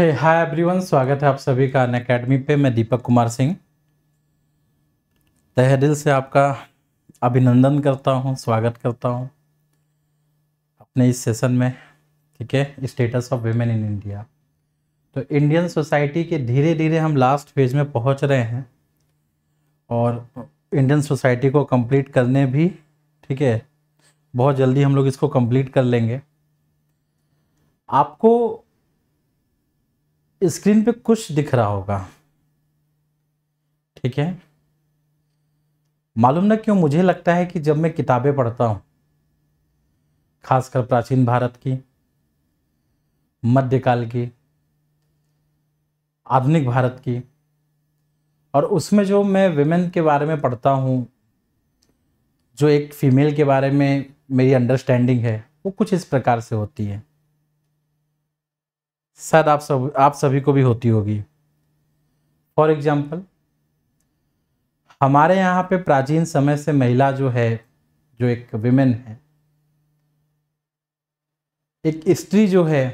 हे hi everyone स्वागत है आप सभी का अन अकेडमी पर मैं दीपक कुमार सिंह तहदिल दिल से आपका अभिनंदन करता हूँ स्वागत करता हूँ अपने इस सेशन में ठीक है status of women in India तो इंडियन सोसाइटी के धीरे धीरे हम लास्ट फेज में पहुँच रहे हैं और इंडियन सोसाइटी को कंप्लीट करने भी ठीक है बहुत जल्दी हम लोग इसको कंप्लीट कर लेंगे आपको स्क्रीन पे कुछ दिख रहा होगा ठीक है मालूम ना क्यों मुझे लगता है कि जब मैं किताबें पढ़ता हूँ खासकर प्राचीन भारत की मध्यकाल की आधुनिक भारत की और उसमें जो मैं विमेन के बारे में पढ़ता हूँ जो एक फ़ीमेल के बारे में मेरी अंडरस्टैंडिंग है वो कुछ इस प्रकार से होती है शायद आप सब आप सभी को भी होती होगी फॉर एग्जाम्पल हमारे यहाँ पे प्राचीन समय से महिला जो है जो एक विमेन है एक स्त्री जो है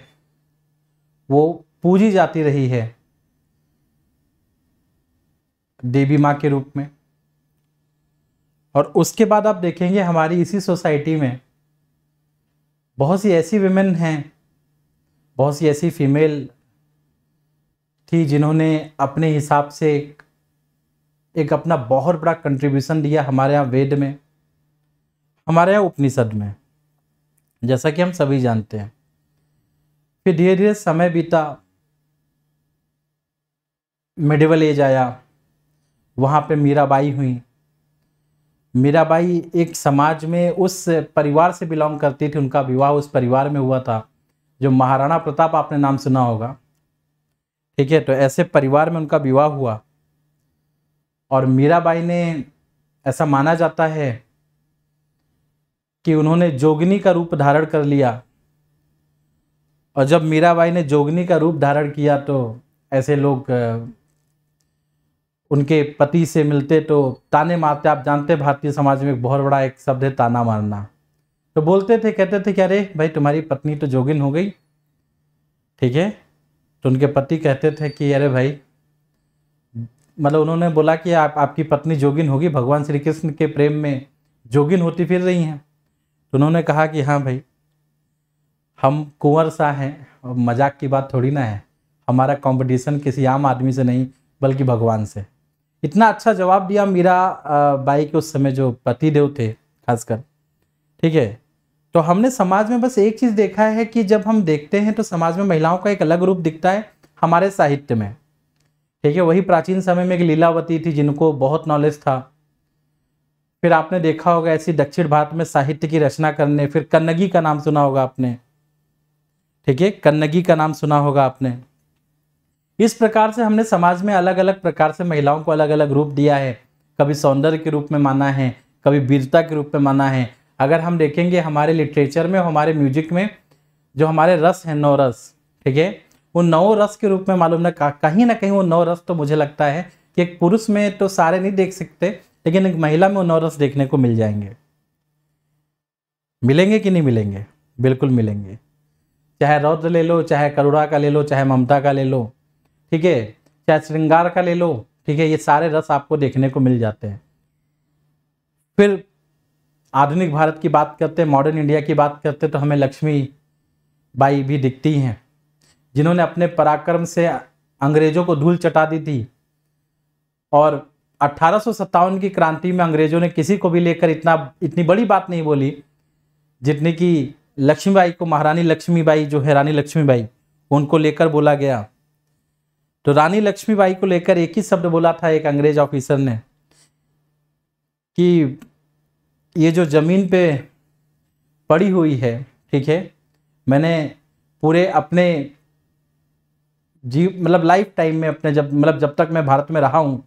वो पूजी जाती रही है देवी माँ के रूप में और उसके बाद आप देखेंगे हमारी इसी सोसाइटी में बहुत सी ऐसी विमेन हैं बहुत सी ऐसी फीमेल थी जिन्होंने अपने हिसाब से एक अपना बहुत बड़ा कंट्रीब्यूशन दिया हमारे यहाँ वेद में हमारे यहाँ उपनिषद में जैसा कि हम सभी जानते हैं फिर धीरे धीरे समय बीता मिडिवल एज आया वहाँ पे मीराबाई हुई मीराबाई एक समाज में उस परिवार से बिलोंग करती थी उनका विवाह उस परिवार में हुआ था जो महाराणा प्रताप आपने नाम सुना होगा ठीक है तो ऐसे परिवार में उनका विवाह हुआ और मीराबाई ने ऐसा माना जाता है कि उन्होंने जोगिनी का रूप धारण कर लिया और जब मीराबाई ने जोगिनी का रूप धारण किया तो ऐसे लोग उनके पति से मिलते तो ताने मारते आप जानते भारतीय समाज में एक बहुत बड़ा एक शब्द है ताना मारना तो बोलते थे कहते थे कि अरे भाई तुम्हारी पत्नी तो जोगिन हो गई ठीक है तो उनके पति कहते थे कि अरे भाई मतलब उन्होंने बोला कि आप आपकी पत्नी जोगिन होगी भगवान श्री कृष्ण के प्रेम में जोगिन होती फिर रही हैं तो उन्होंने कहा कि हाँ भाई हम कुंवर सा हैं और मजाक की बात थोड़ी ना है हमारा कंपटीशन किसी आम आदमी से नहीं बल्कि भगवान से इतना अच्छा जवाब दिया मीरा बाई के उस समय जो पतिदेव थे खासकर ठीक है तो हमने समाज में बस एक चीज़ देखा है कि जब हम देखते हैं तो समाज में महिलाओं का एक अलग रूप दिखता है हमारे साहित्य में ठीक है वही प्राचीन समय में एक लीलावती थी जिनको बहुत नॉलेज था फिर आपने देखा होगा ऐसी दक्षिण भारत में साहित्य की रचना करने फिर कन्नगी का नाम सुना होगा आपने ठीक है कन्नगी का नाम सुना होगा आपने इस प्रकार से हमने समाज में अलग अलग प्रकार से महिलाओं को अलग अलग रूप दिया है कभी सौंदर्य के रूप में माना है कभी वीरता के रूप में माना है अगर हम देखेंगे हमारे लिटरेचर में हमारे म्यूजिक में जो हमारे रस हैं नौ रस ठीक है वो नौ रस के रूप में मालूम ना कहीं ना कहीं वो नौ रस तो मुझे लगता है कि एक पुरुष में तो सारे नहीं देख सकते लेकिन एक महिला में वो नौ रस देखने को मिल जाएंगे मिलेंगे कि नहीं मिलेंगे बिल्कुल मिलेंगे चाहे रौद्र ले लो चाहे करुणा का ले लो चाहे ममता का ले लो ठीक है चाहे श्रृंगार का ले लो ठीक है ये सारे रस आपको देखने को मिल जाते हैं फिर आधुनिक भारत की बात करते हैं मॉडर्न इंडिया की बात करते तो हमें लक्ष्मी बाई भी दिखती हैं जिन्होंने अपने पराक्रम से अंग्रेज़ों को धूल चटा दी थी और अट्ठारह की क्रांति में अंग्रेज़ों ने किसी को भी लेकर इतना इतनी बड़ी बात नहीं बोली जितनी कि लक्ष्मीबाई को महारानी लक्ष्मीबाई जो है रानी लक्ष्मीबाई उनको लेकर बोला गया तो रानी लक्ष्मीबाई को लेकर एक ही शब्द बोला था एक अंग्रेज ऑफिसर ने कि ये जो ज़मीन पे पड़ी हुई है ठीक है मैंने पूरे अपने जी मतलब लाइफ टाइम में अपने जब मतलब जब तक मैं भारत में रहा हूँ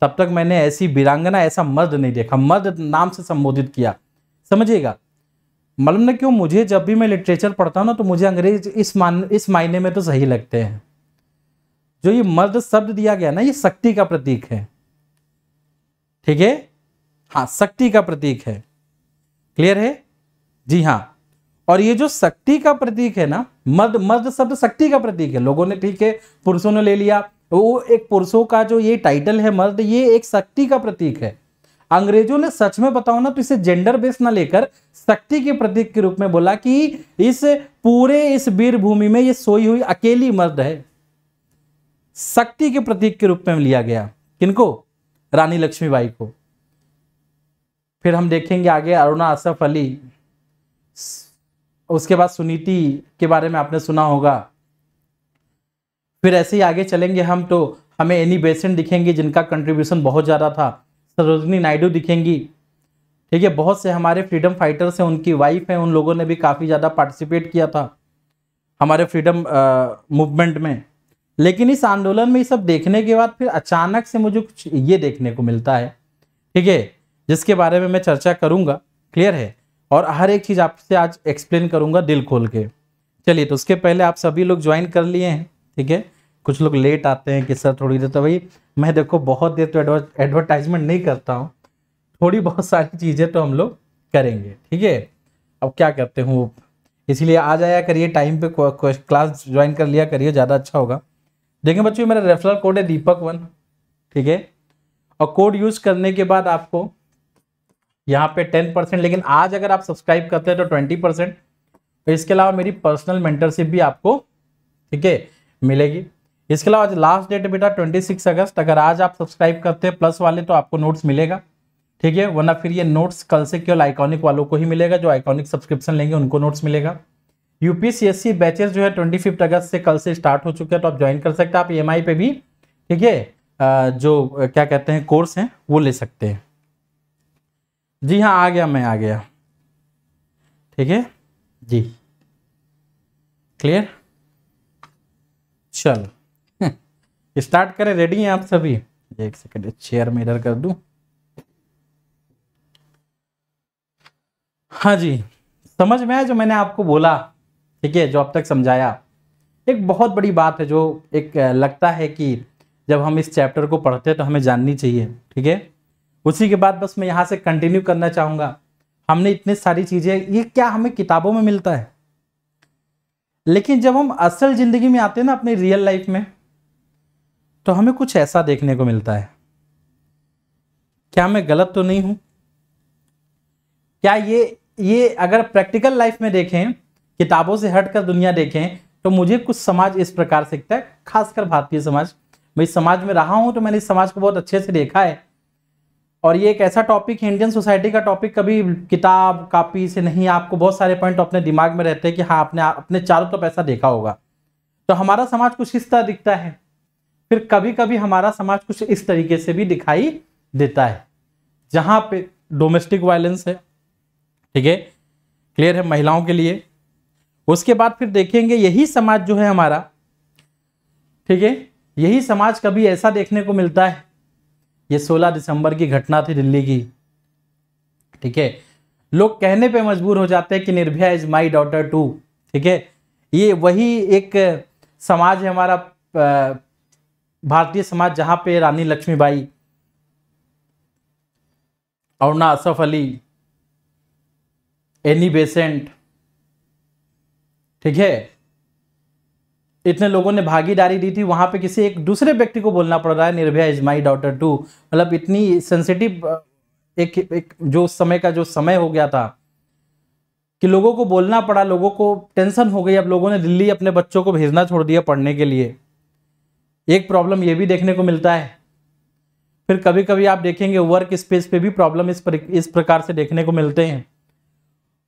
तब तक मैंने ऐसी वीरांगना ऐसा मर्द नहीं देखा मर्द नाम से संबोधित किया समझिएगा मतलब ना क्यों मुझे जब भी मैं लिटरेचर पढ़ता हूँ ना तो मुझे अंग्रेज इस मान इस मायने में तो सही लगते हैं जो ये मर्द शब्द दिया गया ना ये शक्ति का प्रतीक है ठीक है हाँ शक्ति का प्रतीक है क्लियर है जी हाँ और ये जो शक्ति का प्रतीक है ना मद मद शब्द शक्ति का प्रतीक है लोगों ने ठीक है पुरुषों ने ले लिया वो एक पुरुषों का जो ये टाइटल है मर्द ये एक शक्ति का प्रतीक है अंग्रेजों ने सच में बताओ ना तो इसे जेंडर बेस ना लेकर शक्ति के प्रतीक के रूप में बोला कि इस पूरे इस वीर भूमि में ये सोई हुई अकेली मर्द है शक्ति के प्रतीक के रूप में लिया गया किनको रानी लक्ष्मीबाई को फिर हम देखेंगे आगे अरुणा असफ अली उसके बाद सुनीति के बारे में आपने सुना होगा फिर ऐसे ही आगे चलेंगे हम तो हमें एनी बेसेंट दिखेंगी जिनका कंट्रीब्यूशन बहुत ज़्यादा था सरोजनी नायडू दिखेंगी ठीक है बहुत से हमारे फ्रीडम फाइटर्स हैं उनकी वाइफ हैं उन लोगों ने भी काफ़ी ज़्यादा पार्टिसिपेट किया था हमारे फ्रीडम मूवमेंट में लेकिन इस आंदोलन में ये सब देखने के बाद फिर अचानक से मुझे कुछ ये देखने को मिलता है ठीक है जिसके बारे में मैं चर्चा करूँगा क्लियर है और हर एक चीज़ आपसे आज एक्सप्लेन करूँगा दिल खोल के चलिए तो उसके पहले आप सभी लोग ज्वाइन कर लिए हैं ठीक है कुछ लोग लेट आते हैं कि सर थोड़ी देर तो भाई मैं देखो बहुत देर तो एडवर्टाइजमेंट नहीं करता हूँ थोड़ी बहुत सारी चीज़ें तो हम लोग करेंगे ठीक है अब क्या करते हूँ इसीलिए आ जाया करिए टाइम पे क्लास ज्वाइन कर लिया करिए ज़्यादा अच्छा होगा देखें बच्चों मेरा रेफरल कोड है दीपक वन ठीक है और कोड यूज़ करने के बाद आपको यहाँ पे टेन परसेंट लेकिन आज अगर आप सब्सक्राइब करते हैं तो ट्वेंटी परसेंट तो इसके अलावा मेरी पर्सनल मेंटरशिप भी आपको ठीक है मिलेगी इसके अलावा आज लास्ट डेट बेटा ट्वेंटी सिक्स अगस्त अगर आज आप सब्सक्राइब करते हैं प्लस वाले तो आपको नोट्स मिलेगा ठीक है वरना फिर ये नोट्स कल से केवल आइकॉनिक वालों को ही मिलेगा जो आइकॉनिक सब्सक्रिप्शन लेंगे उनको नोट्स मिलेगा यू बैचेस जो है ट्वेंटी फिफ्थ अगस्त से कल से स्टार्ट हो चुके हैं तो आप ज्वाइन कर सकते हैं आप ई e पे भी ठीक है जो क्या कहते हैं कोर्स हैं वो ले सकते हैं जी हाँ आ गया मैं आ गया ठीक है जी क्लियर चलो स्टार्ट करें रेडी हैं आप सभी एक सेकंड चेयर में इधर कर दूं हाँ जी समझ में आया जो मैंने आपको बोला ठीक है जो अब तक समझाया एक बहुत बड़ी बात है जो एक लगता है कि जब हम इस चैप्टर को पढ़ते हैं तो हमें जाननी चाहिए ठीक है उसी के बाद बस मैं यहाँ से कंटिन्यू करना चाहूँगा हमने इतनी सारी चीज़ें ये क्या हमें किताबों में मिलता है लेकिन जब हम असल ज़िंदगी में आते हैं ना अपनी रियल लाइफ में तो हमें कुछ ऐसा देखने को मिलता है क्या मैं गलत तो नहीं हूं क्या ये ये अगर प्रैक्टिकल लाइफ में देखें किताबों से हटकर दुनिया देखें तो मुझे कुछ समाज इस प्रकार सीखता है खासकर भारतीय समाज मैं इस समाज में रहा हूँ तो मैंने इस समाज को बहुत अच्छे से देखा है और ये एक ऐसा टॉपिक है इंडियन सोसाइटी का टॉपिक कभी किताब कापी से नहीं आपको बहुत सारे पॉइंट अपने दिमाग में रहते हैं कि हाँ आपने अपने चारों तरफ तो ऐसा देखा होगा तो हमारा समाज कुछ इस तरह दिखता है फिर कभी कभी हमारा समाज कुछ इस तरीके से भी दिखाई देता है जहाँ पे डोमेस्टिक वायलेंस है ठीक है क्लियर है महिलाओं के लिए उसके बाद फिर देखेंगे यही समाज जो है हमारा ठीक है यही समाज कभी ऐसा देखने को मिलता है ये 16 दिसंबर की घटना थी दिल्ली की ठीक है लोग कहने पे मजबूर हो जाते हैं कि Nirbhaya is my daughter too ठीक है ये वही एक समाज है हमारा भारतीय समाज जहां पे रानी लक्ष्मीबाई अरुणा असफ अली एनी बेसेंट ठीक है इतने लोगों ने भागीदारी दी थी वहाँ पे किसी एक दूसरे व्यक्ति को बोलना पड़ रहा है Nirbhaya is my daughter too मतलब इतनी सेंसिटिव एक एक जो समय का जो समय हो गया था कि लोगों को बोलना पड़ा लोगों को टेंशन हो गई अब लोगों ने दिल्ली अपने बच्चों को भेजना छोड़ दिया पढ़ने के लिए एक प्रॉब्लम ये भी देखने को मिलता है फिर कभी कभी आप देखेंगे वर्क स्पेस पे भी प्रॉब्लम इस, इस प्रकार से देखने को मिलते हैं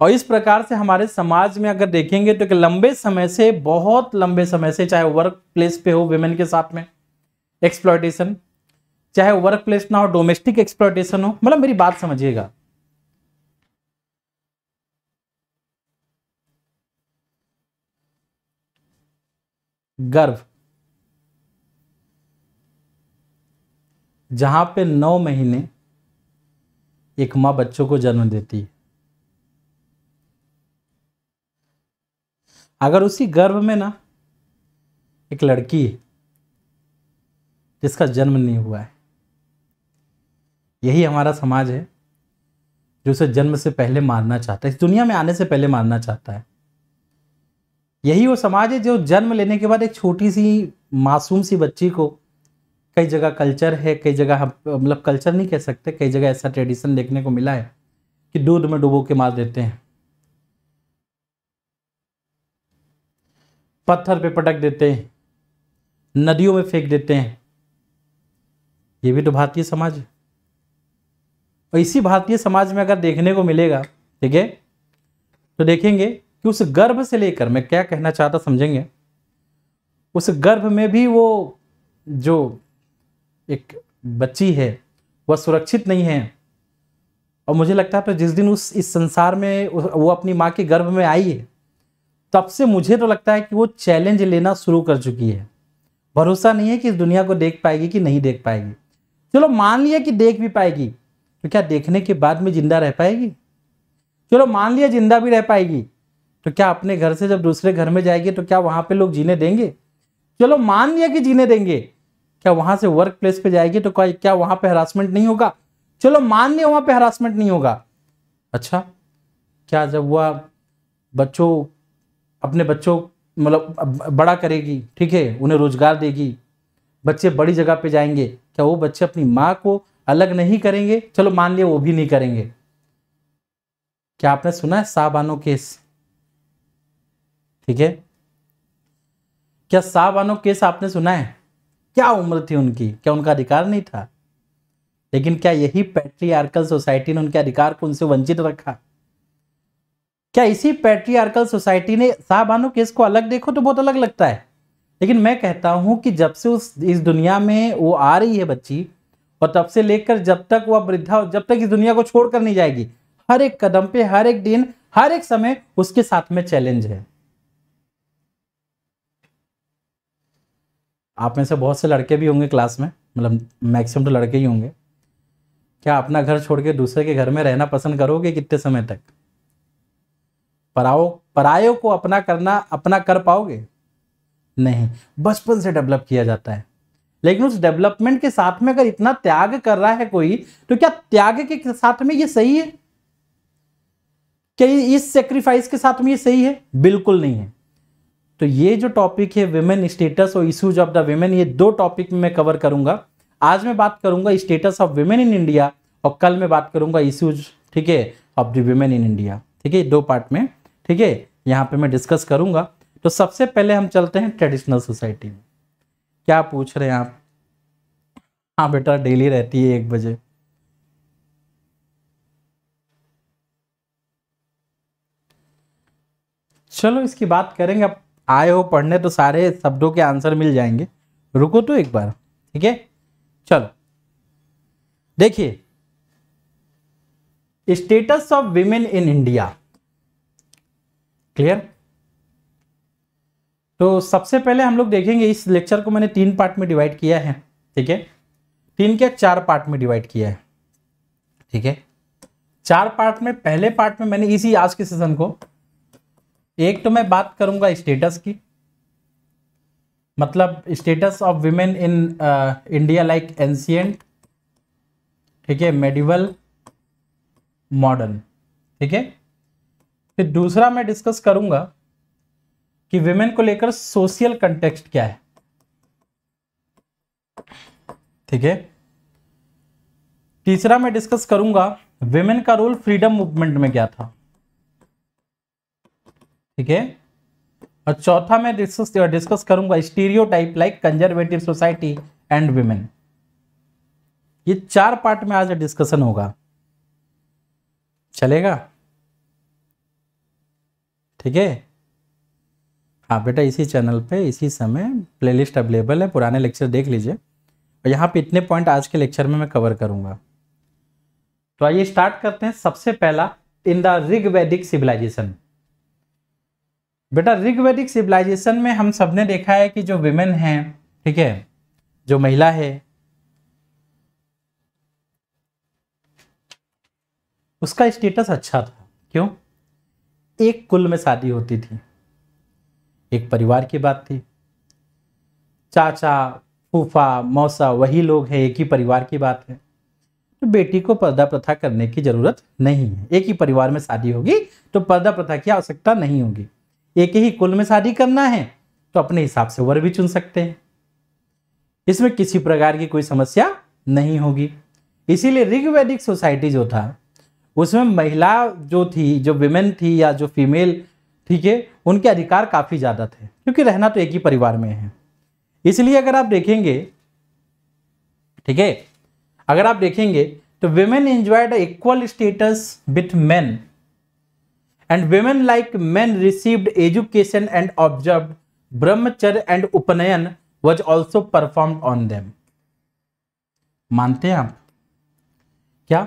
और इस प्रकार से हमारे समाज में अगर देखेंगे तो एक लंबे समय से बहुत लंबे समय से चाहे वर्क प्लेस पे हो वेमेन के साथ में एक्सप्लॉयटेशन चाहे वर्क प्लेस ना हो डोमेस्टिक एक्सप्लॉयटेशन हो मतलब मेरी बात समझिएगा गर्भ जहां पे नौ महीने एक मां बच्चों को जन्म देती है अगर उसी गर्भ में ना एक लड़की है जिसका जन्म नहीं हुआ है यही हमारा समाज है जो उसे जन्म से पहले मारना चाहता है इस दुनिया में आने से पहले मारना चाहता है यही वो समाज है जो जन्म लेने के बाद एक छोटी सी मासूम सी बच्ची को कई जगह कल्चर है कई जगह हम मतलब कल्चर नहीं कह सकते कई जगह ऐसा ट्रेडिशन देखने को मिला है कि दूध में डुबो के मार देते हैं पत्थर पे पटक देते हैं नदियों में फेंक देते हैं ये भी तो भारतीय समाज है और इसी भारतीय समाज में अगर देखने को मिलेगा ठीक है तो देखेंगे कि उस गर्भ से लेकर मैं क्या कहना चाहता समझेंगे उस गर्भ में भी वो जो एक बच्ची है वह सुरक्षित नहीं है और मुझे लगता है जिस दिन उस इस संसार में वो अपनी माँ के गर्भ में आई है तब से मुझे तो लगता है कि वो चैलेंज लेना शुरू कर चुकी है भरोसा नहीं है कि इस दुनिया को देख पाएगी कि नहीं देख पाएगी चलो मान लिया कि देख भी पाएगी तो क्या देखने के बाद में जिंदा रह पाएगी चलो मान लिया जिंदा भी रह पाएगी तो क्या अपने घर से जब दूसरे घर में जाएगी तो क्या वहाँ पे लोग जीने देंगे चलो मान लिया कि जीने देंगे क्या वहाँ से वर्क प्लेस पर जाएगी तो क्या वहाँ पर हरासमेंट नहीं होगा चलो मान लिया वहाँ पर हरासमेंट नहीं होगा अच्छा क्या जब वह बच्चों अपने बच्चों मतलब बड़ा करेगी ठीक है उन्हें रोज़गार देगी बच्चे बड़ी जगह पे जाएंगे क्या वो बच्चे अपनी माँ को अलग नहीं करेंगे चलो मान लिया वो भी नहीं करेंगे क्या आपने सुना है साहबानो केस ठीक है क्या साहबानो केस आपने सुना है क्या उम्र थी उनकी क्या उनका अधिकार नहीं था लेकिन क्या यही पैट्रियार्कल सोसाइटी ने उनके अधिकार को उनसे वंचित रखा क्या इसी पैट्रियार्कल सोसाइटी ने साहबानो केस को अलग देखो तो बहुत अलग लगता है लेकिन मैं कहता हूं कि जब से उस इस दुनिया में वो आ रही है बच्ची और तब से लेकर जब तक वह वृद्धा जब तक इस दुनिया को छोड़कर नहीं जाएगी हर एक कदम पे हर एक दिन हर एक समय उसके साथ में चैलेंज है आप में से बहुत से लड़के भी होंगे क्लास में मतलब मैक्सिमम तो लड़के ही होंगे क्या अपना घर छोड़ के दूसरे के घर में रहना पसंद करोगे कितने समय तक पराओ परायो को अपना करना अपना कर पाओगे नहीं बचपन से डेवलप किया जाता है लेकिन उस डेवलपमेंट के साथ में अगर इतना त्याग कर रहा है कोई तो क्या त्याग के साथ में ये सही है क्या इस सेक्रीफाइस के साथ में ये सही है बिल्कुल नहीं है तो ये जो टॉपिक है वेमेन स्टेटस और इश्यूज ऑफ द वेमेन ये दो टॉपिक में मैं कवर करूंगा आज मैं बात करूंगा status of women in India और कल मैं बात करूंगा इश्यूज ठीक है of the women in India ठीक है दो पार्ट में ठीक है यहाँ पे मैं डिस्कस करूँगा तो सबसे पहले हम चलते हैं ट्रेडिशनल सोसाइटी में क्या पूछ रहे हैं आप हाँ बेटा डेली रहती है एक बजे चलो इसकी बात करेंगे अब आए हो पढ़ने तो सारे शब्दों के आंसर मिल जाएंगे रुको तो एक बार ठीक है चलो देखिए status of women in India clear तो सबसे पहले हम लोग देखेंगे इस लेक्चर को मैंने तीन पार्ट में डिवाइड किया है ठीक है तीन क्या चार पार्ट में डिवाइड किया है ठीक है चार पार्ट में पहले पार्ट में मैंने इसी आज के सेशन को एक तो मैं बात करूंगा स्टेटस की मतलब status of women in India like ancient ठीक है मेडिवल मॉडर्न ठीक है फिर दूसरा मैं डिस्कस करूंगा कि विमेन को लेकर सोशल कंटेक्स्ट क्या है ठीक है तीसरा मैं डिस्कस करूंगा विमेन का रोल फ्रीडम मूवमेंट में क्या था ठीक है और चौथा मैं डिस्कस डिस्कस करूंगा stereotype like conservative society and women ये चार पार्ट में आज डिस्कशन होगा चलेगा ठीक है हाँ बेटा इसी चैनल पे इसी समय प्लेलिस्ट अवेलेबल है पुराने लेक्चर देख लीजिए और यहाँ पे इतने पॉइंट आज के लेक्चर में मैं कवर करूँगा तो आइए स्टार्ट करते हैं सबसे पहला in the Rig Vedic civilisation बेटा रिग वैदिक सिविलाइजेशन में हम सब ने देखा है कि जो विमेन हैं ठीक है जो महिला है उसका स्टेटस अच्छा था क्यों एक कुल में शादी होती थी एक परिवार की बात थी चाचा फूफा मौसा वही लोग हैं एक ही परिवार की बात है तो बेटी को पर्दा प्रथा करने की जरूरत नहीं है एक ही परिवार में शादी होगी तो पर्दा प्रथा की आवश्यकता नहीं होगी एक ही कुल में शादी करना है तो अपने हिसाब से वर भी चुन सकते हैं इसमें किसी प्रकार की कोई समस्या नहीं होगी इसीलिए ऋग्वैदिक सोसाइटी जो था उसमें महिला जो थी जो विमेन थी या जो फीमेल ठीक है उनके अधिकार काफ़ी ज़्यादा थे क्योंकि रहना तो एक ही परिवार में है इसलिए अगर आप देखेंगे ठीक है अगर आप देखेंगे तो women enjoyed equal status with man and women like man received education and observe brahmacharya and upanayana was also perform on them मानते हैं आप क्या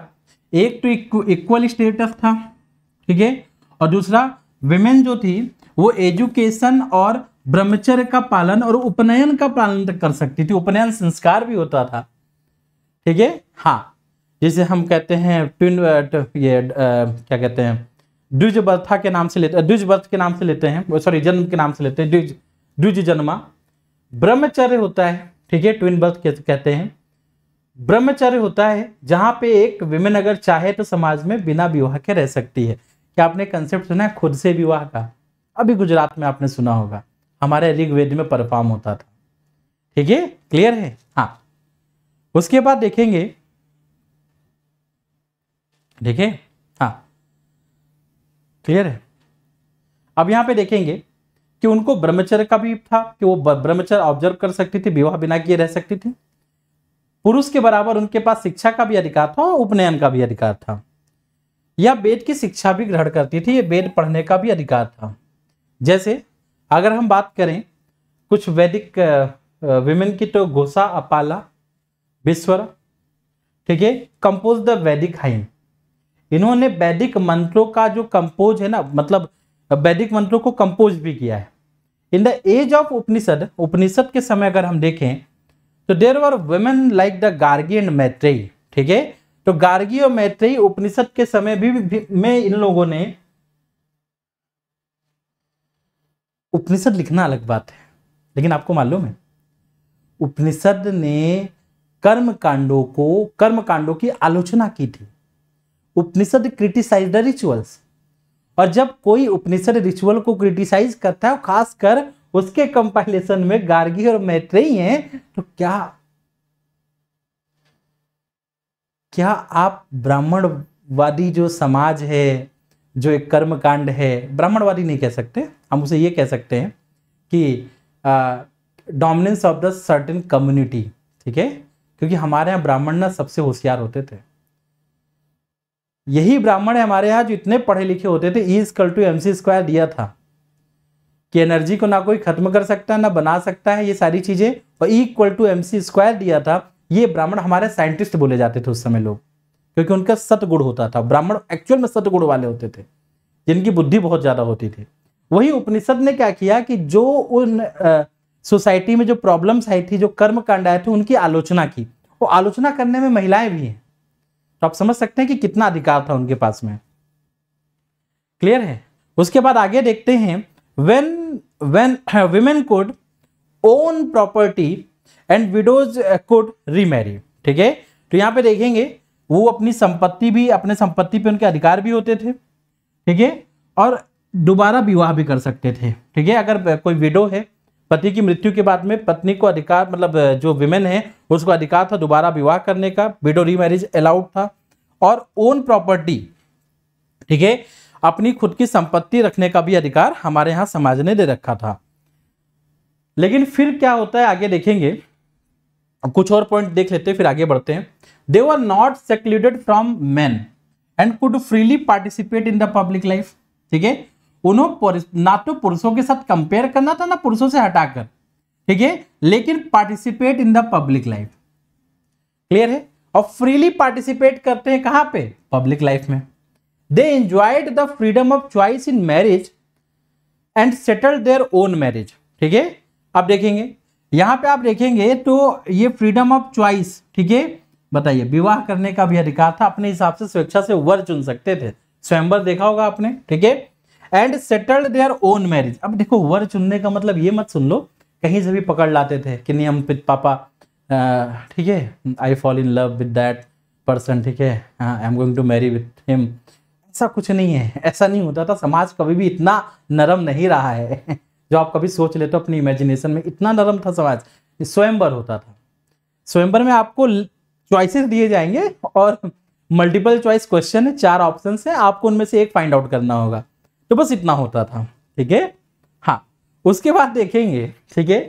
एक तो इक्वल स्टेटस था ठीक है और दूसरा विमेन जो थी वो एजुकेशन और ब्रह्मचर्य का पालन और उपनयन का पालन तो कर सकती थी उपनयन संस्कार भी होता था ठीक है हाँ जिसे हम कहते हैं ट्विन तो ये क्या कहते हैं द्विज बर्था के नाम से लेते द्विज बर्थ के नाम से लेते हैं सॉरी जन्म के नाम से लेते हैं द्विज द्विज जन्मा ब्रह्मचर्य होता है ठीक है ट्विन बर्थ कहते हैं ब्रह्मचर्य होता है जहां पे एक विमेन अगर चाहे तो समाज में बिना विवाह के रह सकती है क्या आपने कंसेप्ट सुना है खुद से विवाह का अभी गुजरात में आपने सुना होगा हमारे ऋग्वेद में परफॉर्म होता था ठीक है क्लियर है हाँ उसके बाद देखेंगे ठीक है हाँ क्लियर है अब यहाँ पे देखेंगे कि उनको ब्रह्मचर्य का भी था कि वो ब्रह्मचर्य ऑब्जर्व कर सकती थी विवाह बिना किए रह सकती थी पुरुष के बराबर उनके पास शिक्षा का भी अधिकार था और उपनयन का भी अधिकार था या वेद की शिक्षा भी ग्रहण करती थी ये वेद पढ़ने का भी अधिकार था जैसे अगर हम बात करें कुछ वैदिक विमेन की तो घोषा अपाला विश्वर ठीक है कंपोज द वैदिक हाइन इन्होंने वैदिक मंत्रों का जो कंपोज है ना मतलब वैदिक मंत्रों को कंपोज भी किया है in the age of Upanishad Upanishad के समय अगर हम देखें तो there were women like the Gargi and Maitreyi ठीक है तो गार्गी और मैत्रेयी उपनिषद के समय भी, भी में इन लोगों ने उपनिषद लिखना अलग बात है लेकिन आपको मालूम है उपनिषद ने कर्म कांडों को कर्म कांडों की आलोचना की थी उपनिषद क्रिटिसाइज द रिचुअल्स और जब कोई उपनिषद रिचुअल को क्रिटिसाइज करता है खासकर उसके कंपाइलेशन में गार्गी और मैत्रेयी हैं तो क्या क्या आप ब्राह्मणवादी जो समाज है जो एक कर्मकांड है ब्राह्मणवादी नहीं कह सकते हम उसे ये कह सकते हैं कि dominance of the certain community ठीक है क्योंकि हमारे यहाँ ब्राह्मण ना सबसे होशियार होते थे यही ब्राह्मण है हमारे यहाँ जो इतने पढ़े लिखे होते थे E equal to M C square दिया था कि एनर्जी को ना कोई खत्म कर सकता है ना बना सकता है ये सारी चीज़ें और equal to M C square दिया था ये ब्राह्मण हमारे साइंटिस्ट बोले जाते थे उस समय लोग क्योंकि उनका सतगुण होता था ब्राह्मण एक्चुअल में सतगुण वाले होते थे जिनकी बुद्धि बहुत ज़्यादा होती थी वही उपनिषद ने क्या किया कि जो उन सोसाइटी में जो प्रॉब्लम्स आई थी जो कर्म कांड आए थे उनकी आलोचना की वो आलोचना करने में महिलाएं भी हैं तो आप समझ सकते हैं कि कितना अधिकार था उनके पास में क्लियर है उसके बाद आगे देखते हैं when when women could own property and widows uh, could remarry ठीक है तो यहां पे देखेंगे वो अपनी संपत्ति भी अपने संपत्ति पे उनके अधिकार भी होते थे ठीक है और दोबारा विवाह भी कर सकते थे ठीक है अगर कोई विडो है पति की मृत्यु के बाद में पत्नी को अधिकार मतलब जो विमेन है उसको अधिकार था दोबारा विवाह करने का विडो रीमैरिज अलाउड था और ओन प्रॉपर्टी ठीक है अपनी खुद की संपत्ति रखने का भी अधिकार हमारे यहाँ समाज ने दे रखा था लेकिन फिर क्या होता है आगे देखेंगे कुछ और पॉइंट देख लेते हैं फिर आगे बढ़ते हैं they were not secluded from man and could freely participate in the public life ठीक है उन्हों ना तो पुरुषों के साथ कंपेयर करना था ना पुरुषों से हटाकर ठीक है लेकिन participate in the public life clear है और फ्रीली पार्टिसिपेट करते हैं कहाँ पे पब्लिक लाइफ में they enjoyed the freedom of choice in marriage and settle their own marriage ठीक है आप देखेंगे यहाँ पे आप देखेंगे तो ये फ्रीडम ऑफ चॉइस ठीक है बताइए विवाह करने का भी अधिकार था अपने हिसाब से स्वेच्छा से वर चुन सकते थे स्वयंवर देखा होगा आपने ठीक है and settled their own marriage अब देखो वर चुनने का मतलब ये मत सुन लो कहीं से भी पकड़ लाते थे कि नहीं हम पापा ठीक है I fall in love with that person ठीक है I am going to marry with him ऐसा कुछ नहीं है ऐसा नहीं होता था समाज कभी भी इतना नरम नहीं रहा है जो आप कभी सोच लेते हो अपनी इमेजिनेशन में इतना नरम था समाज स्वयंवर होता था स्वयंवर में आपको चॉइसेस दिए जाएंगे और मल्टीपल चॉइस क्वेश्चन है चार ऑप्शन है आपको उनमें से एक फाइंड आउट करना होगा तो बस इतना होता था ठीक है हाँ उसके बाद देखेंगे ठीक है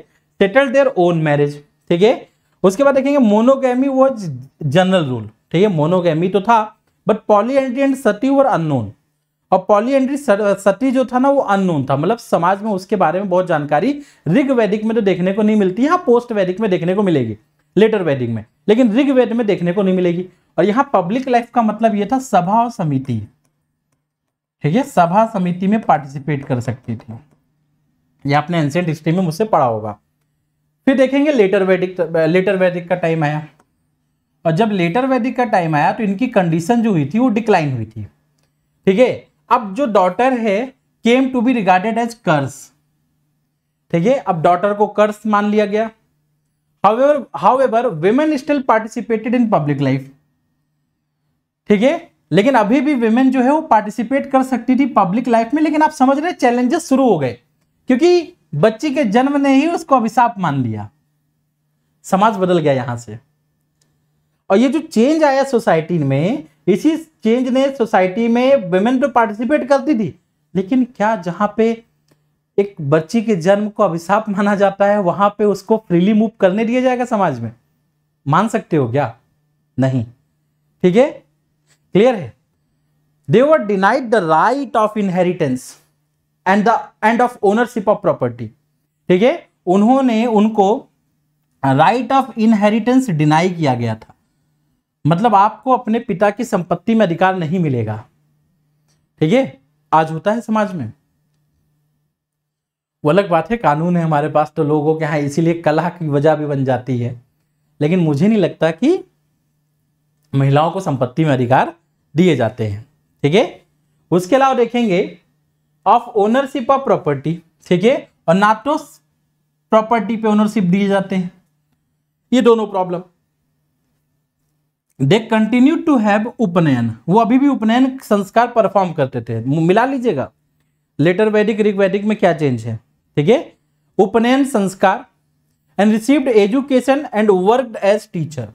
सेटल देयर ओन मैरिज ठीक है उसके बाद देखेंगे मोनोगैमी वो जनरल रूल ठीक है मोनोगैमी तो था but polyandry and sati were unknown और पॉलीएंड्री सती जो था ना वो अननोन था मतलब समाज में उसके बारे में बहुत जानकारी ऋग वैदिक में तो देखने को नहीं मिलती हाँ पोस्ट वैदिक में देखने को मिलेगी लेटर वैदिक में लेकिन ऋग वेद में देखने को नहीं मिलेगी और यहाँ पब्लिक लाइफ का मतलब ये था सभा और समिति ठीक है सभा समिति में पार्टिसिपेट कर सकती थी ये आपने एंशियंट हिस्ट्री में मुझसे पढ़ा होगा फिर देखेंगे लेटर वैदिक लेटर वैदिक का टाइम आया और जब लेटर वैदिक का टाइम आया तो इनकी कंडीशन जो हुई थी वो डिक्लाइन हुई थी ठीक है अब जो डॉटर है came to be regarded as curse ठीक है अब डॉटर को कर्स मान लिया गया however ever women still participated in public life ठीक है लेकिन अभी भी वेमेन जो है वो पार्टिसिपेट कर सकती थी पब्लिक लाइफ में लेकिन आप समझ रहे चैलेंजेस शुरू हो गए क्योंकि बच्ची के जन्म ने ही उसको अभिशाप मान लिया समाज बदल गया यहां से और ये जो चेंज आया सोसाइटी में इसी चेंज ने सोसाइटी में वेमेन तो पार्टिसिपेट करती थी लेकिन क्या जहाँ पे एक बच्ची के जन्म को अभिशाप माना जाता है वहां पे उसको फ्रीली मूव करने दिया जाएगा समाज में मान सकते हो क्या नहीं ठीक है क्लियर है they were denied the right of inheritance and the and of ownership of property ठीक है उन्होंने उनको राइट ऑफ इनहेरिटेंस डिनाई किया गया था मतलब आपको अपने पिता की संपत्ति में अधिकार नहीं मिलेगा ठीक है आज होता है समाज में वो अलग बात है कानून है हमारे पास तो लोगों के यहाँ इसीलिए कला की वजह भी बन जाती है लेकिन मुझे नहीं लगता कि महिलाओं को संपत्ति में अधिकार दिए जाते हैं ठीक है उसके अलावा देखेंगे ऑफ ओनरशिप ऑफ प्रॉपर्टी ठीक है और ना तो प्रॉपर्टी पे ओनरशिप दिए जाते हैं ये दोनों problem they continue to have upanayana वो अभी भी उपनयन संस्कार परफॉर्म करते थे मिला लीजिएगा लेटर वैदिक रिग वैदिक में क्या चेंज है ठीक है upanayana sanskar and received education and work as teacher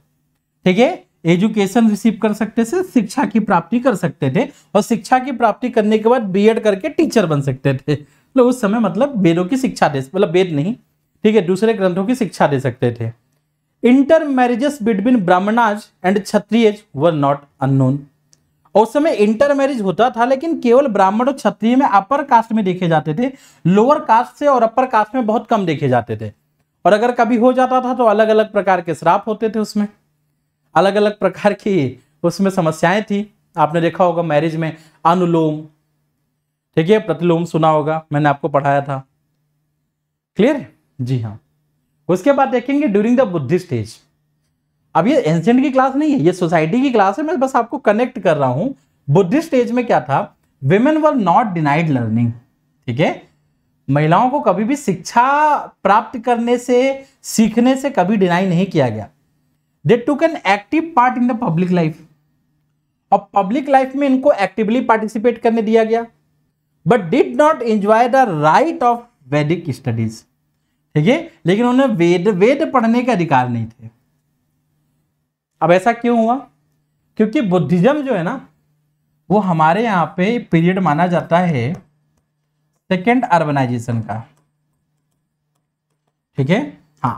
ठीक है एजुकेशन रिसीव कर सकते थे शिक्षा की प्राप्ति कर सकते थे और शिक्षा की प्राप्ति करने के बाद बीएड करके टीचर बन सकते थे तो उस समय मतलब वेदों की शिक्षा दे मतलब वेद नहीं ठीक है दूसरे ग्रंथों की शिक्षा दे सकते थे inter marriages between Brahmanas and Kshatriyas were not unknown उस समय इंटर मैरिज होता था लेकिन केवल ब्राह्मण और क्षत्रिय में अपर कास्ट में देखे जाते थे लोअर कास्ट से और अपर कास्ट में बहुत कम देखे जाते थे और अगर कभी हो जाता था तो अलग अलग प्रकार के श्राप होते थे उसमें अलग अलग प्रकार की उसमें समस्याएं थी आपने देखा होगा मैरिज में अनुलोम ठीक है प्रतिलोम सुना होगा मैंने आपको पढ़ाया था क्लियर जी हाँ उसके बाद देखेंगे ड्यूरिंग द बुद्धिस्ट एज अब ये एंशेंट की क्लास नहीं है ये सोसाइटी की क्लास है मैं बस आपको कनेक्ट कर रहा हूं बुद्धिस्ट एज में क्या था women were not denied learning ठीक है महिलाओं को कभी भी शिक्षा प्राप्त करने से सीखने से कभी डिनाई नहीं किया गया they too can active part in the public life और पब्लिक लाइफ में इनको एक्टिवली पार्टिसिपेट करने दिया गया but did not enjoy the right of Vedic studies ठीक है लेकिन उन्हें वेद वेद पढ़ने के अधिकार नहीं थे अब ऐसा क्यों हुआ क्योंकि बुद्धिज्म जो है ना वो हमारे यहाँ पे पीरियड माना जाता है सेकेंड अर्बनाइजेशन का ठीक है हाँ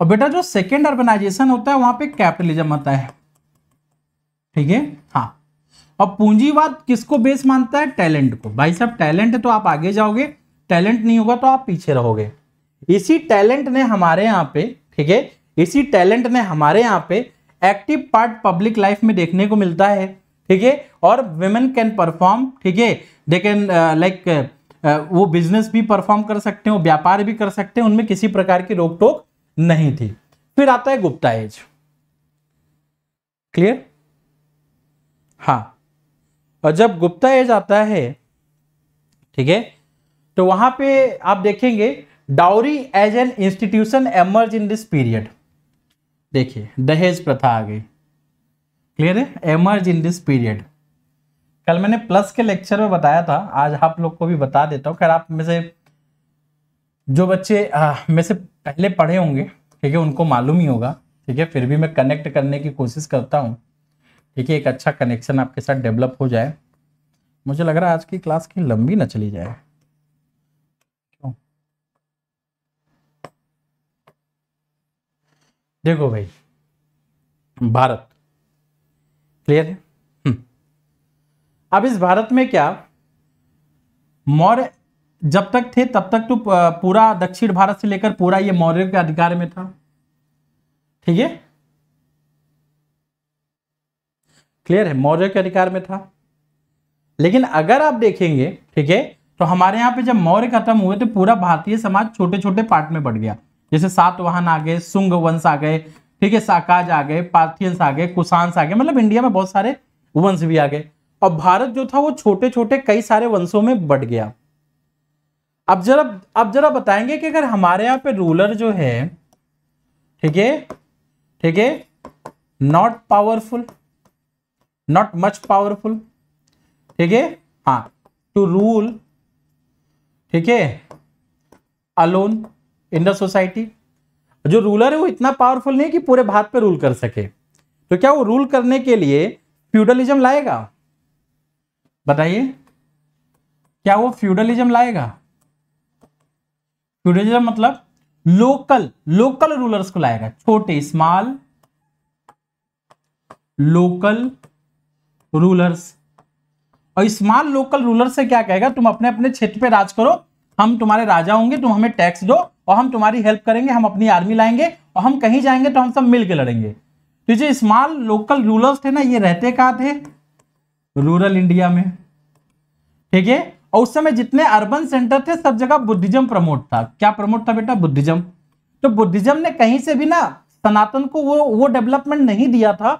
और बेटा जो सेकेंड अर्बनाइजेशन होता है वहां पे कैपिटलिज्म आता है ठीक है हाँ और पूंजीवाद किसको बेस मानता है टैलेंट को भाई साहब टैलेंट है तो आप आगे जाओगे टैलेंट नहीं होगा तो आप पीछे रहोगे इसी टैलेंट ने हमारे यहाँ पे ठीक है इसी टैलेंट ने हमारे यहाँ पे एक्टिव पार्ट पब्लिक लाइफ में देखने को मिलता है ठीक है और वेमेन कैन परफॉर्म ठीक है दे कैन लाइक वो बिजनेस भी परफॉर्म कर सकते हैं व्यापार भी कर सकते हैं उनमें किसी प्रकार की रोक टोक नहीं थी फिर आता है गुप्ता एज क्लियर हाँ और जब गुप्ता एज आता है ठीक है तो वहां पे आप देखेंगे dowry as an institution emerge in this period देखिए दहेज प्रथा आ गई क्लियर है एमर्ज इन दिस पीरियड कल मैंने प्लस के लेक्चर में बताया था आज आप लोग को भी बता देता हूँ खैर आप में से जो बच्चे आ, में से पहले पढ़े होंगे ठीक है उनको मालूम ही होगा ठीक है फिर भी मैं कनेक्ट करने की कोशिश करता हूँ ठीक है एक अच्छा कनेक्शन आपके साथ डेवलप हो जाए मुझे लग रहा है आज की क्लास की लंबी ना चली जाए देखो भाई भारत क्लियर है हम्म। अब इस भारत में क्या मौर्य जब तक थे तब तक तो पूरा दक्षिण भारत से लेकर पूरा ये मौर्य के अधिकार में था ठीक है क्लियर है मौर्य के अधिकार में था लेकिन अगर आप देखेंगे ठीक है तो हमारे यहां पे जब मौर्य खत्म हुए तो पूरा भारतीय समाज छोटे छोटे पार्ट में बढ़ गया जैसे सातवाहन आ गए सुंग वंश आ गए ठीक है साकाज आ गए पार्थियंस आ गए कुशांस आ गए मतलब इंडिया में बहुत सारे वंश भी आ गए और भारत जो था वो छोटे छोटे कई सारे वंशों में बढ़ गया अब जरा अब जरा बताएंगे कि अगर हमारे यहाँ पे रूलर जो है ठीक है ठीक है not powerful not much powerful ठीक है हाँ टू रूल ठीक है अलोन इन द सोसाइटी जो रूलर है वो इतना पावरफुल नहीं कि पूरे भारत पे रूल कर सके तो क्या वो रूल करने के लिए फ्यूडलिज्म लाएगा बताइए क्या वो फ्यूडलिज्म लाएगा फ्यूडलिज्म मतलब लोकल लोकल रूलर्स को लाएगा छोटे स्मॉल लोकल रूलर्स और स्मॉल लोकल रूलर से क्या कहेगा तुम अपने अपने क्षेत्र पे राज करो हम तुम्हारे राजा होंगे तुम हमें टैक्स दो और हम तुम्हारी हेल्प करेंगे हम अपनी आर्मी लाएंगे और हम कहीं जाएंगे तो हम सब मिलकर लड़ेंगे तो जो स्मॉल लोकल रूलर्स थे ना ये रहते कहाँ थे रूरल इंडिया में ठीक है और उस समय जितने अर्बन सेंटर थे सब जगह बुद्धिज्म प्रमोट था क्या प्रमोट था बेटा बुद्धिज्म तो बुद्धिज्म ने कहीं से भी ना सनातन को वो वो डेवलपमेंट नहीं दिया था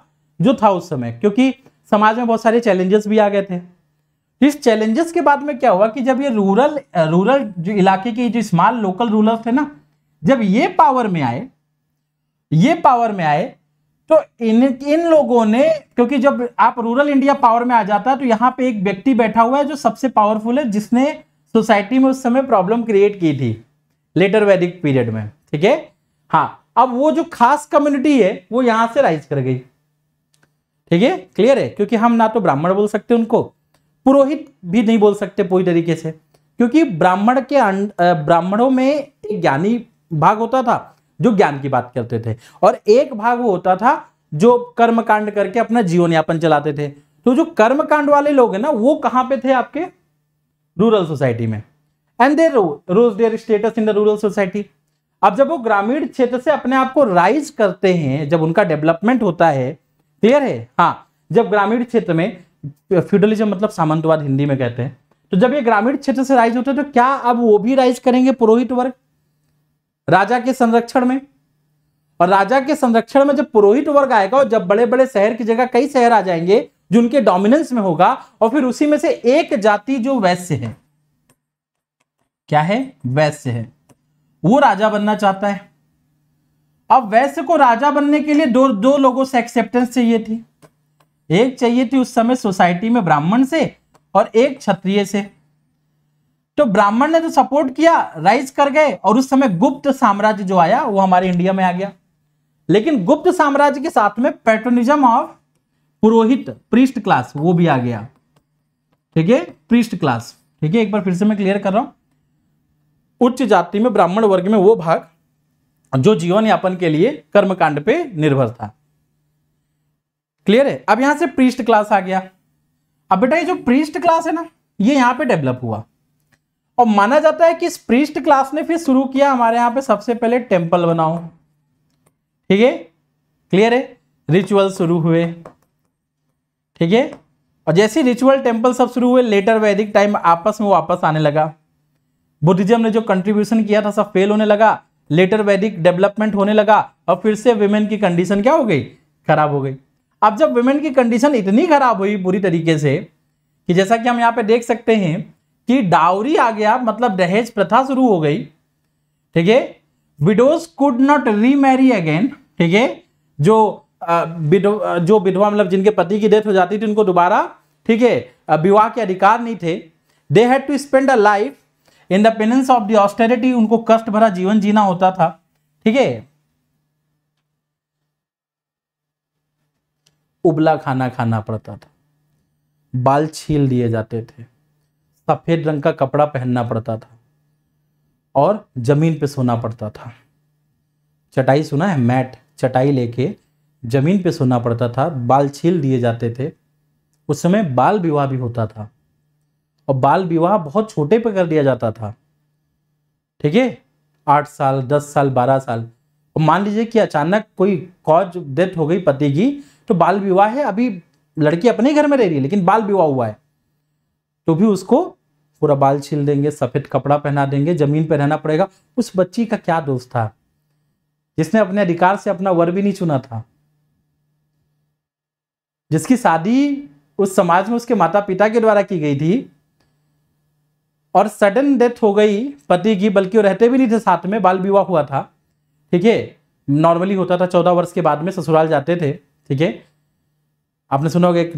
जो था उस समय क्योंकि समाज में बहुत सारे चैलेंजेस भी आ गए थे इस चैलेंजेस के बाद में क्या हुआ कि जब ये रूरल रूरल जो इलाके के जो स्मॉल लोकल रूलर्स थे ना जब ये पावर में आए ये पावर में आए तो इन इन लोगों ने क्योंकि जब आप रूरल इंडिया पावर में आ जाता है तो यहाँ पे एक व्यक्ति बैठा हुआ है जो सबसे पावरफुल है जिसने सोसाइटी में उस समय प्रॉब्लम क्रिएट की थी लेटर वैदिक पीरियड में ठीक है हाँ अब वो जो खास कम्युनिटी है वो यहां से राइज कर गई ठीक है क्लियर है क्योंकि हम ना तो ब्राह्मण बोल सकते उनको पुरोहित भी नहीं बोल सकते पूरी तरीके से क्योंकि ब्राह्मण के ब्राह्मणों में एक ज्ञानी भाग होता था जो ज्ञान की बात करते थे और एक भाग वो होता था जो कर्म कांड करके अपना जीवन यापन चलाते थे तो जो कर्म कांड वाले लोग हैं ना वो कहाँ पे थे आपके रूरल सोसाइटी में and there rose their status in the rural society अब जब वो ग्रामीण क्षेत्र से अपने आप को राइज करते हैं जब उनका डेवलपमेंट होता है क्लियर है हाँ जब ग्रामीण क्षेत्र में फ्यूडलिज्म मतलब सामंतवाद हिंदी में कहते हैं तो जब ये ग्रामीण क्षेत्र से राइज होते हैं तो क्या अब वो भी राइज करेंगे पुरोहित वर्ग राजा के संरक्षण में और राजा के संरक्षण में जब पुरोहित वर्ग आएगा और जब बड़े बड़े शहर की जगह कई शहर आ जाएंगे जो उनके डोमिनेंस में होगा और फिर उसी में से एक जाति जो वैश्य है क्या है वैश्य है वो राजा बनना चाहता है अब वैश्य को राजा बनने के लिए दो दो लोगों से एक्सेप्टेंस चाहिए थी एक चाहिए थी उस समय सोसाइटी में ब्राह्मण से और एक क्षत्रिय से तो ब्राह्मण ने तो सपोर्ट किया राइज कर गए और उस समय गुप्त साम्राज्य जो आया वो हमारे इंडिया में आ गया लेकिन गुप्त साम्राज्य के साथ में paternalism of purohit priest class वो भी आ गया ठीक है प्रीस्ट क्लास ठीक है एक बार फिर से मैं क्लियर कर रहा हूं उच्च जाति में ब्राह्मण वर्ग में वो भाग जो जीवन यापन के लिए कर्मकांड पे निर्भर था क्लियर है अब यहां से प्रीस्ट क्लास आ गया अब बेटा ये जो प्रीस्ट क्लास है ना ये यहाँ पे डेवलप हुआ और माना जाता है कि इस प्रीस्ट क्लास ने फिर शुरू किया हमारे यहाँ पे सबसे पहले टेम्पल बनाओ ठीक है क्लियर है रिचुअल शुरू हुए ठीक है और जैसे रिचुअल टेम्पल सब शुरू हुए लेटर वैदिक टाइम आपस में वापस आने लगा बुद्धिज्म ने जो कंट्रीब्यूशन किया था सब फेल होने लगा लेटर वैदिक डेवलपमेंट होने लगा और फिर से वेमेन की कंडीशन क्या हो गई खराब हो गई अब जब वुमेन की कंडीशन इतनी खराब हुई बुरी तरीके से कि जैसा कि हम यहाँ पे देख सकते हैं कि डाउरी आ गया मतलब दहेज प्रथा शुरू हो गई ठीक है widows could not remarry again ठीक है जो विधवा जो विधवा मतलब जिनके पति की डेथ हो जाती थी उनको दोबारा ठीक है विवाह के अधिकार नहीं थे they had to spend a life in the penance of the austerity उनको कष्ट भरा जीवन जीना होता था ठीक है उबला खाना खाना पड़ता था बाल छील दिए जाते थे सफ़ेद रंग का कपड़ा पहनना पड़ता था और ज़मीन पे सोना पड़ता था चटाई सुना है मैट चटाई लेके ज़मीन पे सोना पड़ता था बाल छील दिए जाते थे उस समय बाल विवाह भी होता था और बाल विवाह बहुत छोटे पे कर दिया जाता था ठीक है आठ साल दस साल बारह साल और मान लीजिए कि अचानक कोई कॉज डेथ हो गई पति की तो बाल विवाह है अभी लड़की अपने घर में रह रही है लेकिन बाल विवाह हुआ है तो भी उसको पूरा बाल छील देंगे सफेद कपड़ा पहना देंगे जमीन पर रहना पड़ेगा उस बच्ची का क्या दोष था जिसने अपने अधिकार से अपना वर भी नहीं चुना था जिसकी शादी उस समाज में उसके माता पिता के द्वारा की गई थी और सडन डेथ हो गई पति की बल्कि वो रहते भी नहीं थे साथ में बाल विवाह हुआ था ठीक है नॉर्मली होता था चौदह वर्ष के बाद में ससुराल जाते थे ठीक है आपने सुना होगा एक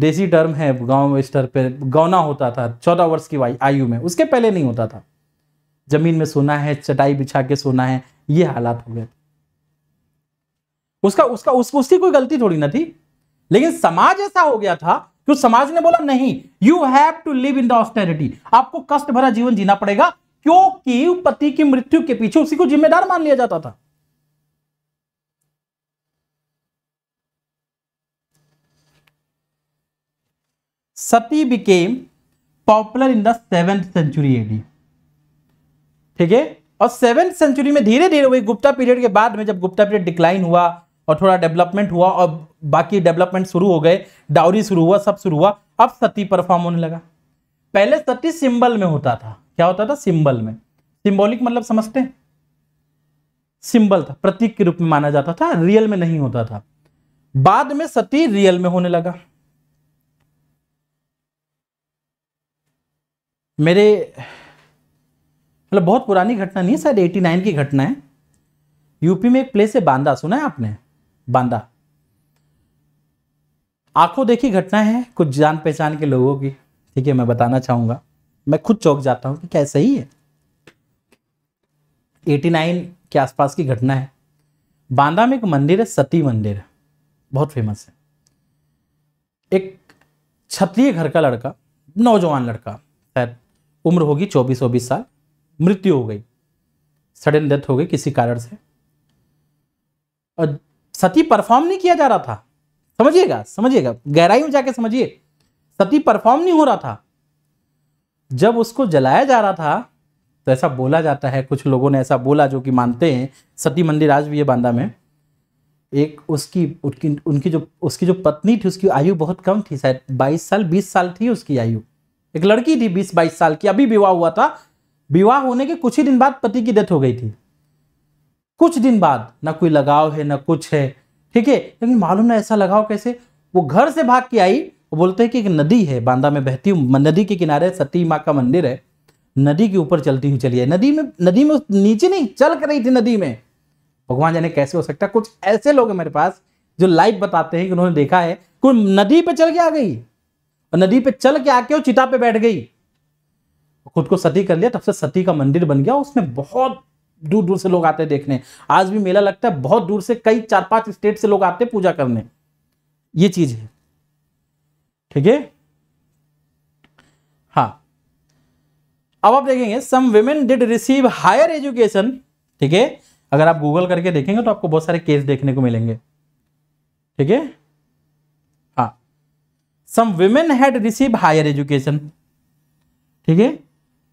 देसी टर्म है गांव स्तर पे गौना होता था चौदह वर्ष की आयु में उसके पहले नहीं होता था जमीन में सोना है चटाई बिछा के सोना है ये हालात हो गए उसका उसका उस, उसकी कोई गलती थोड़ी ना थी लेकिन समाज ऐसा हो गया था कि उस समाज ने बोला नहीं you have to live in the austerity आपको कष्ट भरा जीवन जीना पड़ेगा क्योंकि पति की मृत्यु के पीछे उसी को जिम्मेदार मान लिया जाता था sati became popular in the seventh century AD ठीक है और सेवेंथ सेंचुरी में धीरे धीरे वही गुप्ता पीरियड के बाद में जब गुप्ता पीरियड डिक्लाइन हुआ और थोड़ा डेवलपमेंट हुआ और बाकी डेवलपमेंट शुरू हो गए डाउरी शुरू हुआ सब शुरू हुआ अब सती परफॉर्म होने लगा पहले सती सिंबल में होता था क्या होता था सिंबल में सिंबॉलिक मतलब समझते हैं सिंबल था प्रतीक के रूप में माना जाता था रियल में नहीं होता था बाद में सती रियल में होने लगा मेरे मतलब बहुत पुरानी घटना नहीं है शायद एटी नाइन की घटना है यूपी में एक प्लेस है बांदा सुना है आपने बांदा आंखों देखी घटना है कुछ जान पहचान के लोगों की ठीक है मैं बताना चाहूँगा मैं खुद चौक जाता हूँ कि क्या सही है एटी नाइन के आसपास की घटना है बांदा में एक मंदिर है सती मंदिर बहुत फेमस है एक क्षत्रिय घर का लड़का नौजवान लड़का शायद उम्र होगी चौबीस चौबीस साल मृत्यु हो गई सडन डेथ हो गई किसी कारण से और सती परफॉर्म नहीं किया जा रहा था समझिएगा समझिएगा गहराई में जाके समझिए सती परफॉर्म नहीं हो रहा था जब उसको जलाया जा रहा था तो ऐसा बोला जाता है कुछ लोगों ने ऐसा बोला जो कि मानते हैं सती मंदिर आज भी है बांदा में एक उसकी उनकी उनकी जो उसकी जो पत्नी थी उसकी आयु बहुत कम थी शायद बाईस साल बीस साल थी उसकी आयु एक लड़की थी बीस बाईस साल की अभी विवाह हुआ था विवाह होने के कुछ ही दिन बाद पति की डेथ हो गई थी कुछ दिन बाद ना कोई लगाव है ना कुछ है ठीक है लेकिन मालूम ना ऐसा लगाव कैसे वो घर से भाग के आई वो बोलते हैं कि एक नदी है बांदा में बहती नदी के किनारे सती माँ का मंदिर है नदी के ऊपर चलती हुई चली है नदी में नदी में नीचे नहीं चल कर रही थी नदी में भगवान जाने कैसे हो सकता कुछ ऐसे लोग हैं मेरे पास जो लाइव बताते हैं कि उन्होंने देखा है कोई नदी पर चल के आ गई और नदी पे चल के आके वो चिता पे बैठ गई खुद को सती कर लिया तब से सती का मंदिर बन गया उसमें बहुत दूर दूर से लोग आते देखने आज भी मेला लगता है बहुत दूर से कई चार पांच स्टेट से लोग आते पूजा करने ये चीज है ठीक है हाँ अब आप देखेंगे some women did receive higher education ठीक है अगर आप गूगल करके देखेंगे तो आपको बहुत सारे केस देखने को मिलेंगे ठीक है some women had receive higher education ठीक है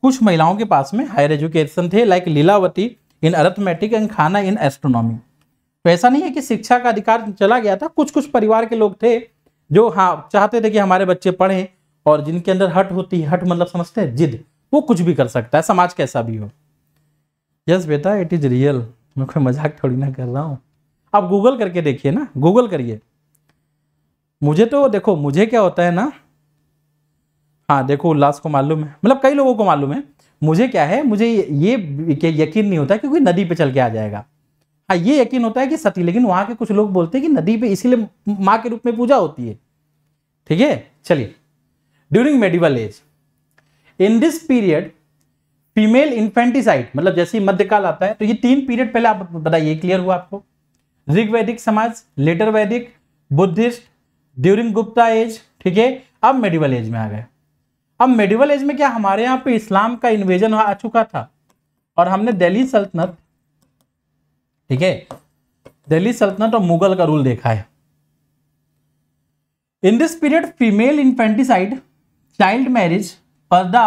कुछ महिलाओं के पास में हायर एजुकेशन थे like Lilavati in arithmetic and Khana in astronomy तो ऐसा नहीं है कि शिक्षा का अधिकार चला गया था कुछ कुछ परिवार के लोग थे जो हाँ चाहते थे कि हमारे बच्चे पढ़ें और जिनके अंदर हट होती है हट मतलब समझते हैं जिद वो कुछ भी कर सकता है समाज कैसा भी हो यस बेटा इट इज़ रियल मैं कोई मजाक थोड़ी ना कर रहा हूँ आप गूगल करके देखिए ना गूगल करिए मुझे तो देखो मुझे क्या होता है ना हाँ देखो उल्लास को मालूम है मतलब कई लोगों को मालूम है मुझे क्या है मुझे ये, ये यकीन नहीं होता क्योंकि नदी पे चल के आ जाएगा हाँ ये यकीन होता है कि सती लेकिन वहां के कुछ लोग बोलते हैं कि नदी पे इसीलिए माँ के रूप में पूजा होती है ठीक है चलिए during medieval age in this period female infanticide मतलब जैसे मध्यकाल आता है तो ये तीन पीरियड पहले आप बताइए क्लियर हुआ आपको ऋग वैदिक समाज लेटर वैदिक बुद्धिस्ट ड्यूरिंग गुप्ता एज ठीक है अब मेडिवल एज में आ गए अब मेडिवल एज में क्या हमारे यहाँ पे इस्लाम का इन्वेजन आ चुका था और हमने दिल्ली सल्तनत ठीक है दिल्ली सल्तनत और मुगल का रूल देखा है in this period female infanticide child marriage purdah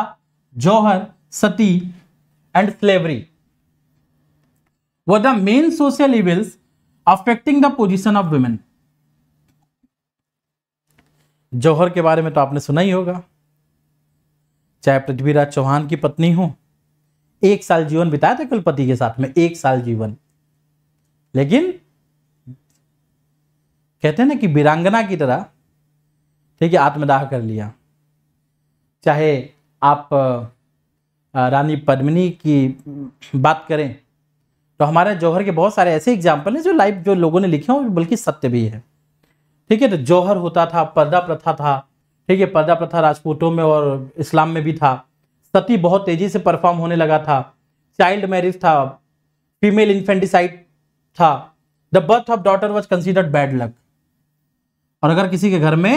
jauhar sati and slavery were the main social evils affecting the position of women jauhar के बारे में तो आपने सुना ही होगा चाहे पृथ्वीराज चौहान की पत्नी हो एक साल जीवन बिताया था कुलपति के साथ में एक साल जीवन लेकिन कहते हैं ना कि वीरांगना की तरह ठीक है आत्मदाह कर लिया चाहे आप रानी पद्मिनी की बात करें तो हमारे जौहर के बहुत सारे ऐसे एग्जाम्पल हैं जो लाइफ जो लोगों ने लिखे हो बल्कि सत्य भी है ठीक है तो जौहर होता था पर्दा प्रथा था ठीक है पर्दा प्रथा राजपूतों में और इस्लाम में भी था सती बहुत तेजी से परफॉर्म होने लगा था चाइल्ड मैरिज था फीमेल इन्फेंटिसाइड था the birth of daughter was considered bad luck और अगर किसी के घर में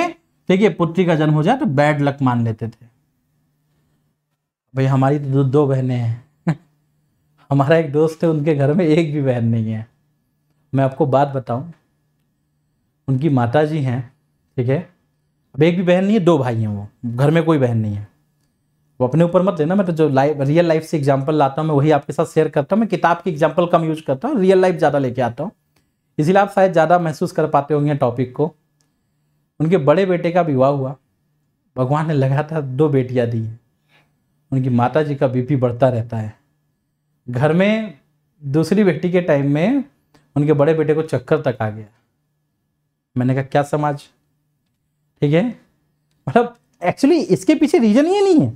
ठीक है पुत्री का जन्म हो जाए तो बैड लक मान लेते थे भाई हमारी तो दो दो बहनें हैं हमारा एक दोस्त है उनके घर में एक भी बहन नहीं है मैं आपको बात बताऊं उनकी माता जी हैं ठीक है अब एक भी बहन नहीं है दो भाई हैं वो घर में कोई बहन नहीं है वो अपने ऊपर मत लेना मैं तो जो लाइफ रियल लाइफ से एग्जाम्पल लाता हूँ मैं वही आपके साथ शेयर करता हूँ मैं किताब की एग्जाम्पल कम यूज करता हूँ रियल लाइफ ज़्यादा लेके आता हूँ इसीलिए आप शायद ज़्यादा महसूस कर पाते होंगे टॉपिक को उनके बड़े बेटे का विवाह हुआ भगवान ने लगातार दो बेटियाँ दी हैं उनकी माता जी का बीपी बढ़ता रहता है घर में दूसरी बेटी के टाइम में उनके बड़े बेटे को चक्कर तक आ गया मैंने कहा क्या समाज ठीक है मतलब एक्चुअली इसके पीछे रीजन ये नहीं है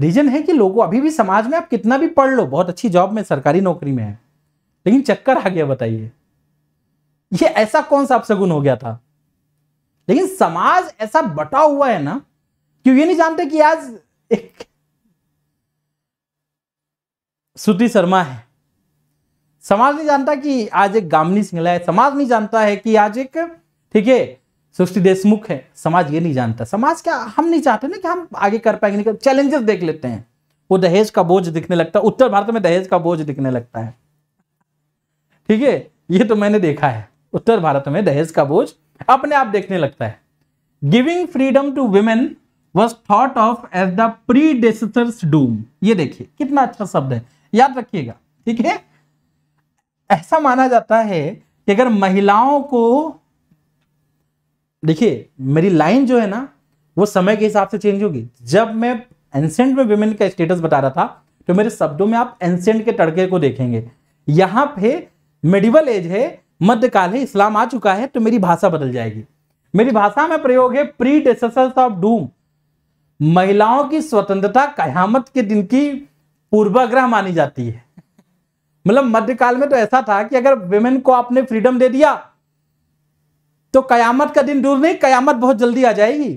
रीजन है कि लोगों अभी भी समाज में आप कितना भी पढ़ लो बहुत अच्छी जॉब में सरकारी नौकरी में है लेकिन चक्कर आ गया बताइए ये ऐसा कौन सा आपसे गुण हो गया था लेकिन समाज ऐसा बटा हुआ है ना कि ये नहीं जानते कि आज एक श्रुति शर्मा है समाज नहीं जानता कि आज एक गामनी सिंगला है समाज नहीं जानता है कि आज एक ठीक है सृष्टि देशमुख है समाज ये नहीं जानता समाज क्या हम नहीं चाहते ना कि हम आगे कर पाएंगे नहीं कर चैलेंजेस देख लेते हैं वो दहेज का बोझ दिखने लगता है उत्तर भारत में दहेज का बोझ दिखने लगता है ठीक है ये तो मैंने देखा है उत्तर भारत में दहेज का बोझ अपने आप देखने लगता है giving freedom to women was thought of as the predecessors doom ये देखिए कितना अच्छा शब्द है याद रखिएगा ठीक है ऐसा माना जाता है कि अगर महिलाओं को देखिए मेरी लाइन जो है ना वो समय के हिसाब से चेंज होगी जब मैं एंसेंट में वेमेन का स्टेटस बता रहा था तो मेरे शब्दों में आप एंसेंट के तड़के को देखेंगे यहाँ पे मेडिवल एज है मध्यकाल है इस्लाम आ चुका है तो मेरी भाषा बदल जाएगी मेरी भाषा में प्रयोग है प्री डिसेसर्स ऑफ डूम महिलाओं की स्वतंत्रता कयामत के दिन की पूर्वाग्रह मानी जाती है मतलब मध्यकाल में तो ऐसा था कि अगर वेमेन को आपने फ्रीडम दे दिया तो कयामत का दिन दूर नहीं कयामत बहुत जल्दी आ जाएगी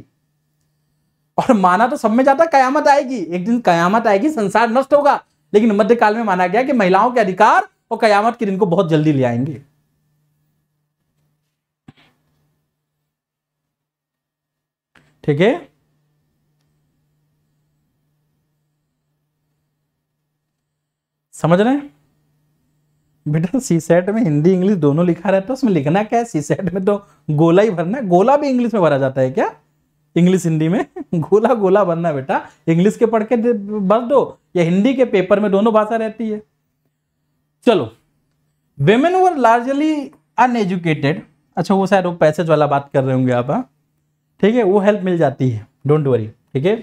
और माना तो सब में जाता कयामत आएगी एक दिन कयामत आएगी संसार नष्ट होगा लेकिन मध्यकाल में माना गया कि महिलाओं के अधिकार और कयामत के दिन को बहुत जल्दी ले आएंगे ठीक है समझ रहे हैं बेटा सी सेट में हिंदी इंग्लिश दोनों लिखा रहता है उसमें लिखना क्या है सी सेट में तो गोला ही भरना है गोला भी इंग्लिश में भरा जाता है क्या इंग्लिश हिंदी में गोला गोला भरना बेटा इंग्लिश के पढ़ के भर दो या हिंदी के पेपर में दोनों भाषा रहती है चलो वेमेन वर लार्जली अनएजुकेटेड अच्छा वो शायद वो पैसेज वाला बात कर रहे होंगे आप हाँ? ठीक है वो हेल्प मिल जाती है डोंट वरी ठीक है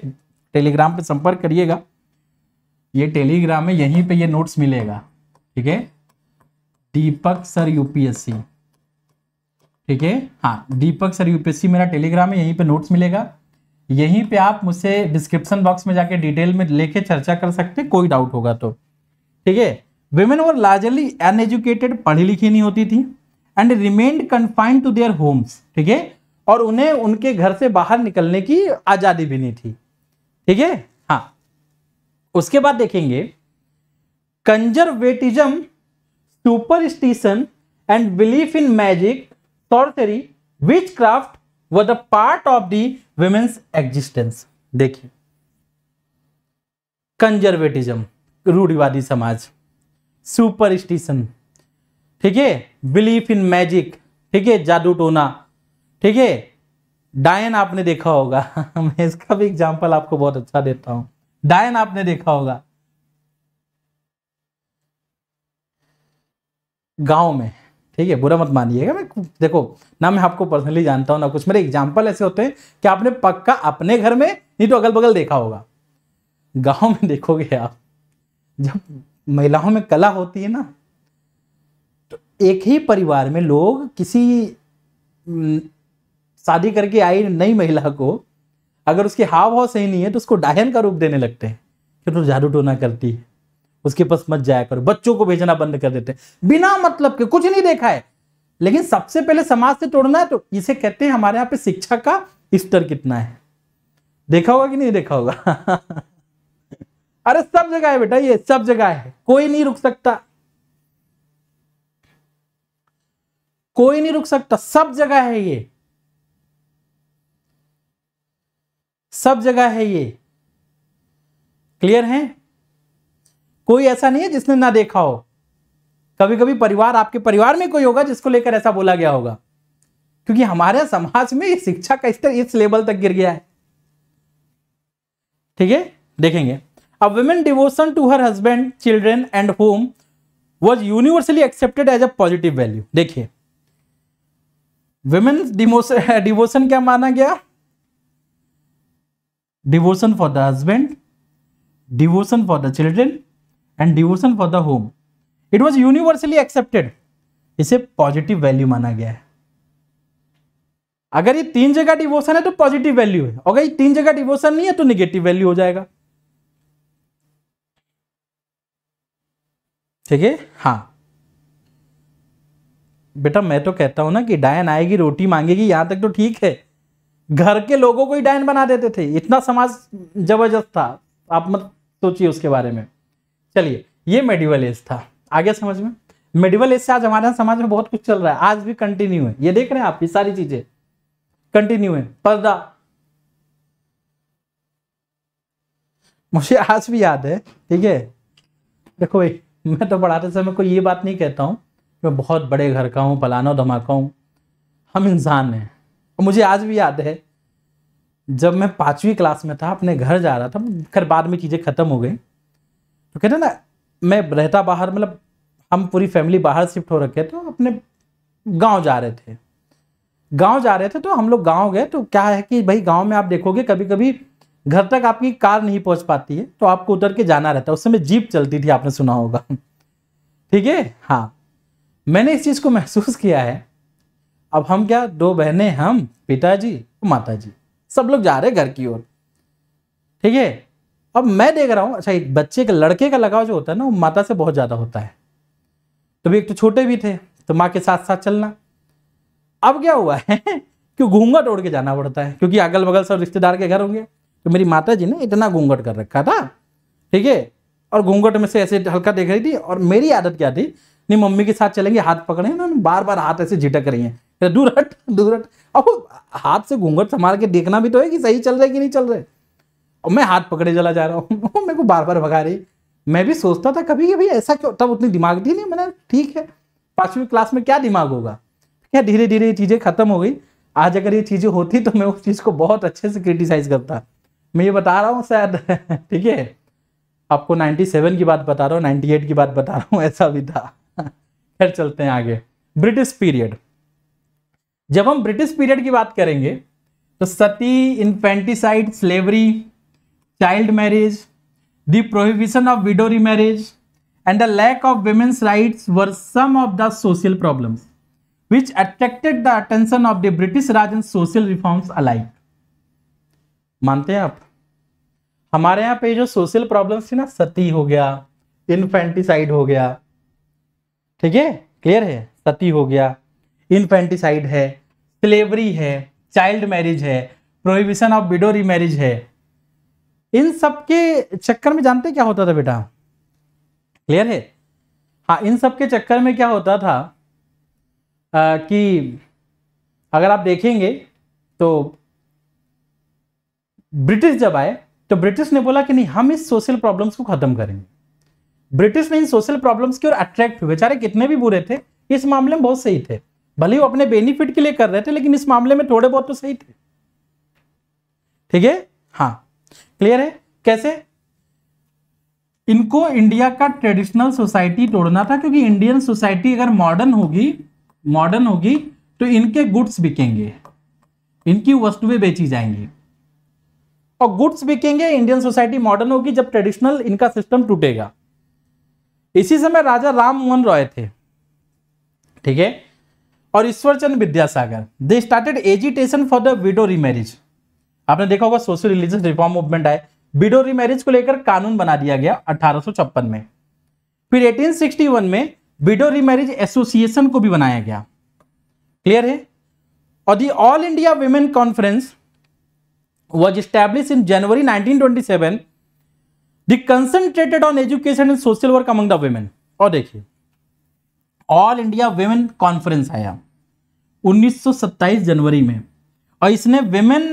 टेलीग्राम पर संपर्क करिएगा ये टेलीग्राम में यहीं पे ये नोट्स मिलेगा ठीक है दीपक सर यूपीएससी ठीक है हाँ दीपक सर यूपीएससी मेरा टेलीग्राम है यहीं पे नोट्स मिलेगा यहीं पे आप मुझसे डिस्क्रिप्शन बॉक्स में जाके डिटेल में लेके चर्चा कर सकते कोई डाउट होगा तो ठीक है वेमेन वर लार्जली अनएजुकेटेड पढ़ी लिखी नहीं होती थी and remained confined to their homes ठीक है और उन्हें उनके घर से बाहर निकलने की आज़ादी भी नहीं थी ठीक है हाँ उसके बाद देखेंगे conservatism superstition and belief in magic, sorcery, witchcraft were the part of the women's existence. देखिए कंजर्वेटिज्म रूढ़िवादी समाज सुपरस्टिशन ठीक है बिलीफ इन मैजिक ठीक है जादू टोना ठीक है डायन आपने देखा होगा मैं इसका भी एग्जांपल आपको बहुत अच्छा देता हूं डायन आपने देखा होगा गाँव में ठीक है बुरा मत मानिएगा मैं देखो ना मैं आपको पर्सनली जानता हूँ ना कुछ मेरे एग्जाम्पल ऐसे होते हैं कि आपने पक्का अपने घर में नहीं तो अगल बगल देखा होगा गाँव में देखोगे आप जब महिलाओं में कला होती है ना तो एक ही परिवार में लोग किसी शादी करके आई नई महिला को अगर उसके हाव भाव सही नहीं है तो उसको डायन का रूप देने लगते हैं कि तो जादू टोना करती है उसके पास मत जाया करो बच्चों को भेजना बंद कर देते हैं बिना मतलब के कुछ नहीं देखा है लेकिन सबसे पहले समाज से तोड़ना है तो इसे कहते हैं हमारे यहाँ पे शिक्षा का स्तर कितना है देखा होगा कि नहीं देखा होगा अरे सब जगह है बेटा ये सब जगह है कोई नहीं रुक सकता कोई नहीं रुक सकता सब जगह है ये सब जगह है ये क्लियर है कोई ऐसा नहीं है जिसने ना देखा हो कभी कभी परिवार आपके परिवार में कोई होगा जिसको लेकर ऐसा बोला गया होगा क्योंकि हमारे समाज में शिक्षा का स्तर इस लेवल तक गिर गया है ठीक है देखेंगे a woman devotion to her husband children and home was universally accepted as a positive value देखिए वेमेन डिवोशन क्या माना गया devotion for the husband devotion for the children and devotion for the home it was universally accepted इसे positive value माना गया है अगर ये तीन जगह डिवोशन है तो पॉजिटिव वैल्यू है अगर ये तीन जगह डिवोशन नहीं है तो निगेटिव वैल्यू हो जाएगा ठीक है हाँ बेटा मैं तो कहता हूं ना कि डायन आएगी रोटी मांगेगी यहां तक तो ठीक है घर के लोगों को ही डायन बना देते थे इतना समाज जबरदस्त था आप मत सोचिए उसके बारे में चलिए ये मेडिवल एज था आगे समझ में मेडिवल एज से आज हमारे समाज में बहुत कुछ चल रहा है आज भी कंटिन्यू है ये देख रहे हैं आप ये सारी चीजें कंटिन्यू है पर्दा मुझे आज भी याद है ठीक है देखो भाई मैं तो पढ़ाते समय कोई ये बात नहीं कहता हूँ मैं बहुत बड़े घर का हूँ पलाना धमाका हूँ हम इंसान हैं और मुझे आज भी याद है जब मैं पाँचवीं क्लास में था अपने घर जा रहा था खैर बाद में चीज़ें ख़त्म हो गई तो कहते ना मैं रहता बाहर मतलब हम पूरी फैमिली बाहर शिफ्ट हो रखे थे तो अपने गांव जा रहे थे गांव जा रहे थे तो हम लोग गांव गए तो क्या है कि भाई गांव में आप देखोगे कभी कभी घर तक आपकी कार नहीं पहुंच पाती है तो आपको उतर के जाना रहता है उस समय जीप चलती थी आपने सुना होगा ठीक है हाँ मैंने इस चीज़ को महसूस किया है अब हम क्या दो बहनें हम पिताजी माता जी सब लोग जा रहे घर की ओर ठीक है अब मैं देख रहा हूँ अच्छा बच्चे के लड़के का लगाव जो होता है ना वो माता से बहुत ज़्यादा होता है तो भी एक तो छोटे भी थे तो माँ के साथ साथ चलना अब क्या हुआ है कि घूंघट ओढ़ के जाना पड़ता है क्योंकि अगल बगल सब रिश्तेदार के घर होंगे तो मेरी माता जी ने इतना घूंघट कर रखा था ठीक है और घूंघट में से ऐसे हल्का देख रही थी और मेरी आदत क्या थी नहीं मम्मी के साथ चलेंगे हाथ पकड़े ना बार बार हाथ ऐसे झिटक रही हैं दूर हट दूर हट अब हाथ से घूंघट संभाल के देखना भी तो है कि सही चल रहा है कि नहीं चल रहे और मैं हाथ पकड़े चला जा रहा हूँ मेरे को बार बार भगा रही मैं भी सोचता था कभी कभी ऐसा क्यों तब उतनी दिमाग थी नहीं मैंने ठीक है पांचवी क्लास में क्या दिमाग होगा क्या धीरे धीरे ये चीज़ें खत्म हो गई आज अगर ये चीज़ें होती तो मैं उस चीज़ को बहुत अच्छे से क्रिटिसाइज करता मैं ये बता रहा हूँ शायद ठीक है आपको 97 की बात बता रहा हूँ 98 की बात बता रहा हूँ ऐसा भी था फिर चलते हैं आगे ब्रिटिश पीरियड जब हम ब्रिटिश पीरियड की बात करेंगे तो sati infanticide slavery child marriage, the prohibition of widowry marriage, and the lack of women's rights were some of the social problems which attracted the attention of the British Raj and social reforms alike. मानते हैं आप हमारे यहाँ पे जो social problems थी ना सती हो गया इन्फेंटिसाइड हो गया ठीक है क्लियर है सती हो गया इन्फेंटिसाइड है स्लेवरी है चाइल्ड मैरिज है प्रोहिबिशन ऑफ विडो रीमैरिज है इन सब के चक्कर में जानते क्या होता था बेटा क्लियर है हाँ इन सब के चक्कर में क्या होता था आ, कि अगर आप देखेंगे तो ब्रिटिश जब आए तो ब्रिटिश ने बोला कि नहीं हम इस सोशल प्रॉब्लम्स को खत्म करेंगे ब्रिटिश ने इन सोशल प्रॉब्लम्स की ओर अट्रैक्ट हुए बेचारे कितने भी बुरे थे इस मामले में बहुत सही थे भले वो अपने बेनिफिट के लिए कर रहे थे लेकिन इस मामले में थोड़े बहुत तो सही थे ठीक है हाँ क्लियर है कैसे इनको इंडिया का ट्रेडिशनल सोसाइटी तोड़ना था क्योंकि इंडियन सोसाइटी अगर मॉडर्न होगी मॉडर्न होगी तो इनके गुड्स बिकेंगे इनकी वस्तुएं बेची जाएंगी और गुड्स बिकेंगे इंडियन सोसाइटी मॉडर्न होगी जब ट्रेडिशनल इनका सिस्टम टूटेगा इसी समय राजा राम मोहन रॉय थे ठीक है और Ishwarchand Vidyasagar they started agitation for the widow remarriage आपने देखा होगा सोशल रिलीजियस रिफॉर्म मूवमेंट आए बिडो रिमैरिज को लेकर कानून बना दिया गया अठारह में फिर 1861 में बिडो रिमैरिज एसोसिएशन को भी बनाया गया क्लियर है और the all India women conference was establish in January 1927 they concentrated on education and social work among the women और देखिए ऑल इंडिया वेमेन कॉन्फ्रेंस आया 1927 जनवरी में और इसने वेमेन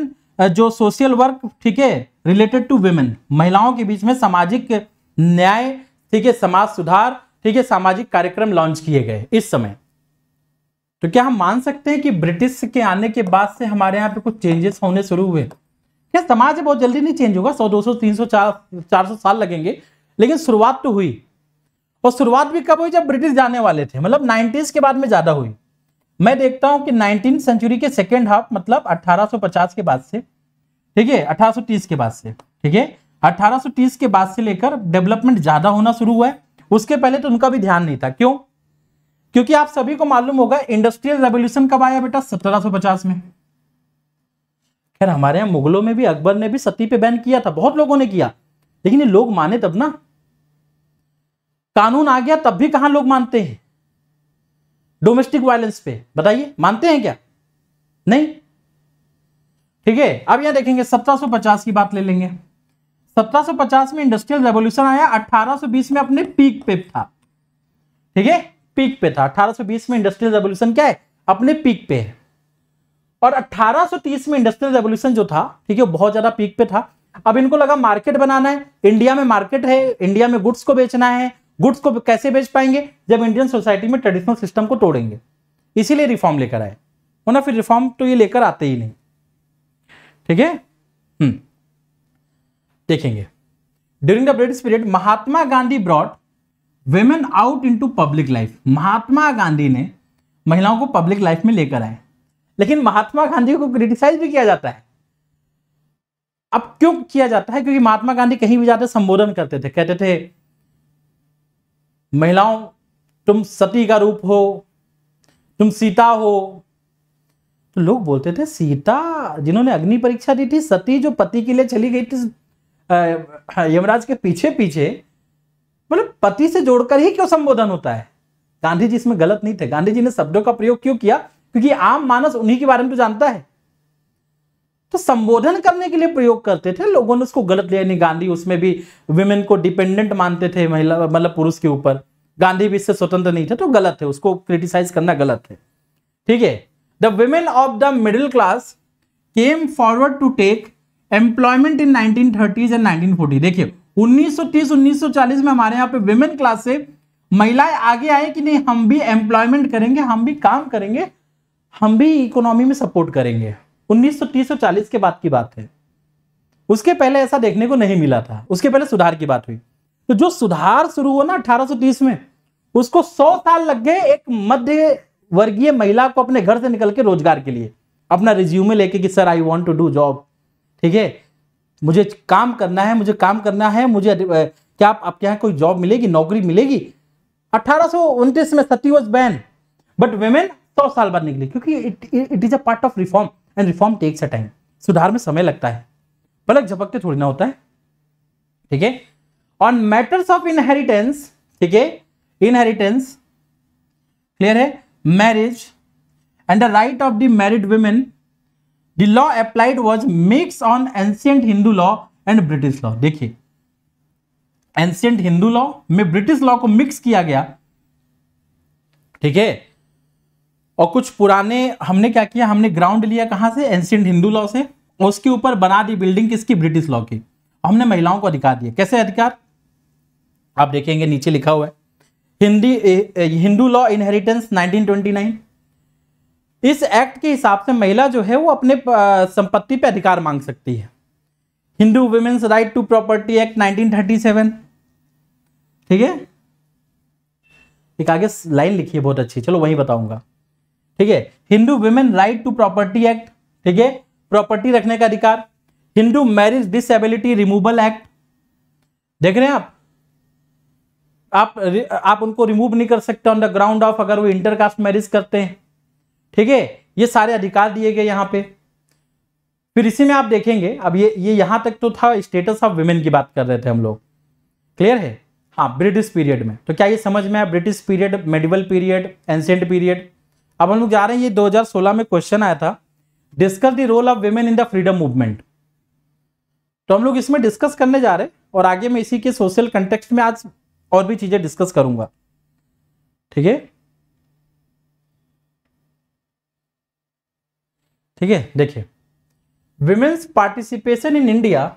जो सोशल वर्क ठीक है रिलेटेड टू वेमेन महिलाओं के बीच में सामाजिक न्याय ठीक है समाज सुधार ठीक है सामाजिक कार्यक्रम लॉन्च किए गए इस समय तो क्या हम मान सकते हैं कि ब्रिटिश के आने के बाद से हमारे यहाँ पे कुछ चेंजेस होने शुरू हुए क्या समाज बहुत जल्दी नहीं चेंज होगा सौ दो सौ तीन सौ चार चार सौ साल लगेंगे लेकिन शुरुआत तो हुई और शुरुआत भी कब हुई जब ब्रिटिश जाने वाले थे मतलब नाइन्टीज के बाद में ज्यादा हुई मैं देखता हूं कि नाइनटीन सेंचुरी के सेकेंड हाफ मतलब 1850 के बाद से ठीक है 1830 के बाद से ठीक है 1830 के बाद से लेकर डेवलपमेंट ज्यादा होना शुरू हुआ है उसके पहले तो उनका भी ध्यान नहीं था क्यों क्योंकि आप सभी को मालूम होगा इंडस्ट्रियल रेवोल्यूशन कब आया बेटा 1750 में खैर हमारे यहां मुगलों में भी अकबर ने भी सती पे बैन किया था बहुत लोगों ने किया लेकिन ये लोग माने तब ना कानून आ गया तब भी कहा लोग मानते हैं डोमेस्टिक वायलेंस पे बताइए मानते हैं क्या नहीं ठीक है अब यह देखेंगे 1750 की बात ले लेंगे 1750 में इंडस्ट्रियल रेवोल्यूशन आया 1820 में अपने पीक पे था ठीक है पीक पे था 1820 में इंडस्ट्रियल रेवोल्यूशन क्या है अपने पीक पे है और 1830 में इंडस्ट्रियल रेवोल्यूशन जो था ठीक है बहुत ज्यादा पीक पे था अब इनको लगा मार्केट बनाना है इंडिया में मार्केट है इंडिया में गुड्स को बेचना है गुड्स को कैसे बेच पाएंगे जब इंडियन सोसाइटी में ट्रेडिशनल सिस्टम को तोड़ेंगे इसीलिए रिफॉर्म लेकर आए वरना फिर रिफॉर्म तो ये लेकर आते ही नहीं ठीक है हम्म। देखेंगे during the British period Mahatma Gandhi brought women out to public life Mahatma Gandhi ने महिलाओं को पब्लिक लाइफ में लेकर आए लेकिन महात्मा गांधी को क्रिटिसाइज भी किया जाता है अब क्यों किया जाता है क्योंकि महात्मा गांधी कहीं भी जाते संबोधन करते थे कहते थे महिलाओं तुम सती का रूप हो तुम सीता हो तो लोग बोलते थे सीता जिन्होंने अग्नि परीक्षा दी थी सती जो पति के लिए चली गई थी हाँ, यमराज के पीछे पीछे मतलब पति से जोड़कर ही क्यों संबोधन होता है गांधी जी इसमें गलत नहीं थे गांधी जी ने शब्दों का प्रयोग क्यों किया क्योंकि आम मानस उन्हीं के बारे में तो जानता है तो संबोधन करने के लिए प्रयोग करते थे लोगों ने उसको गलत लिया नहीं गांधी उसमें भी वुमेन को डिपेंडेंट मानते थे महिला मतलब पुरुष के ऊपर गांधी भी इससे स्वतंत्र नहीं थे तो गलत है उसको क्रिटिसाइज करना गलत है ठीक है the women of the middle class came forward to take employment in 1930s and 1940 देखिए 1930 1940 में हमारे यहाँ पे विमेन क्लास से महिलाएं आगे आए कि नहीं हम भी एम्प्लॉयमेंट करेंगे हम भी काम करेंगे हम भी इकोनॉमी में सपोर्ट करेंगे 1930 और 40 के बाद की बात है उसके पहले ऐसा देखने को नहीं मिला था उसके पहले सुधार की बात हुई तो जो सुधार शुरू हुआ ना 1830 में उसको 100 साल लग गए एक मध्य वर्गीय महिला को अपने घर से निकल के रोजगार के लिए अपना रिज्यूमे लेके कि sir I want to do job ठीक है मुझे काम करना है मुझे काम करना है मुझे क्या आप, आपके यहाँ कोई जॉब मिलेगी नौकरी मिलेगी अठारह में sati was ban but women सौ साल बाद निकली क्योंकि it it is a part of reform and reform takes a time सुधार में समय लगता है पलक झपकते थोड़ी ना होता है ठीक है ऑन मैटर्स ऑफ इनहेरिटेंस ठीक है इनहेरिटेंस क्लियर है marriage and the right of the married women the law applied was mix on ancient Hindu law and British law देखिए एंशियंट हिंदू लॉ में ब्रिटिश लॉ को मिक्स किया गया ठीक है और कुछ पुराने हमने क्या किया हमने ग्राउंड लिया कहाँ से एंशियंट हिंदू लॉ से उसके ऊपर बना दी बिल्डिंग किसकी ब्रिटिश लॉ की हमने महिलाओं को अधिकार दिया कैसे अधिकार आप देखेंगे नीचे लिखा हुआ है हिंदी हिंदू लॉ इनहेरिटेंस 1929 इस एक्ट के हिसाब से महिला जो है वो अपने संपत्ति पे अधिकार मांग सकती है Hindu women's right to property act 1937 ठीक है एक आगे लाइन लिखी है बहुत अच्छी चलो वही बताऊंगा ठीक है Hindu women right to property act ठीक है प्रॉपर्टी रखने का अधिकार Hindu marriage disability removal act देख रहे हैं आप आप आप उनको रिमूव नहीं कर सकते ऑन द ग्राउंड ऑफ अगर वो इंटरकास्ट मैरिज करते हैं ठीक है ये सारे अधिकार दिए गए यहां पे फिर इसी में आप देखेंगे अब ये ये यहां तक तो था स्टेटस ऑफ वुमेन की बात कर रहे थे हम लोग क्लियर है हाँ ब्रिटिश पीरियड में तो क्या ये समझ में आया British period medieval period ancient period अब हम लोग जा रहे हैं ये 2016 में क्वेश्चन आया था discuss the role of women in the freedom movement तो हम लोग इसमें डिस्कस करने जा रहे हैं और आगे मैं इसी के सोशल कंटेक्स्ट में आज और भी चीजें डिस्कस करूंगा ठीक है ठीक है देखिए in India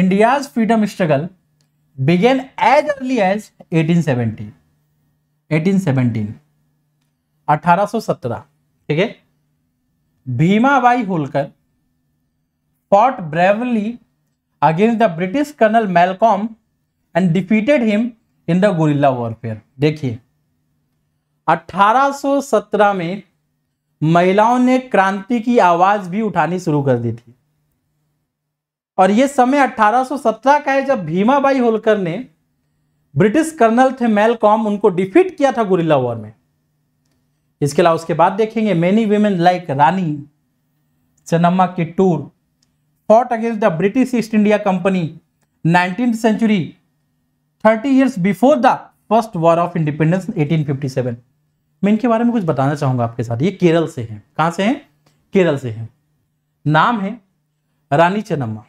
in freedom struggle began as early as eighteen seventeen 1870 1817 1817 ठीक है Bhimabai Holkar fought bravely against the British colonel Malcolm and defeated him in the guerrilla warfare देखिए 1817 में महिलाओं ने क्रांति की आवाज भी उठानी शुरू कर दी थी और यह समय 1817 का है जब भीमाबाई होलकर ने ब्रिटिश कर्नल थे मेलकॉम उनको डिफीट किया था गुरिल्ला वॉर में इसके अलावा उसके बाद देखेंगे many women like Rani Channamma टूर fought against the British East India Company nineteen century thirty years before the first war of independence 1857 मैं इनके बारे में कुछ बताना चाहूँगा आपके साथ ये केरल से हैं कहाँ से हैं केरल से हैं नाम है रानी चन्नम्मा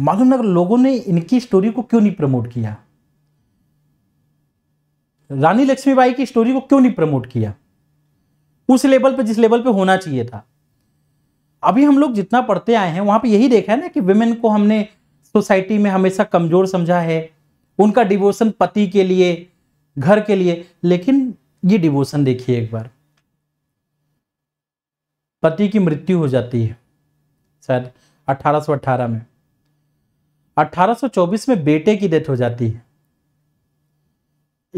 मालूम नगर लोगों ने इनकी स्टोरी को क्यों नहीं प्रमोट किया रानी लक्ष्मीबाई की स्टोरी को क्यों नहीं प्रमोट किया उस लेवल पे जिस लेवल पे होना चाहिए था अभी हम लोग जितना पढ़ते आए हैं वहां पे यही देखा है ना कि वेमेन को हमने सोसाइटी में हमेशा कमजोर समझा है उनका डिवोशन पति के लिए घर के लिए लेकिन ये डिवोशन देखिए एक बार पति की मृत्यु हो जाती है शायद अठारह में 1824 में बेटे की डेथ हो जाती है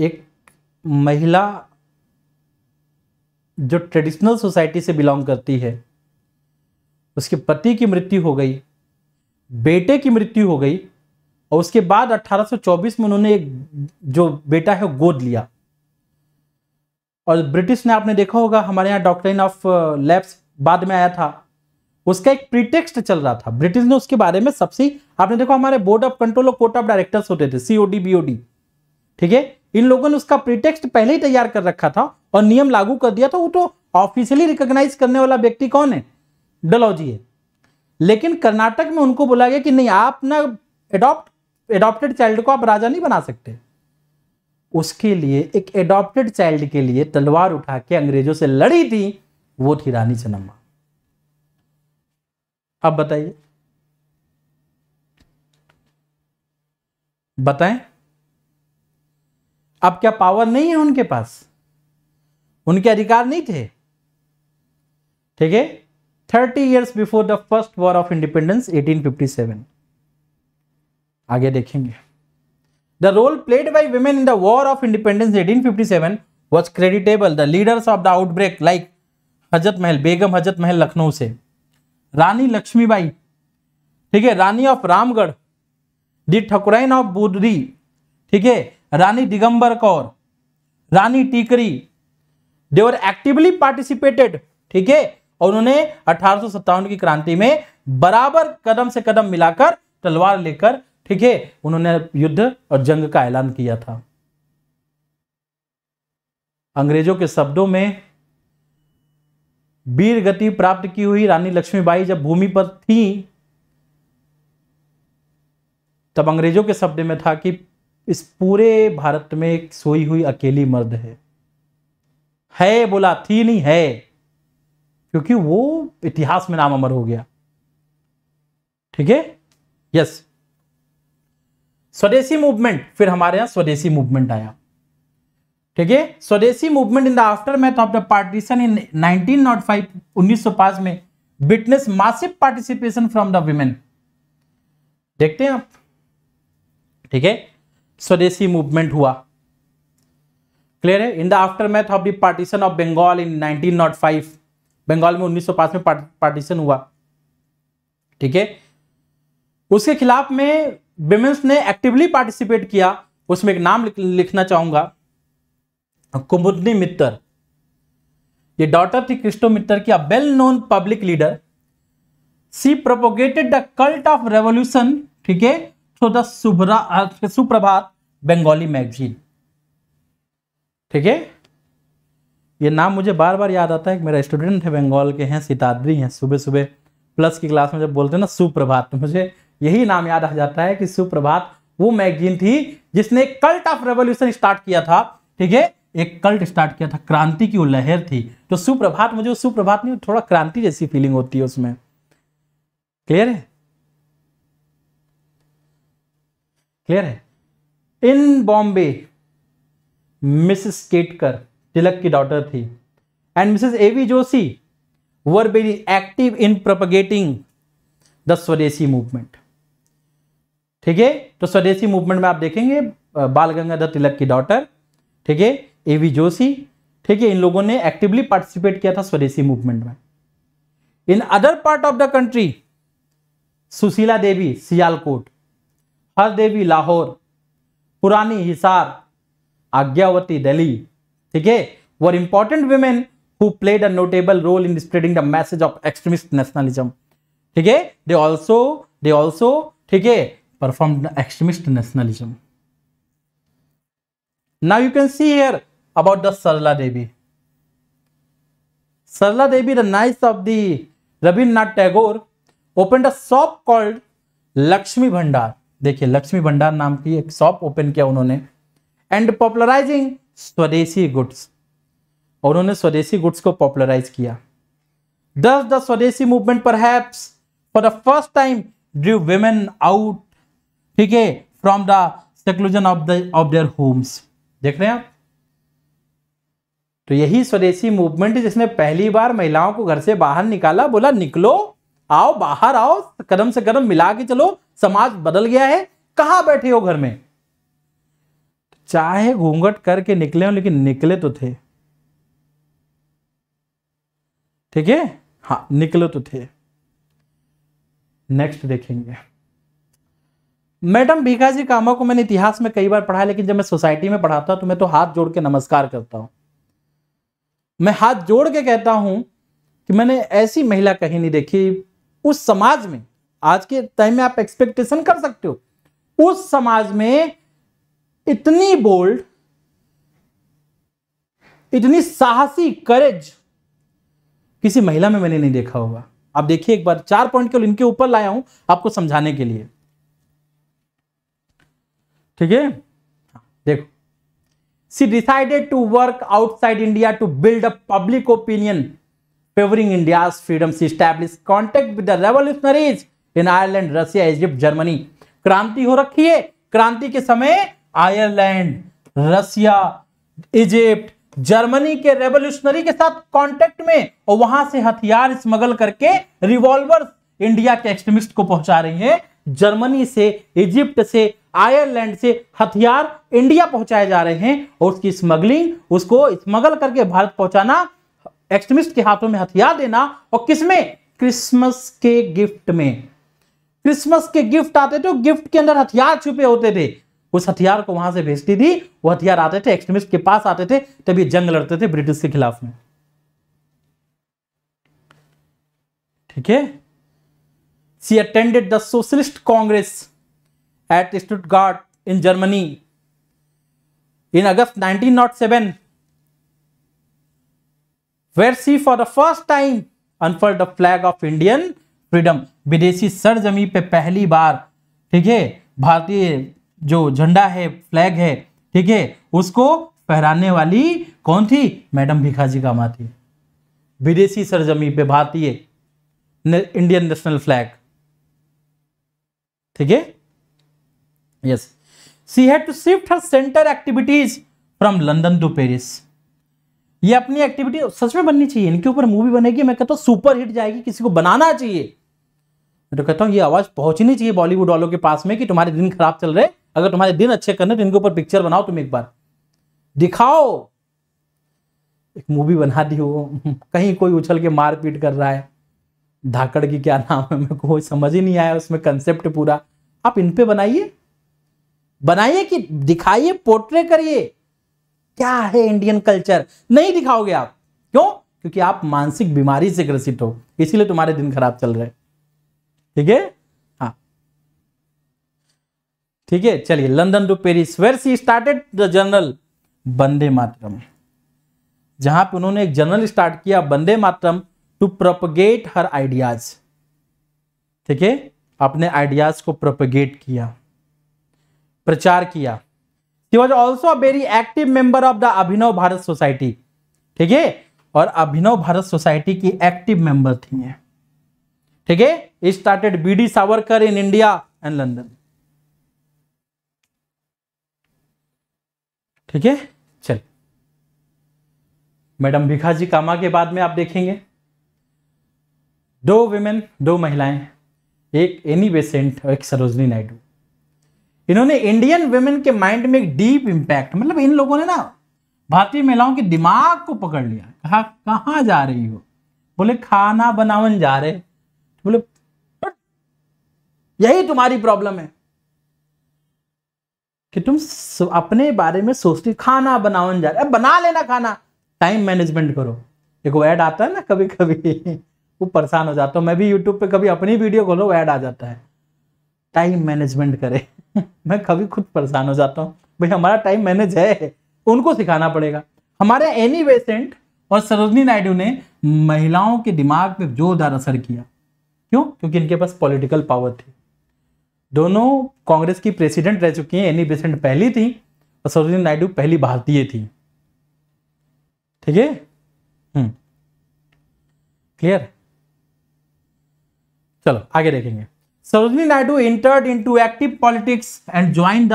एक महिला जो ट्रेडिशनल सोसाइटी से बिलोंग करती है उसके पति की मृत्यु हो गई बेटे की मृत्यु हो गई और उसके बाद 1824 में उन्होंने एक जो बेटा है गोद लिया और ब्रिटिश ने आपने देखा होगा हमारे यहाँ डॉक्टर ऑफ लैब्स बाद में आया था उसका एक प्रीटेक्स्ट चल रहा था ब्रिटिश ने उसके बारे में सबसे आपने देखो हमारे बोर्ड ऑफ कंट्रोल और कोर्ट ऑफ डायरेक्टर्स होते थे सीओडी बीओडी ठीक है इन लोगों ने उसका प्रीटेक्स्ट पहले ही तैयार कर रखा था और नियम लागू कर दिया था वो तो ऑफिशियली रिकॉग्नाइज करने वाला व्यक्ति कौन है डलौजी है लेकिन कर्नाटक में उनको बोला गया कि नहीं आप ना एडॉप्ट एडॉप्टेड चाइल्ड को आप राजा नहीं बना सकते उसके लिए एक एडॉप्टेड चाइल्ड के लिए तलवार उठा के अंग्रेजों से लड़ी थी वो थी रानी चन्नम्मा अब बताइए बताएं अब क्या पावर नहीं है उनके पास उनके अधिकार नहीं थे ठीक है thirty years before the first war of independence 1857 आगे देखेंगे the role played by women in the war of independence 1857 was creditable the leaders of the outbreak like Hazrat Mahal बेगम हजरत महल लखनऊ से रानी लक्ष्मीबाई ठीक है रानी ऑफ रामगढ़ दी ठकुराइन ऑफ बुदरी ठीक है Rani Digambar Kaur Rani Tikari they were actively participated ठीक है और उन्होंने अठारह की क्रांति में बराबर कदम से कदम मिलाकर तलवार लेकर ठीक है उन्होंने युद्ध और जंग का ऐलान किया था अंग्रेजों के शब्दों में वीर गति प्राप्त की हुई रानी लक्ष्मीबाई जब भूमि पर थी तब अंग्रेजों के शब्द में था कि इस पूरे भारत में एक सोई हुई अकेली मर्द है है बोला थी नहीं है क्योंकि वो इतिहास में नाम अमर हो गया ठीक है यस स्वदेशी मूवमेंट फिर हमारे यहां स्वदेशी मूवमेंट आया ठीक है Swadeshi movement in the aftermath of the partition in 1905 1905 में witness massive participation from the women देखते हैं आप ठीक है स्वदेशी मूवमेंट हुआ क्लियर है in the aftermath of the partition of Bengal in 1905 Bengal में 1905 में पार्टीशन हुआ ठीक है उसके खिलाफ में विमेंस ने एक्टिवली पार्टिसिपेट किया उसमें एक नाम लिखना चाहूंगा कुमुदनी मित्तर ये डॉटर थी क्रिस्टो मित्तर की well known public leader she propagated the cult of revolution ठीक है थ्रू द सुप्रभात बंगाली मैगजीन ठीक है ये नाम मुझे बार बार याद आता है मेरा स्टूडेंट है बंगाल के हैं सीताद्री हैं सुबह सुबह प्लस की क्लास में जब बोलते हैं ना सुप्रभात तो मुझे यही नाम याद आ जाता है कि सुप्रभात वो मैगजीन थी जिसने कल्ट ऑफ रेवोल्यूशन स्टार्ट किया था ठीक है एक कल्ट स्टार्ट किया था क्रांति की वो लहर थी जो सुप्रभात मुझे सुप्रभात नहीं थोड़ा क्रांति जैसी फीलिंग होती है उसमें क्लियर है क्लियर है इन बॉम्बे मिसेस केटकर तिलक की डॉटर थी and Mrs A V Joshi were very active in propagating the स्वदेशी मूवमेंट ठीक है तो स्वदेशी मूवमेंट में आप देखेंगे बाल गंगाधर तिलक की डॉटर ठीक है ए वी जोशी ठीक है इन लोगों ने एक्टिवली पार्टिसिपेट किया था स्वदेशी मूवमेंट में in other part of the country Sushila Devi Sialkot Har Devi Lahore पुरानी हिसार आज्ञावती दिल्ली ठीक है were important women who played a notable role in spreading the message of extremist nationalism ठीक है दे ऑल्सो दे ऑल्सो ठीक है perform extremist nationalism now you can see here about the Sarla Devi. Sarla Devi, the niece of the Rabindranath Tagore, opened a shop called Lakshmi Bhandar. देखिए लक्ष्मी भंडार नाम की एक shop open किया उन्होंने and popularising स्वदेशी गुड्स और उन्होंने स्वदेशी गुड्स को पॉपुलराइज किया दस द स्वदेशी मूवमेंट पर for the first time drew women out ठीक है from the seclusion of the of their homes देख रहे हैं आप तो यही स्वदेशी मूवमेंट जिसने पहली बार महिलाओं को घर से बाहर निकाला बोला निकलो आओ बाहर आओ कदम से कदम मिला के चलो समाज बदल गया है कहां बैठे हो घर में चाहे घूंघट करके निकले हो लेकिन निकले तो थे ठीक है हाँ निकले तो थे नेक्स्ट देखेंगे मैडम भीखा जी कामा को मैंने इतिहास में कई बार पढ़ा लेकिन जब मैं सोसाइटी में पढ़ाता हूं तो मैं तो हाथ जोड़ के नमस्कार करता हूं मैं हाथ जोड़ के कहता हूं कि मैंने ऐसी महिला कहीं नहीं देखी उस समाज में आज के टाइम में आप एक्सपेक्टेशन कर सकते हो उस समाज में इतनी बोल्ड इतनी साहसी करेज किसी महिला में मैंने नहीं देखा होगा आप देखिए एक बार चार पॉइंट केवल इनके ऊपर लाया हूं आपको समझाने के लिए ठीक है देखो she decided to work outside India to build a public opinion favoring India's freedom. She established contact with the revolutionaries in Ireland Russia Egypt Germany क्रांति हो रखी है क्रांति के समय आयरलैंड रसिया इजिप्ट जर्मनी के रेवोल्यूशनरी के साथ कांटेक्ट में और वहां से हथियार स्मगल करके रिवॉल्वर इंडिया के एक्सट्रीमिस्ट को पहुंचा रही है जर्मनी से इजिप्ट से आयरलैंड से हथियार इंडिया पहुंचाए जा रहे हैं और उसकी स्मगलिंग उसको स्मगल करके भारत पहुंचाना एक्सट्रीमिस्ट के हाथों में हथियार देना और किसमें क्रिसमस के गिफ्ट में क्रिसमस के गिफ्ट आते थे गिफ्ट के अंदर हथियार छुपे होते थे उस हथियार को वहां से भेजती थी वो हथियार आते थे एक्सट्रीमिस्ट के पास आते थे तभी जंग लड़ते थे ब्रिटिश के खिलाफ में ठीक है she attended the socialist congress at Stuttgart in Germany in August nineteen nought seven where she for the first time unfurled the flag of Indian freedom विदेशी सरजमी पे पहली बार ठीक है भारतीय जो झंडा है फ्लैग है ठीक है उसको पहराने वाली कौन थी मैडम भिखाजी का माँ थी विदेशी सरजमी पे भारतीय इंडियन नेशनल फ्लैग ठीक है Yes, she had to shift her center activities from London to Paris. ये अपनी एक्टिविटी सच में बननी चाहिए इनके ऊपर मूवी बनेगी मैं कहता हूँ सुपर हिट जाएगी किसी को बनाना चाहिए मैं तो कहता हूँ ये आवाज़ पहुंचनी चाहिए बॉलीवुड वालों के पास में कि तुम्हारे दिन खराब चल रहे अगर तुम्हारे दिन अच्छे करने तो इनके ऊपर पिक्चर बनाओ तुम एक बार दिखाओ एक मूवी बना दी हो कहीं कोई उछल के मार पीट कर रहा है धाकड़ की क्या नाम है मेरे को समझ ही नहीं आया उसमें कंसेप्ट पूरा आप इन पे बनाइए बनाइए कि दिखाइए पोर्ट्रे करिए क्या है इंडियन कल्चर नहीं दिखाओगे आप क्यों क्योंकि आप मानसिक बीमारी से ग्रसित हो इसीलिए तुम्हारे दिन खराब चल रहे ठीक है हाँ। ठीक है चलिए London to Paris where she started the journal Bande Mataram जहां पे उन्होंने एक जर्नल स्टार्ट किया Bande Mataram to propagate her ideas ठीक है अपने आइडियाज को प्रोपगेट किया प्रचार किया he was also a very active member of the Abhinav Bharat Society ठीक है और अभिनव भारत सोसाइटी की एक्टिव मेंबर थी ठीक है started B D Savarkar in India and London ठीक है चल मैडम भिखाजी कामा के बाद में आप देखेंगे दो विमेन दो महिलाएं एक एनी बेसेंट और एक सरोजनी नायडू इन्होंने इंडियन वेमेन के माइंड में एक डीप इम्पैक्ट मतलब इन लोगों ने ना भारतीय महिलाओं के दिमाग को पकड़ लिया कहा कहाँ जा रही हो बोले खाना बनावन जा रहे बोले यही तुम्हारी प्रॉब्लम है कि तुम अपने बारे में सोचती खाना बनावन जा रहे बना लेना खाना टाइम मैनेजमेंट करो एक ऐड आता है ना कभी कभी वो परेशान हो जाता हूँ मैं भी यूट्यूब पे कभी अपनी वीडियो खोलो ऐड आ जाता है टाइम मैनेजमेंट करे मैं कभी खुद परेशान हो जाता हूँ भाई हमारा टाइम मैनेज है उनको सिखाना पड़ेगा हमारे एनी वेसेंट और सरोजनी नायडू ने महिलाओं के दिमाग पर जोरदार असर किया क्यों क्योंकि इनके पास पॉलिटिकल पावर थी दोनों कांग्रेस की प्रेसिडेंट रह चुकी हैं एनी बेसेंट पहली थी और सरोजनी नायडू पहली भारतीय थी ठीक है क्लियर हम्म। चलो आगे देखेंगे Sarojini Sarojini Naidu entered active politics and join the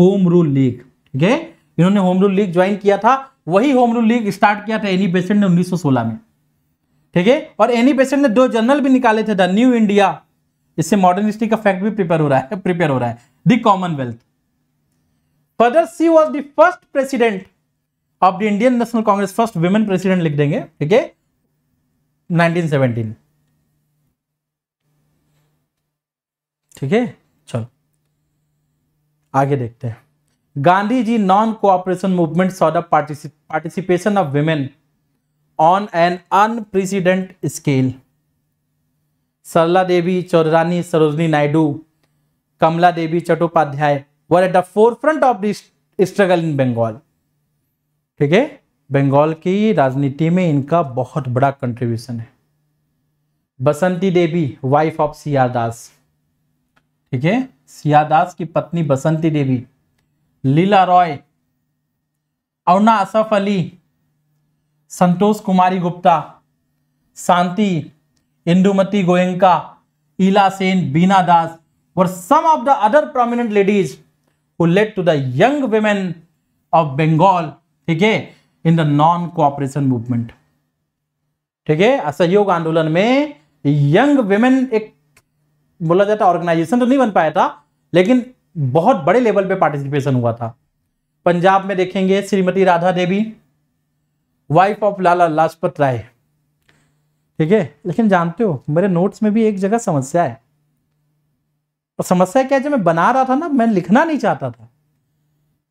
Home Rule League ठीक है इन्होंने होम रूल लीग ज्वाइन किया था वही होम रूल लीग स्टार्ट किया था एनी बेसेंट ने 1916 में ठीक है और एनी बेसेंट ने दो जर्नल भी निकाले थे द न्यू इंडिया इससे मॉडर्न हिस्ट्री का फैक्ट भी प्रिपेयर हो रहा है प्रिपेयर हो रहा है the Commonwealth further she was the first president of the Indian National Congress first women president लिख देंगे ठीक है 1917 ठीक है चलो आगे देखते हैं Gandhi ji non cooperation movement saw the participation of women on an unprecedented scale Sarla Devi Chaudhurani Sarojini Naidu Kamala Devi Chattopadhyay were at the forefront of the struggle in Bengal ठीक है बंगाल की राजनीति में इनका बहुत बड़ा कंट्रीब्यूशन है Basanti Devi wife of C R Das ठीक है सियादास की पत्नी बसंती देवी लीला रॉय अरुणा असफ अली संतोष कुमारी गुप्ता शांति इंदुमती गोयंका ईला सेन बीना दास और some of the other prominent ladies who led to the young women of Bengal ठीक है in the non cooperation movement ठीक है असहयोग आंदोलन में यंग वेमेन एक बोला जाता ऑर्गेनाइजेशन तो नहीं बन पाया था लेकिन बहुत बड़े लेवल पे पार्टिसिपेशन हुआ था पंजाब में देखेंगे श्रीमती राधा देवी वाइफ ऑफ लाला लाजपत राय ठीक है लेकिन जानते हो मेरे नोट्स में भी एक जगह समस्या है और समस्या क्या है जब मैं बना रहा था ना मैं लिखना नहीं चाहता था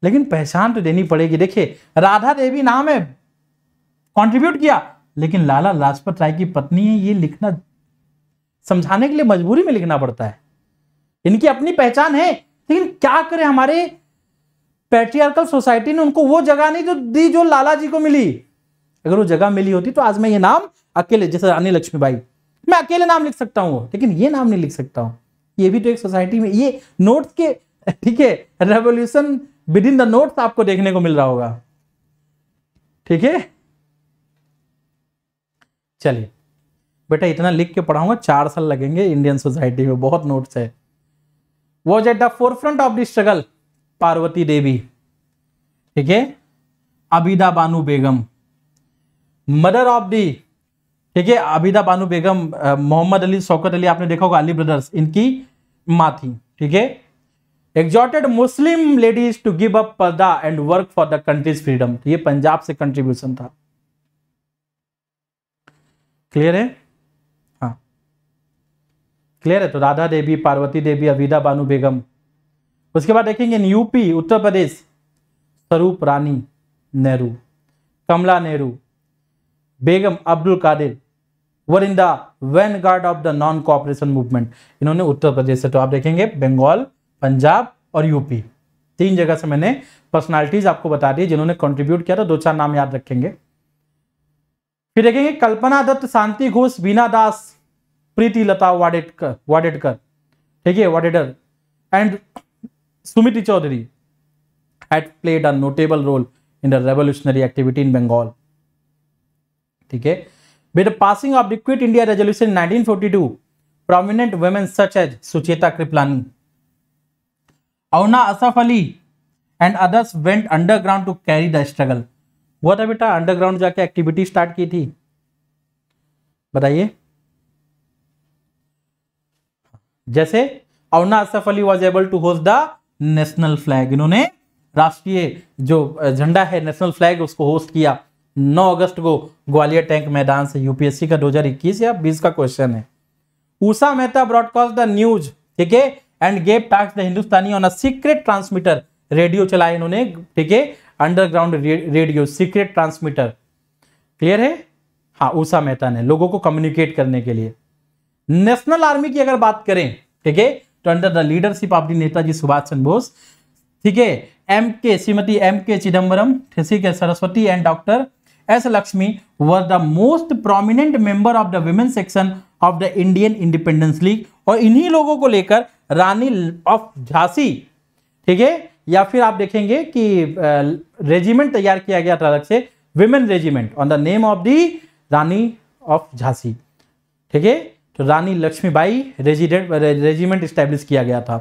लेकिन पहचान तो देनी पड़ेगी देखिए राधा देवी नाम है कंट्रीब्यूट किया लेकिन लाला लाजपत राय की पत्नी है ये लिखना समझाने के लिए मजबूरी में लिखना पड़ता है इनकी अपनी पहचान है लेकिन क्या करें हमारे पैट्रियार्कल सोसाइटी ने उनको वो जगह नहीं जो दी जो लाला जी को मिली अगर वो जगह मिली होती तो आज मैं ये नाम अकेले जैसे रानी लक्ष्मी बाई मैं अकेले नाम लिख सकता हूँ लेकिन ये नाम नहीं लिख सकता हूँ ये भी तो एक सोसाइटी में ये नोट्स के ठीक है revolution with in the notes आपको देखने को मिल रहा होगा ठीक है चलिए बेटा इतना लिख के पढ़ाऊंगा चार साल लगेंगे इंडियन सोसाइटी में बहुत नोट्स है was at the front of the struggle Parvati Devi ठीक है अबिदा बानू बेगम मदर ऑफ दी ठीक है अबिदा बानू बेगम मोहम्मद अली शौकत अली आपने देखा होगा अली ब्रदर्स इनकी माँ थी ठीक है exhorted Muslim ladies to give up purdah and work for the country's freedom ये पंजाब से कंट्रीब्यूशन था क्लियर है क्लियर है तो राधा देवी पार्वती देवी अविदा बानु बेगम उसके बाद देखेंगे UP Uttar Pradesh Swarup Rani Nehru Kamala Nehru Begum Abdul Qadir were in the vanguard of the non cooperation movement इन्होंने उत्तर प्रदेश से तो आप देखेंगे बंगाल पंजाब और यूपी तीन जगह से मैंने पर्सनालिटीज आपको बता दी जिन्होंने कंट्रीब्यूट किया था दो चार नाम याद रखेंगे फिर देखेंगे कल्पना दत्त शांति घोष बीना दास प्रीति लता वाडेटकर वाडेटकर ठीक है Wadetar and Sumiti Chaudhary had played a notable role in the revolutionary activity in Bengal ठीक है with passing of the India resolution nineteen forty two prominent women such as Sucheta Kripalani Aruna Asaf Ali and others went underground to carry the struggle वो था बेटा underground जाके activity start की थी बताइए जैसे Aruna Asaf Ali was able to hoist the national flag इन्होंने राष्ट्रीय जो झंडा है नेशनल फ्लैग उसको होस्ट किया 9 अगस्त को ग्वालियर टैंक मैदान से यूपीएससी का 2021 या 20 का क्वेश्चन है Usha Mehta broadcast the news ठीक है and gave talks the Hindustani on a secret transmitter radio चलाए इन्होंने ठीक है underground radio secret transmitter clear है हाँ उषा मेहता ने लोगों को कम्युनिकेट करने के लिए नेशनल आर्मी की अगर बात करें ठीक है तो under the leadership of the Netaji Subhas Chandra Bose ठीक है एम के श्रीमती एम के चिदम्बरम ठीक है Saraswati and doctor S Lakshmi were the most prominent member of the women section of the Indian Independence League और इन्हीं लोगों को लेकर रानी ऑफ झांसी ठीक है या फिर आप देखेंगे कि रेजिमेंट तैयार किया गया था अलग से women regiment on the name of the Rani of Jhansi ठीक है तो Rani Lakshmibai resident regiment establish किया गया था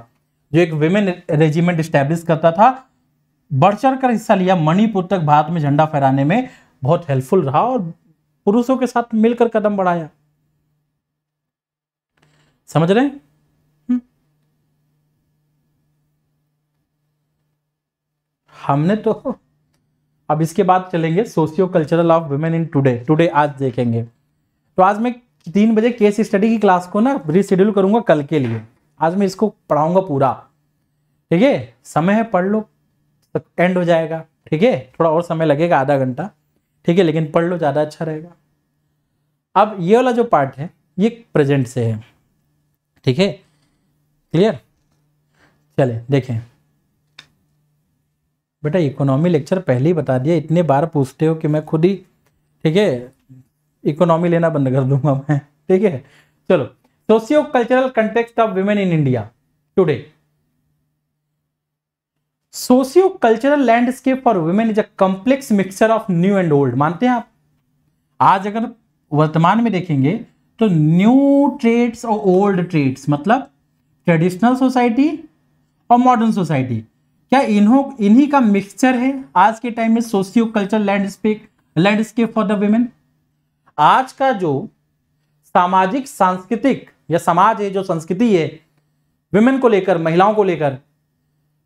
जो एक वेमेन रेजिमेंट स्टैब्लिश करता था बढ़ चढ़ कर हिस्सा लिया मणिपुर तक भारत में झंडा फहराने में बहुत हेल्पफुल रहा और पुरुषों के साथ मिलकर कदम बढ़ाया समझ रहे हैं हम्म। हमने तो अब इसके बाद चलेंगे socio cultural of women in today today आज देखेंगे तो आज मैं तीन बजे केस स्टडी की क्लास को ना रिशेड्यूल करूंगा कल के लिए आज मैं इसको पढ़ाऊंगा पूरा ठीक है समय है पढ़ लो एंड हो जाएगा ठीक है थोड़ा और समय लगेगा आधा घंटा ठीक है लेकिन पढ़ लो ज़्यादा अच्छा रहेगा अब ये वाला जो पार्ट है ये प्रेजेंट से है ठीक है क्लियर चले देखें बेटा इकोनॉमी लेक्चर पहले ही बता दिया इतने बार पूछते हो कि मैं खुद ही ठीक है इकोनॉमी लेना बंद कर दूंगा मैं ठीक है चलो socio cultural context of women in India today socio cultural landscape for women is a complex mixture of new and old मानते हैं आप आज अगर वर्तमान में देखेंगे तो न्यू ट्रेड्स और ओल्ड ट्रेड्स मतलब ट्रेडिशनल सोसाइटी और मॉडर्न सोसाइटी क्या इन्हों इन्हीं का मिक्सचर है आज के टाइम में socio culture landscape landscape for the women आज का जो सामाजिक सांस्कृतिक या समाज है जो संस्कृति है विमेन को लेकर महिलाओं को लेकर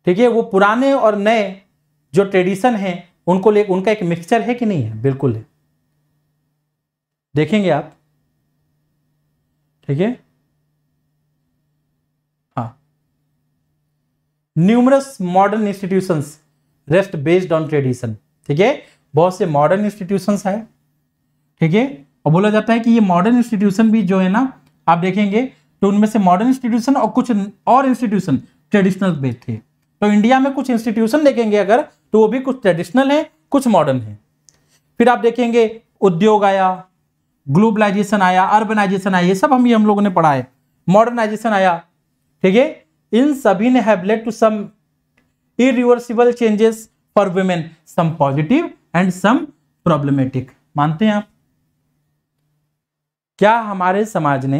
ठीक है वो पुराने और नए जो ट्रेडिशन है उनको ले उनका एक मिक्सचर है कि नहीं है बिल्कुल है देखेंगे आप ठीक है हाँ numerous modern institutions rest based on tradition ठीक है बहुत से मॉडर्न इंस्टीट्यूशंस हैं ठीक है और बोला जाता है कि ये मॉडर्न इंस्टीट्यूशन भी जो है ना आप देखेंगे तो उनमें से मॉडर्न इंस्टीट्यूशन और कुछ और इंस्टीट्यूशन ट्रेडिशनल बेस्ड थे तो इंडिया में कुछ इंस्टीट्यूशन देखेंगे अगर तो वो भी कुछ ट्रेडिशनल है कुछ मॉडर्न है फिर आप देखेंगे उद्योग आया ग्लोबलाइजेशन आया अर्बनाइजेशन आया ये सब हम ये हम लोगों ने पढ़ा है मॉडर्नाइजेशन आया ठीक है इन सभी ने have led to some irreversible changes for women some positive and some problematic मानते हैं आप क्या हमारे समाज ने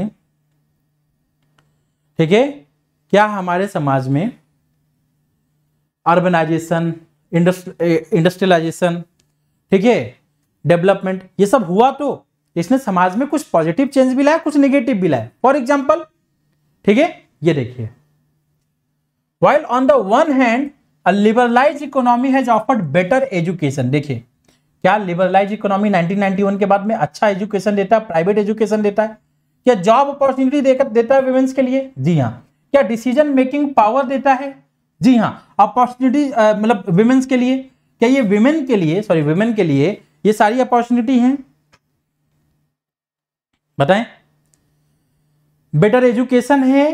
ठीक है क्या हमारे समाज में अर्बनाइजेशन इंडस्ट्रियलाइजेशन ठीक है डेवलपमेंट ये सब हुआ तो इसने समाज में कुछ पॉजिटिव चेंज भी लाया कुछ नेगेटिव भी लाया फॉर एग्जाम्पल ठीक है ये देखिए while on the one hand a liberalise economy has offered better education देखिए क्या लिबरलाइज इकोनॉमी 1991 के बाद में अच्छा एजुकेशन देता है प्राइवेट एजुकेशन देता है क्या जॉब अपॉर्चुनिटी देकर देता है वुमेन्स के लिए जी हाँ क्या डिसीजन मेकिंग पावर देता है जी हाँ अपॉर्चुनिटी मतलब वुमेन्स के लिए क्या ये वुमेन के लिए सॉरी वुमेन के लिए ये सारी अपॉर्चुनिटी है बताएं बेटर एजुकेशन है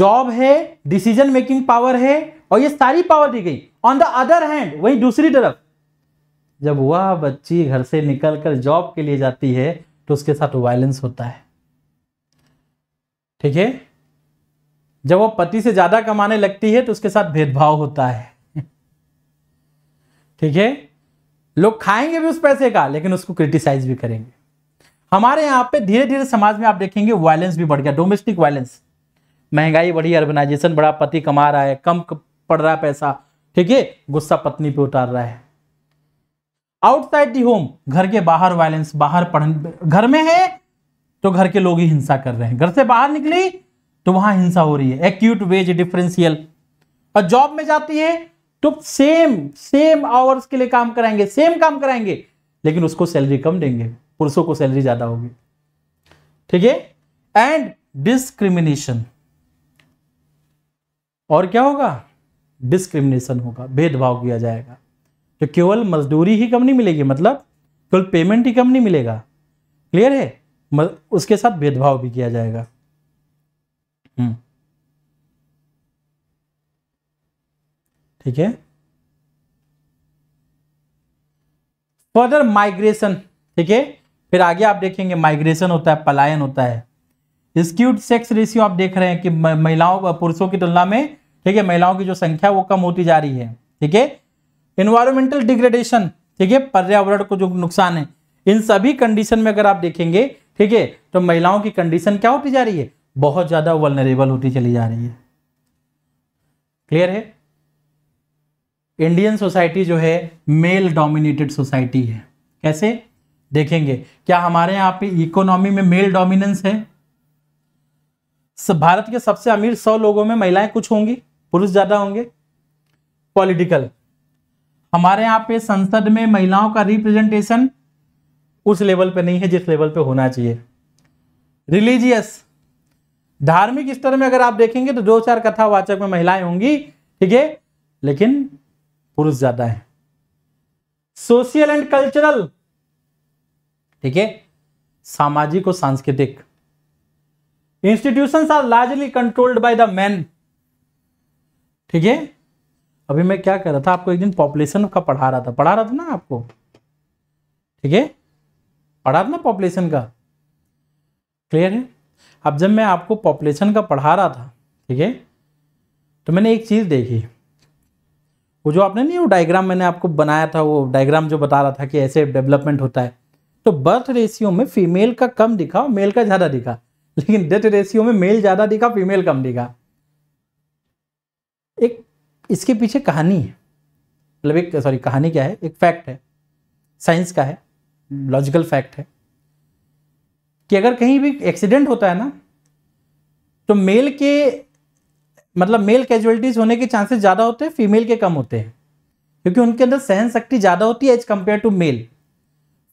जॉब है डिसीजन मेकिंग पावर है और ये सारी पावर दी गई ऑन द अदर हैंड वही दूसरी तरफ जब वह बच्ची घर से निकलकर जॉब के लिए जाती है तो उसके साथ वायलेंस होता है ठीक है जब वो पति से ज्यादा कमाने लगती है तो उसके साथ भेदभाव होता है ठीक है लोग खाएंगे भी उस पैसे का लेकिन उसको क्रिटिसाइज भी करेंगे हमारे यहाँ पे धीरे धीरे समाज में आप देखेंगे वायलेंस भी बढ़ गया डोमेस्टिक वायलेंस महंगाई बढ़ी अर्बनाइजेशन बड़ा पति कमा रहा है कम पड़ रहा है पैसा ठीक है गुस्सा पत्नी पे उतार रहा है आउटसाइड दी होम घर के बाहर वायलेंस बाहर पढ़ने घर में है तो घर के लोग ही हिंसा कर रहे हैं घर से बाहर निकली तो वहां हिंसा हो रही है एक्यूट वेज डिफरेंशियल और जॉब में जाती है तो सेम सेम आवर्स के लिए काम कराएंगे सेम काम कराएंगे लेकिन उसको सैलरी कम देंगे पुरुषों को सैलरी ज्यादा होगी ठीक है एंड डिस्क्रिमिनेशन और क्या होगा डिस्क्रिमिनेशन होगा भेदभाव किया जाएगा तो केवल मजदूरी ही कम नहीं मिलेगी मतलब केवल पेमेंट ही कम नहीं मिलेगा क्लियर है उसके साथ भेदभाव भी किया जाएगा हम्म। ठीक है फर्दर माइग्रेशन ठीक है फिर आगे आप देखेंगे माइग्रेशन होता है पलायन होता है स्क्यूड सेक्स रेशियो आप देख रहे हैं कि महिलाओं पुरुषों की तुलना में ठीक है महिलाओं की जो संख्या वो कम होती जा रही है ठीक है इन्वायरमेंटल डिग्रेडेशन ठीक है पर्यावरण को जो नुकसान है इन सभी कंडीशन में अगर आप देखेंगे ठीक है तो महिलाओं की कंडीशन क्या होती जा रही है बहुत ज़्यादा वलनरेबल होती चली जा रही है क्लियर है इंडियन सोसाइटी जो है मेल डोमिनेटेड सोसाइटी है कैसे देखेंगे क्या हमारे यहाँ पे इकोनॉमी में मेल डोमिनेंस है भारत के सबसे अमीर सौ लोगों में महिलाएं कुछ होंगी पुरुष ज़्यादा होंगे पॉलिटिकल हमारे यहाँ पे संसद में महिलाओं का रिप्रेजेंटेशन उस लेवल पे नहीं है जिस लेवल पे होना चाहिए रिलीजियस धार्मिक स्तर में अगर आप देखेंगे तो दो चार कथावाचक में महिलाएं होंगी ठीक है लेकिन पुरुष ज्यादा है सोशल एंड कल्चरल ठीक है सामाजिक और सांस्कृतिक institution are largely controlled by the man ठीक है अभी मैं क्या कर रहा था आपको एक दिन पॉपुलेशन का पढ़ा रहा था पढ़ा रहा था ना आपको ठीक है पढ़ा था ना पॉपुलेशन का क्लियर है अब जब मैं आपको पॉपुलेशन का पढ़ा रहा था ठीक है तो मैंने एक चीज़ देखी वो जो आपने नहीं वो डायग्राम मैंने आपको बनाया था वो डायग्राम जो बता रहा था कि ऐसे डेवलपमेंट होता है तो बर्थ रेशियो में फीमेल का कम दिखा और मेल का ज़्यादा दिखा लेकिन डेथ रेशियो में मेल ज़्यादा दिखा फीमेल कम दिखा एक इसके पीछे कहानी है मतलब एक सॉरी कहानी क्या है एक फैक्ट है साइंस का है लॉजिकल हम्म। फैक्ट है कि अगर कहीं भी एक्सीडेंट होता है ना तो मेल के मतलब मेल कैजुअलिटीज़ होने के चांसेस ज़्यादा होते हैं फीमेल के कम होते हैं क्योंकि उनके अंदर सहन शक्ति ज़्यादा होती है एज कम्पेयर टू मेल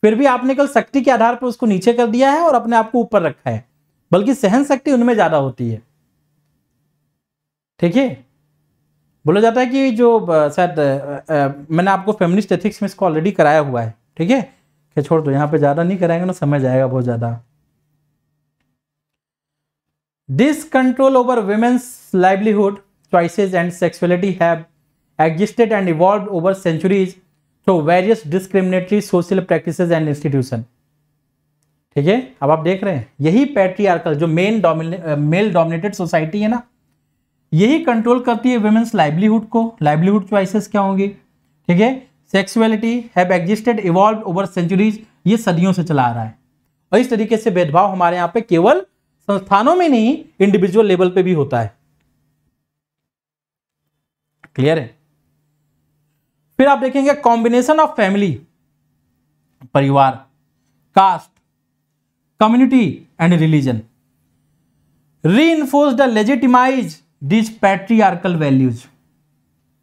फिर भी आपने कल शक्ति के आधार पर उसको नीचे कर दिया है और अपने आप को ऊपर रखा है बल्कि सहन शक्ति उनमें ज़्यादा होती है ठीक है बोला जाता है कि जो शायद मैंने आपको फेमिनिस्ट एथिक्स में इसको ऑलरेडी कराया हुआ है ठीक है क्या छोड़ दो यहाँ पे ज़्यादा नहीं कराएंगे ना समझ आएगा बहुत ज़्यादा this control over women's livelihood choices and sexuality have existed and evolve over centuries through various discriminatory social practice and institution ठीक है अब आप देख रहे हैं यही पैट्रियार्कल जो मेन डोमिने मेल डोमिनेटेड सोसाइटी है ना यही कंट्रोल करती है वेमेंस लाइवलीहुड को लाइवलीहुड चॉइसेस क्या होंगे ठीक है sexuality have existed evolve over centuries ये सदियों से चला आ रहा है और इस तरीके से भेदभाव हमारे यहाँ पे केवल संस्थानों में नहीं इंडिविजुअल लेवल पे भी होता है क्लियर है फिर आप देखेंगे कॉम्बिनेशन ऑफ फैमिली परिवार caste community and religion reinforce the legitimise this patriarchal values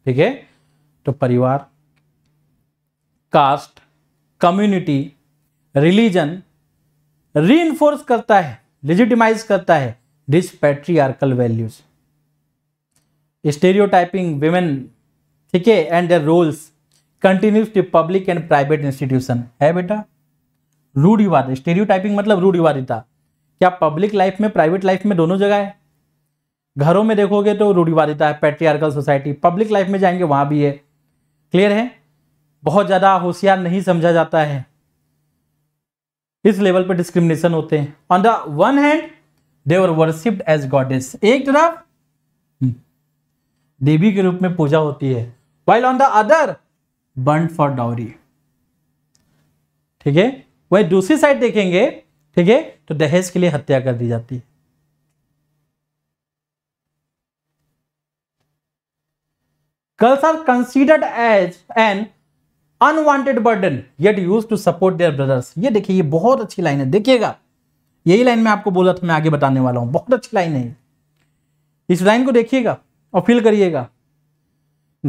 ठीक है तो परिवार कास्ट कम्युनिटी रिलीजन री करता है लिजिटिमाइज करता है this patriarchal values stereotyping women ठीक है and their roles continues to public and private institution है बेटा रूढ़िवाद स्टेरियोटाइपिंग मतलब रूढ़िवादिता क्या पब्लिक लाइफ में प्राइवेट लाइफ में दोनों जगह है घरों में देखोगे तो रूढ़िवादिता है पेट्रियारिकल सोसाइटी पब्लिक लाइफ में जाएंगे वहां भी है क्लियर है बहुत ज़्यादा होशियार नहीं समझा जाता है इस लेवल पर डिस्क्रिमिनेशन होते हैं on the one hand they were worshipped as goddess एक तरफ हम्म, देवी के रूप में पूजा होती है while on the other burn for dowry ठीक है वही दूसरी साइड देखेंगे ठीक है तो दहेज के लिए हत्या कर दी जाती है Girls are considered as an unwanted burden yet use to support their brothers ये देखिए ये बहुत अच्छी लाइन है देखिएगा यही लाइन में आपको बोला था मैं आगे बताने वाला हूँ बहुत अच्छी लाइन है इस लाइन को देखिएगा और फील करिएगा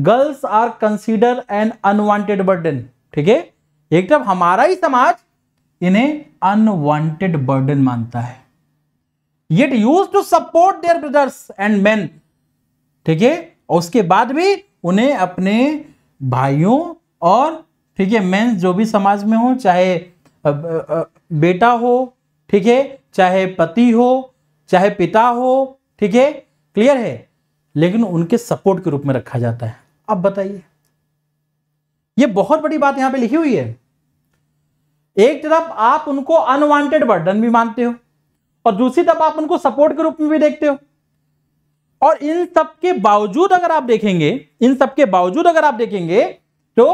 girls are consider an unwanted burden ठीक है एक तरफ हमारा ही समाज इन्हें अनवांटेड बर्डन मानता है yet use to support their brothers and man ठीक है और उसके बाद भी उन्हें अपने भाइयों और ठीक है मेंस जो भी समाज में हो चाहे बेटा हो ठीक है चाहे पति हो चाहे पिता हो ठीक है क्लियर है लेकिन उनके सपोर्ट के रूप में रखा जाता है अब बताइए ये बहुत बड़ी बात यहां पे लिखी हुई है एक तरफ आप उनको अनवांटेड बर्डन भी मानते हो और दूसरी तरफ आप उनको सपोर्ट के रूप में भी देखते हो और इन सब के बावजूद अगर आप देखेंगे इन सब के बावजूद अगर आप देखेंगे तो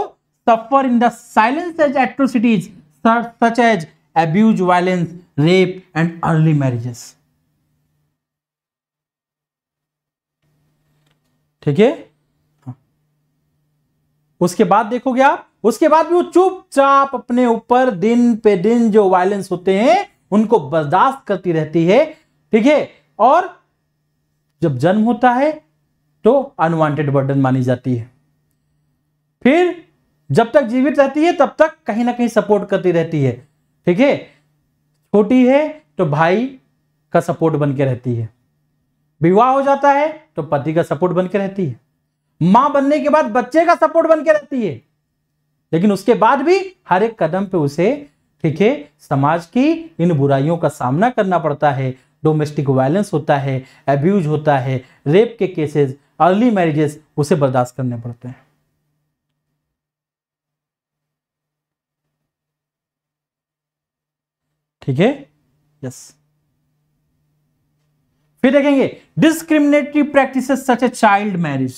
suffer in the silence as atrocities such as abuse violence rape and early marriages ठीक है उसके बाद देखोगे आप उसके बाद भी वो चुपचाप अपने ऊपर दिन पे दिन जो वायलेंस होते हैं उनको बर्दाश्त करती रहती है ठीक है और जब जन्म होता है तो अनवांटेड बर्डन मानी जाती है फिर जब तक जीवित रहती है तब तक कहीं ना कहीं सपोर्ट करती रहती है ठीक है छोटी है तो भाई का सपोर्ट बन के रहती है विवाह हो जाता है तो पति का सपोर्ट बन के रहती है मां बनने के बाद बच्चे का सपोर्ट बन के रहती है लेकिन उसके बाद भी हर एक कदम पे उसे ठीक है समाज की इन बुराइयों का सामना करना पड़ता है डोमेस्टिक वायलेंस होता है एब्यूज होता है रेप के केसेस अर्ली मैरिजेस उसे बर्दाश्त करने पड़ते हैं ठीक है यस फिर देखेंगे discriminatory practice such a child marriage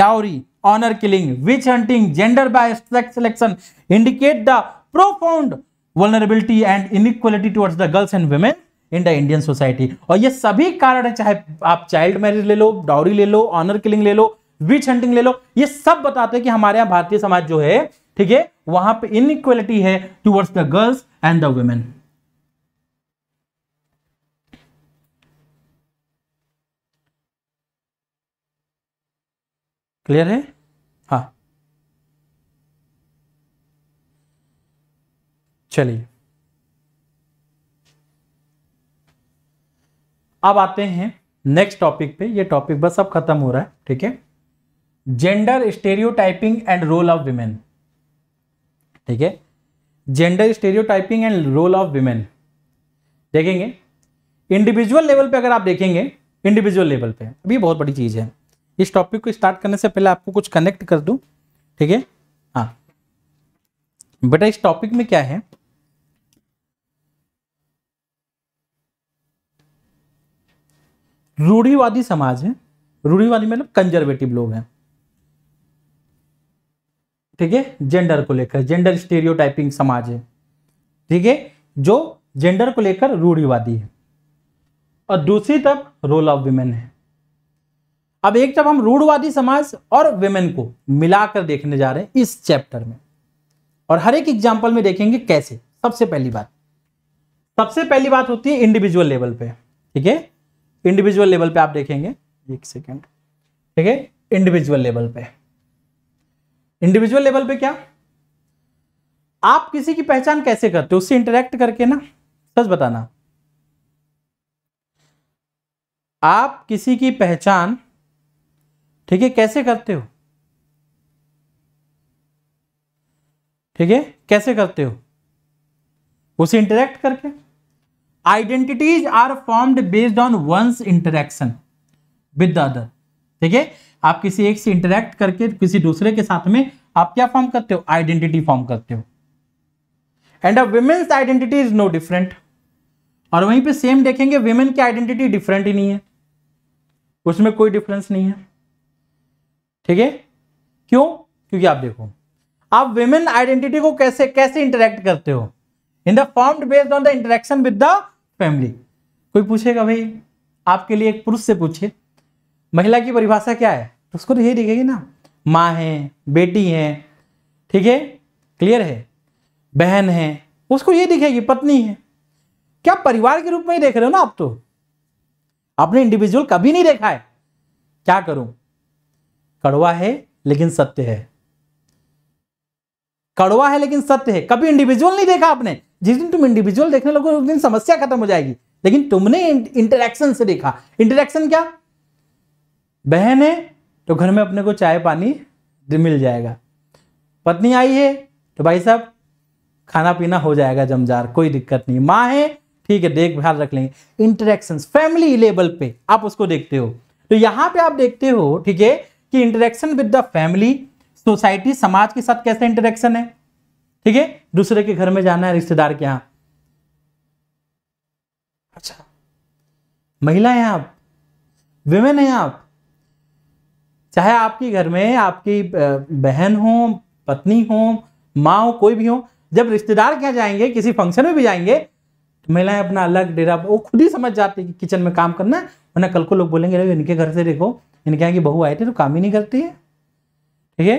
dowry honour killing witch hunting gender by selection indicate the profound vulnerability and inequality towards the girls and women in the Indian society और ये सभी कारण है चाहे आप चाइल्ड मैरिज ले लो dowry ले लो honour killing ले लो विच हंटिंग ले लो ये सब बताते हैं कि हमारे यहाँ भारतीय समाज जो है ठीक है वहां पर इनइक्वलिटी है towards the girls and the women clear है हाँ चलिए अब आते हैं नेक्स्ट टॉपिक पे ये टॉपिक बस अब खत्म हो रहा है ठीक है gender stereotyping and role of women ठीक है gender stereotyping and role of women देखेंगे इंडिविजुअल लेवल पे अगर आप देखेंगे इंडिविजुअल लेवल पे अभी बहुत बड़ी चीज़ है इस टॉपिक को स्टार्ट करने से पहले आपको कुछ कनेक्ट कर दू ठीक है हाँ बेटा इस टॉपिक में क्या है रूढ़ीवादी समाज है रूढ़ीवादी मतलब कंजर्वेटिव लोग हैं ठीक है जेंडर को लेकर जेंडर स्टेरियोटाइपिंग समाज है ठीक है जो जेंडर को लेकर रूढ़ीवादी है और दूसरी तरफ रोल ऑफ विमेन है अब एक तरफ हम रूढ़वादी समाज और विमेन को मिलाकर देखने जा रहे हैं इस चैप्टर में और हर एक एग्जाम्पल में देखेंगे कैसे सबसे पहली बात सबसे पहली बात होती है इंडिविजुअल लेवल पे ठीक है इंडिविजुअल लेवल पे आप देखेंगे एक सेकेंड ठीक है इंडिविजुअल लेवल पे इंडिविजुअल लेवल पे क्या आप किसी की पहचान कैसे करते हो उससे इंटरेक्ट करके ना सच बताना आप किसी की पहचान ठीक है कैसे करते हो ठीक है कैसे करते हो उसे इंटरेक्ट करके identities are formed based on one's interaction with the other ठीक है आप किसी एक से इंटरेक्ट करके किसी दूसरे के साथ में आप क्या फॉर्म करते हो आइडेंटिटी फॉर्म करते हो and a women's identity is no different और वहीं पे सेम देखेंगे वुमेन की आइडेंटिटी डिफरेंट ही नहीं है उसमें कोई डिफरेंस नहीं है ठीक है क्यों क्योंकि आप देखो आप वुमेन आइडेंटिटी को कैसे कैसे इंटरेक्ट करते हो in the form based on the interaction with the family कोई पूछेगा भाई आपके लिए एक पुरुष से पूछे महिला की परिभाषा क्या है तो उसको तो यही दिखेगी ना माँ है बेटी है ठीक है क्लियर है बहन है उसको ये दिखेगी पत्नी है क्या परिवार के रूप में ही देख रहे हो ना आप तो आपने इंडिविजुअल कभी नहीं देखा है क्या करूं कड़वा है लेकिन सत्य है कड़वा है लेकिन सत्य है कभी इंडिविजुअल नहीं देखा आपने जिस दिन तुम इंडिविजुअल देखने लगोगे उस दिन समस्या खत्म हो जाएगी लेकिन तुमने इंटरेक्शन से देखा इंटरेक्शन क्या बहन है तो घर में अपने को चाय पानी मिल जाएगा पत्नी आई है तो भाई साहब खाना पीना हो जाएगा जमजार कोई दिक्कत नहीं माँ है ठीक है देखभाल रख लेंगे इंटरेक्शन फैमिली लेवल पे आप उसको देखते हो तो यहां पे आप देखते हो ठीक है कि interaction with the family society समाज के साथ कैसे इंटरेक्शन है ठीक है दूसरे के घर में जाना है रिश्तेदार के यहां अच्छा महिला है आप विमेन है आप चाहे आपके घर में आपकी बहन हो पत्नी हो माँ हो कोई भी हो जब रिश्तेदार क्या जाएंगे किसी फंक्शन में भी जाएंगे तो महिलाएं अपना अलग डेरा वो खुद ही समझ जाती है कि किचन में काम करना है वरना कल को लोग बोलेंगे अरे इनके घर से देखो इनके यहाँ की बहू आई थी तो काम ही नहीं करती है ठीक है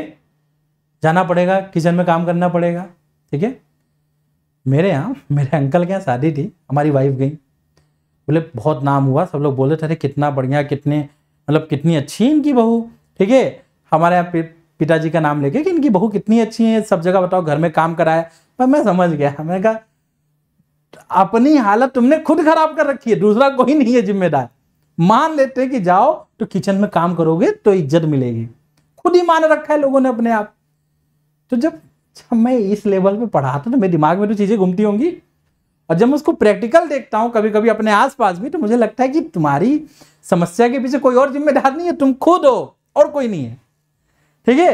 जाना पड़ेगा किचन में काम करना पड़ेगा ठीक है मेरे यहाँ मेरे अंकल के यहाँ शादी थी हमारी वाइफ गई बोले बहुत नाम हुआ सब लोग बोले थे अरे कितना बढ़िया कितने मतलब कितनी अच्छी है इनकी बहू ठीक है हमारे यहाँ पिताजी का नाम लेके कि इनकी बहू कितनी अच्छी है सब जगह बताओ घर में काम कराए पर मैं समझ गया मैंने कहा अपनी हालत तुमने खुद खराब कर रखी है दूसरा कोई नहीं है जिम्मेदार मान लेते कि जाओ तो किचन में काम करोगे तो इज्जत मिलेगी खुद ही मान रखा है लोगों ने अपने आप तो जब जब मैं इस लेवल पे पढ़ाता तो मेरे दिमाग में तो चीज़ें घूमती होंगी और जब मैं उसको प्रैक्टिकल देखता हूँ कभी कभी अपने आसपास भी तो मुझे लगता है कि तुम्हारी समस्या के पीछे कोई और जिम्मेदार नहीं है तुम खुद हो और कोई नहीं है ठीक है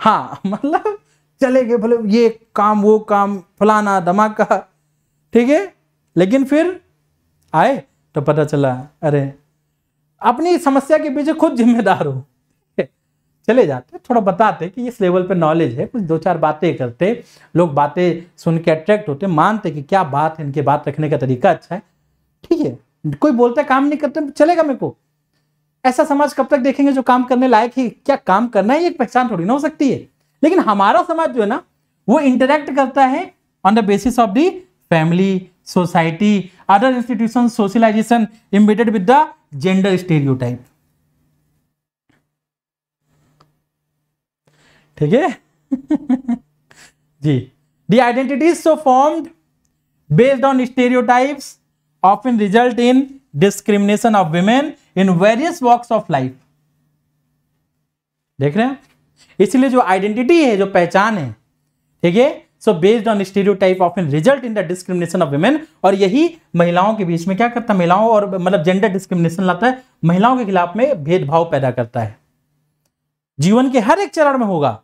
हाँ मतलब चले गए भले ये काम वो काम फलाना धमाका ठीक है लेकिन फिर आए तो पता चला अरे अपनी समस्या के पीछे खुद जिम्मेदार हो चले जाते थोड़ा बताते कि इस लेवल पे नॉलेज है कुछ दो चार बातें करते लोग बातें सुन के अट्रैक्ट होते मानते कि क्या बात है इनके बात रखने का तरीका अच्छा है ठीक है कोई बोलता काम नहीं करते चलेगा मेरे को ऐसा समाज कब तक देखेंगे जो काम करने लायक ही क्या काम करना है ये पहचान थोड़ी ना हो सकती है लेकिन हमारा समाज जो है ना वो इंटरेक्ट करता है on the basis of the family society other institution socialisation embedded with the gender stereotype ठीक है जी identities so formed based on stereotypes of in result in discrimination of women in various walks of life देख रहे हैं इसलिए जो identity है जो पहचान है ठीक है so based on stereotype of an result in the discrimination of women और यही महिलाओं के बीच में क्या करता है महिलाओं और मतलब जेंडर डिस्क्रिमिनेशन लाता है महिलाओं के खिलाफ में भेदभाव पैदा करता है जीवन के हर एक चरण में होगा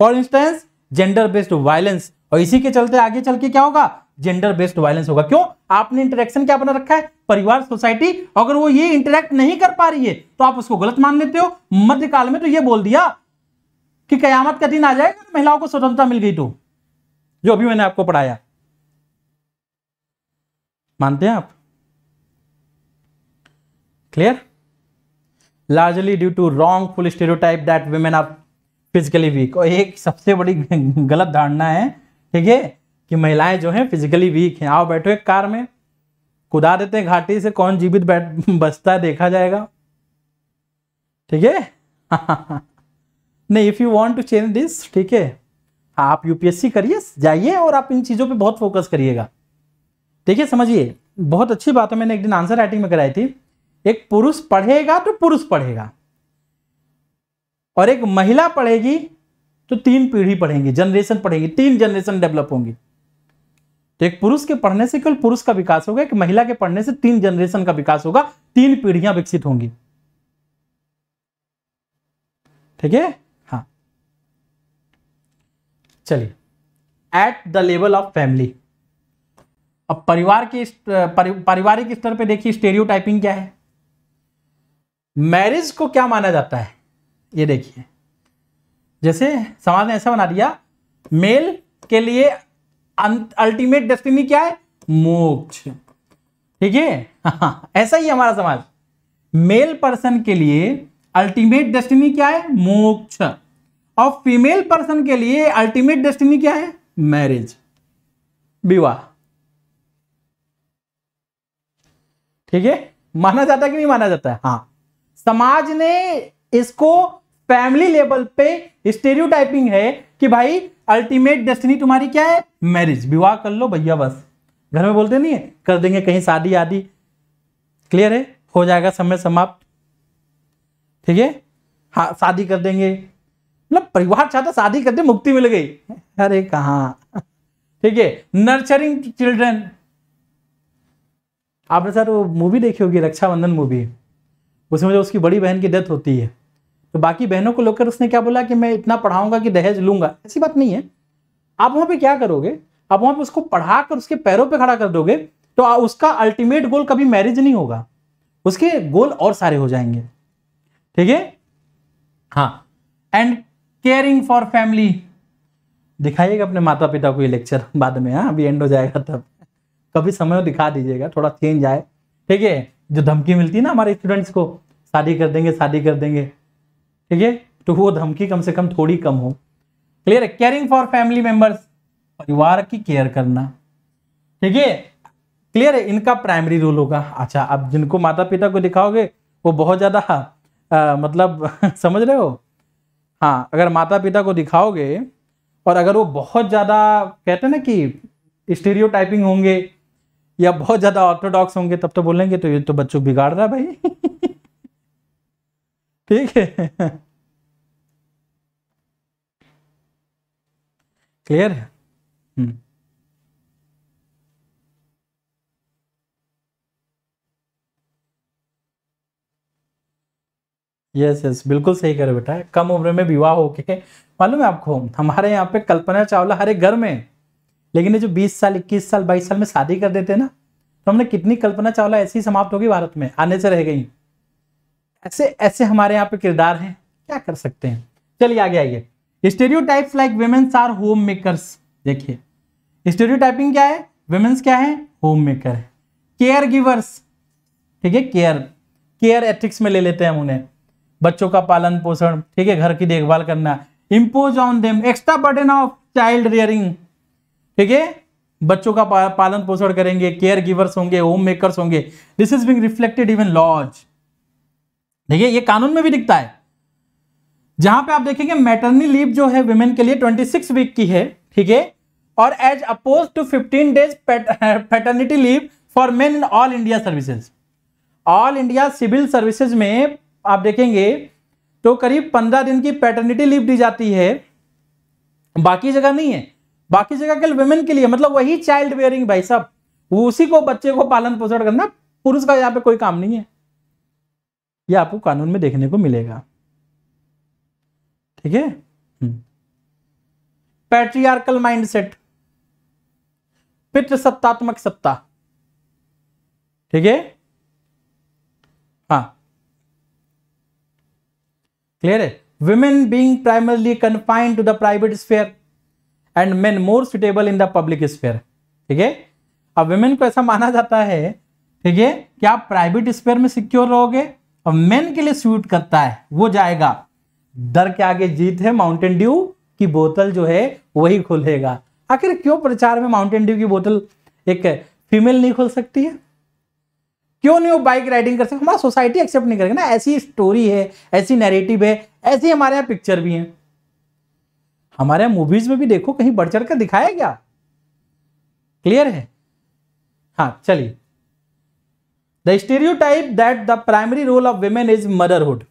for instance gender based violence और इसी के चलते आगे चल के क्या होगा जेंडर बेस्ड वायलेंस होगा क्यों आपने इंटरेक्शन क्या बना रखा है परिवार सोसाइटी अगर वो ये इंटरेक्ट नहीं कर पा रही है तो आप उसको गलत मान लेते हो मध्यकाल में तो ये बोल दिया कि कयामत का दिन आ जाएगा तो महिलाओं को स्वतंत्रता मिल गई तो जो अभी मैंने आपको पढ़ाया मानते हैं आप clear largely due to wrongful stereotype that women are physically weak और एक सबसे बड़ी गलत धारणा है ठीक है कि महिलाएं जो हैं फिजिकली वीक हैं आओ बैठो एक कार में कुदा देते हैं घाटी से कौन जीवित बैठ बचता है देखा जाएगा ठीक है नहीं if you want to change this ठीक है आप यूपीएससी करिए जाइए और आप इन चीज़ों पे बहुत फोकस करिएगा ठीक है समझिए बहुत अच्छी बात है मैंने एक दिन आंसर राइटिंग में कराई थी एक पुरुष पढ़ेगा तो पुरुष पढ़ेगा और एक महिला पढ़ेगी तो तीन पीढ़ी पढ़ेंगी जनरेशन पढ़ेगी तीन जनरेशन डेवलप होंगी तो एक पुरुष के पढ़ने से केवल पुरुष का विकास होगा एक महिला के पढ़ने से तीन जनरेशन का विकास होगा तीन पीढ़ियां विकसित होंगी ठीक है हाँ चलिए at the level of family अब परिवार के पारिवारिक स्तर पर देखिए स्टेरियोटाइपिंग क्या है मैरिज को क्या माना जाता है ये देखिए जैसे समाज ने ऐसा बना दिया मेल के लिए अल्टीमेट अं-, डेस्टिनी क्या है मोक्ष ठीक है हाँ, ऐसा ही हमारा समाज मेल पर्सन के लिए अल्टीमेट डेस्टिनी क्या है मोक्ष और फीमेल पर्सन के लिए अल्टीमेट डेस्टिनी क्या है मैरिज विवाह ठीक है माना जाता है कि नहीं माना जाता है हाँ समाज ने इसको फैमिली लेवल पे स्टेरियोटाइपिंग है कि भाई अल्टीमेट डेस्टिनी तुम्हारी क्या है मैरिज विवाह कर लो भैया बस घर में बोलते नहीं है कर देंगे कहीं शादी आदि क्लियर है हो जाएगा समय समाप्त ठीक है हाँ शादी कर देंगे मतलब परिवार चाहता शादी करते मुक्ति मिल गई अरे कहा ठीक है नर्चरिंग चिल्ड्रन आपने सर वो मूवी देखी होगी रक्षाबंधन मूवी उसमें जब उसकी बड़ी बहन की डेथ होती है तो बाकी बहनों को लेकर उसने क्या बोला कि मैं इतना पढ़ाऊंगा कि दहेज लूंगा ऐसी बात नहीं है आप वहाँ पे क्या करोगे आप वहाँ पे उसको पढ़ा कर उसके पैरों पे खड़ा कर दोगे तो उसका अल्टीमेट गोल कभी मैरिज नहीं होगा उसके गोल और सारे हो जाएंगे ठीक है हाँ एंड केयरिंग फॉर फैमिली दिखाइएगा अपने माता पिता को ये लेक्चर बाद में हाँ अभी एंड हो जाएगा तब कभी समय दिखा दीजिएगा थोड़ा चेंज आए ठीक है जो धमकी मिलती है ना हमारे स्टूडेंट्स को शादी कर देंगे शादी कर देंगे ठीक है तो वो धमकी कम से कम थोड़ी कम हो क्लियर है केयरिंग फॉर फैमिली मेंबर्स परिवार की केयर करना ठीक है क्लियर है इनका प्राइमरी रोल होगा अच्छा अब जिनको माता पिता को दिखाओगे वो बहुत ज़्यादा मतलब समझ रहे हो हाँ अगर माता पिता को दिखाओगे और अगर वो बहुत ज़्यादा कहते हैं ना कि स्टीरियो होंगे या बहुत ज़्यादा ऑर्थोडॉक्स होंगे तब तो बोलेंगे तो ये तो बच्चों बिगाड़ रहा भाई ठीक है क्लियर है यस हम्म। यस बिल्कुल सही करे बेटा कम उम्र में विवाह होके मालूम है आपको हमारे यहाँ पे कल्पना चावला हर एक घर में लेकिन ये जो 20 साल 21 साल 22 साल में शादी कर देते हैं ना तो हमने कितनी कल्पना चावला ऐसी समाप्त होगी भारत में आने से रह गई ऐसे ऐसे हमारे यहाँ पे किरदार हैं क्या कर सकते हैं चलिए आगे आइए stereotypes like women's are homemakers देखिए स्टेडियो टाइपिंग क्या है वेमेन्स क्या है होम मेकर है केयर गिवर्स ठीक है केयर केयर एथिक्स में ले लेते हैं हम उन्हें बच्चों का पालन पोषण ठीक है घर की देखभाल करना impose on them extra burden of child rearing ठीक है बच्चों का पालन पोषण करेंगे केयर गिवर्स होंगे होम मेकर्स होंगे this is being reflected even laws देखिए ये कानून में भी दिखता है जहां पे आप देखेंगे मैटरनी लीव जो है वुमेन के लिए 26 वीक की है ठीक है और as oppose to 15 days paternity leave for men in all India services all India civil services में आप देखेंगे तो करीब 15 दिन की पैटर्निटी लीव दी जाती है बाकी जगह नहीं है बाकी जगह केवल वेमेन के लिए मतलब वही चाइल्ड बेयरिंग भाई साहब उसी को बच्चे को पालन पोषण करना पुरुष का यहाँ पे कोई काम नहीं है यह आपको कानून में देखने को मिलेगा ठीक है पैट्रियार्कल हम्म। माइंडसेट पितृसत्तात्मक सत्ता ठीक है हाँ क्लियर है women being primarily confined to the private sphere and men more suitable in the public sphere ठीक है अब वेमेन को ऐसा माना जाता है ठीक है कि आप प्राइवेट स्पेयर में सिक्योर रहोगे और मेन के लिए सूट करता है वो जाएगा डर के आगे जीत है माउंटेन ड्यू की बोतल जो है वही खुलेगा आखिर क्यों प्रचार में माउंटेन ड्यू की बोतल एक फीमेल नहीं खोल सकती है क्यों नहीं वो बाइक राइडिंग कर सकते हमारा सोसाइटी एक्सेप्ट नहीं करेगा ना ऐसी स्टोरी है ऐसी नैरेटिव है ऐसी हमारे यहाँ पिक्चर भी है हमारे यहाँ मूवीज में भी देखो कहीं बढ़ चढ़ कर दिखाया गया क्लियर है हाँ चलिए the stereotype that the primary role of women is motherhood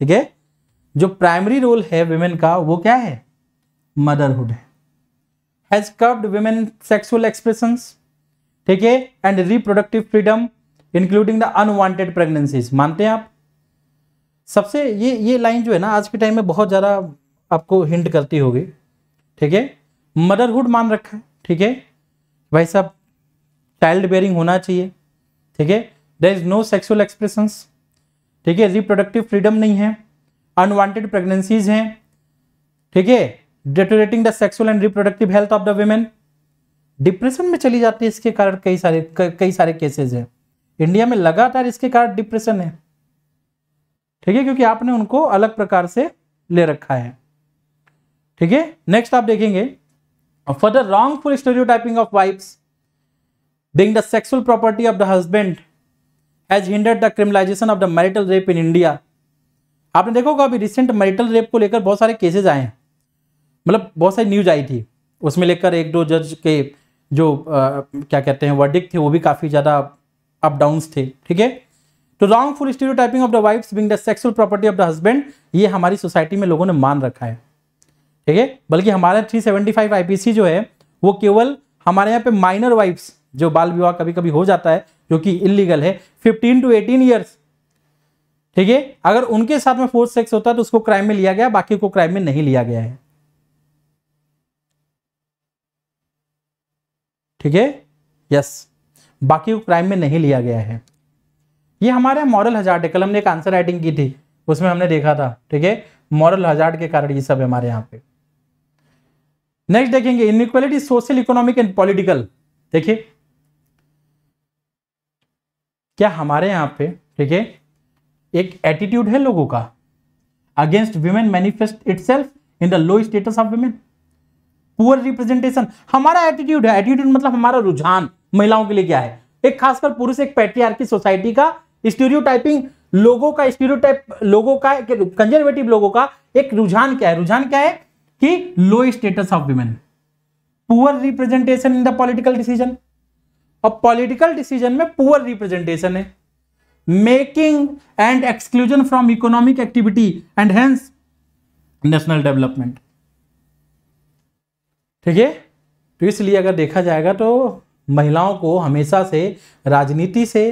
ठीक है जो प्राइमरी रोल है वेमेन का वो क्या है मदरहुड है has curbed women sexual expression ठीक है and reproductive freedom including the unwanted pregnancies मानते हैं आप सबसे ये ये लाइन जो है ना आज के टाइम में बहुत ज़्यादा आपको हिंट करती होगी ठीक है मदरहुड मान रखा है ठीक है भाई साहब चाइल्ड बेयरिंग होना चाहिए ठीक है there is no sexual expressions ठीक है रिप्रोडक्टिव फ्रीडम नहीं है अनवांटेड प्रेगनेंसीज हैं ठीक है deteriorating the sexual and reproductive health of the women depression में चली जाती है इसके कारण कई सारे कई सारे केसेज हैं इंडिया में लगातार इसके कारण डिप्रेशन है ठीक है क्योंकि आपने उनको अलग प्रकार से ले रखा है ठीक है नेक्स्ट आप देखेंगे for the stereotyping of wives being the sexual property of the husband has hindered the criminalization of the marital rape in India आपने देखो अभी रिसेंट मैरिटल रेप को लेकर बहुत सारे केसेज आए हैं मतलब बहुत सारी न्यूज आई थी उसमें लेकर एक दो जज के जो आ, क्या कहते हैं वर्डिक थे वो भी काफ़ी ज़्यादा अप डाउन्स थे ठीक है तो wrongful stereotyping of the wives being the sexual property of the husband ये हमारी सोसाइटी में लोगों ने मान रखा है ठीक है बल्कि हमारे 375 आईपीसी जो है वो केवल हमारे यहाँ पे माइनर वाइफ्स जो बाल विवाह कभी कभी हो जाता है जो कि इलीगल है 15 टू 18 ईयर्स ठीक है अगर उनके साथ में फोर्थ सेक्स होता है तो उसको क्राइम में लिया गया बाकी को क्राइम में नहीं लिया गया है ठीक है यस बाकी को क्राइम में नहीं लिया गया है ये हमारे मॉरल हजार्ड है कल हमने एक आंसर राइटिंग की थी उसमें हमने देखा था ठीक है मॉरल हजार्ड के कारण ये सब है हमारे यहाँ पे नेक्स्ट देखेंगे inequality social economic and political देखिए क्या हमारे यहां पे ठीक है एक एटीट्यूड है लोगों का against women manifest it in the low status of women poor representation हमारा एटीट्यूड है एटीट्यूड मतलब हमारा रुझान महिलाओं के लिए क्या है एक खासकर पुरुष एक पैट्रियार की सोसाइटी का स्टीरियोटाइपिंग लोगों का स्टीरियोटाइप लोगों का कंजर्वेटिव लोगों का एक रुझान क्या है रुझान क्या है कि low status of women poor representation in the political decision और पॉलिटिकल डिसीजन में पुअर रिप्रेजेंटेशन है making and exclusion from economic activity and hence national development ठीक है तो इसलिए अगर देखा जाएगा तो महिलाओं को हमेशा से राजनीति से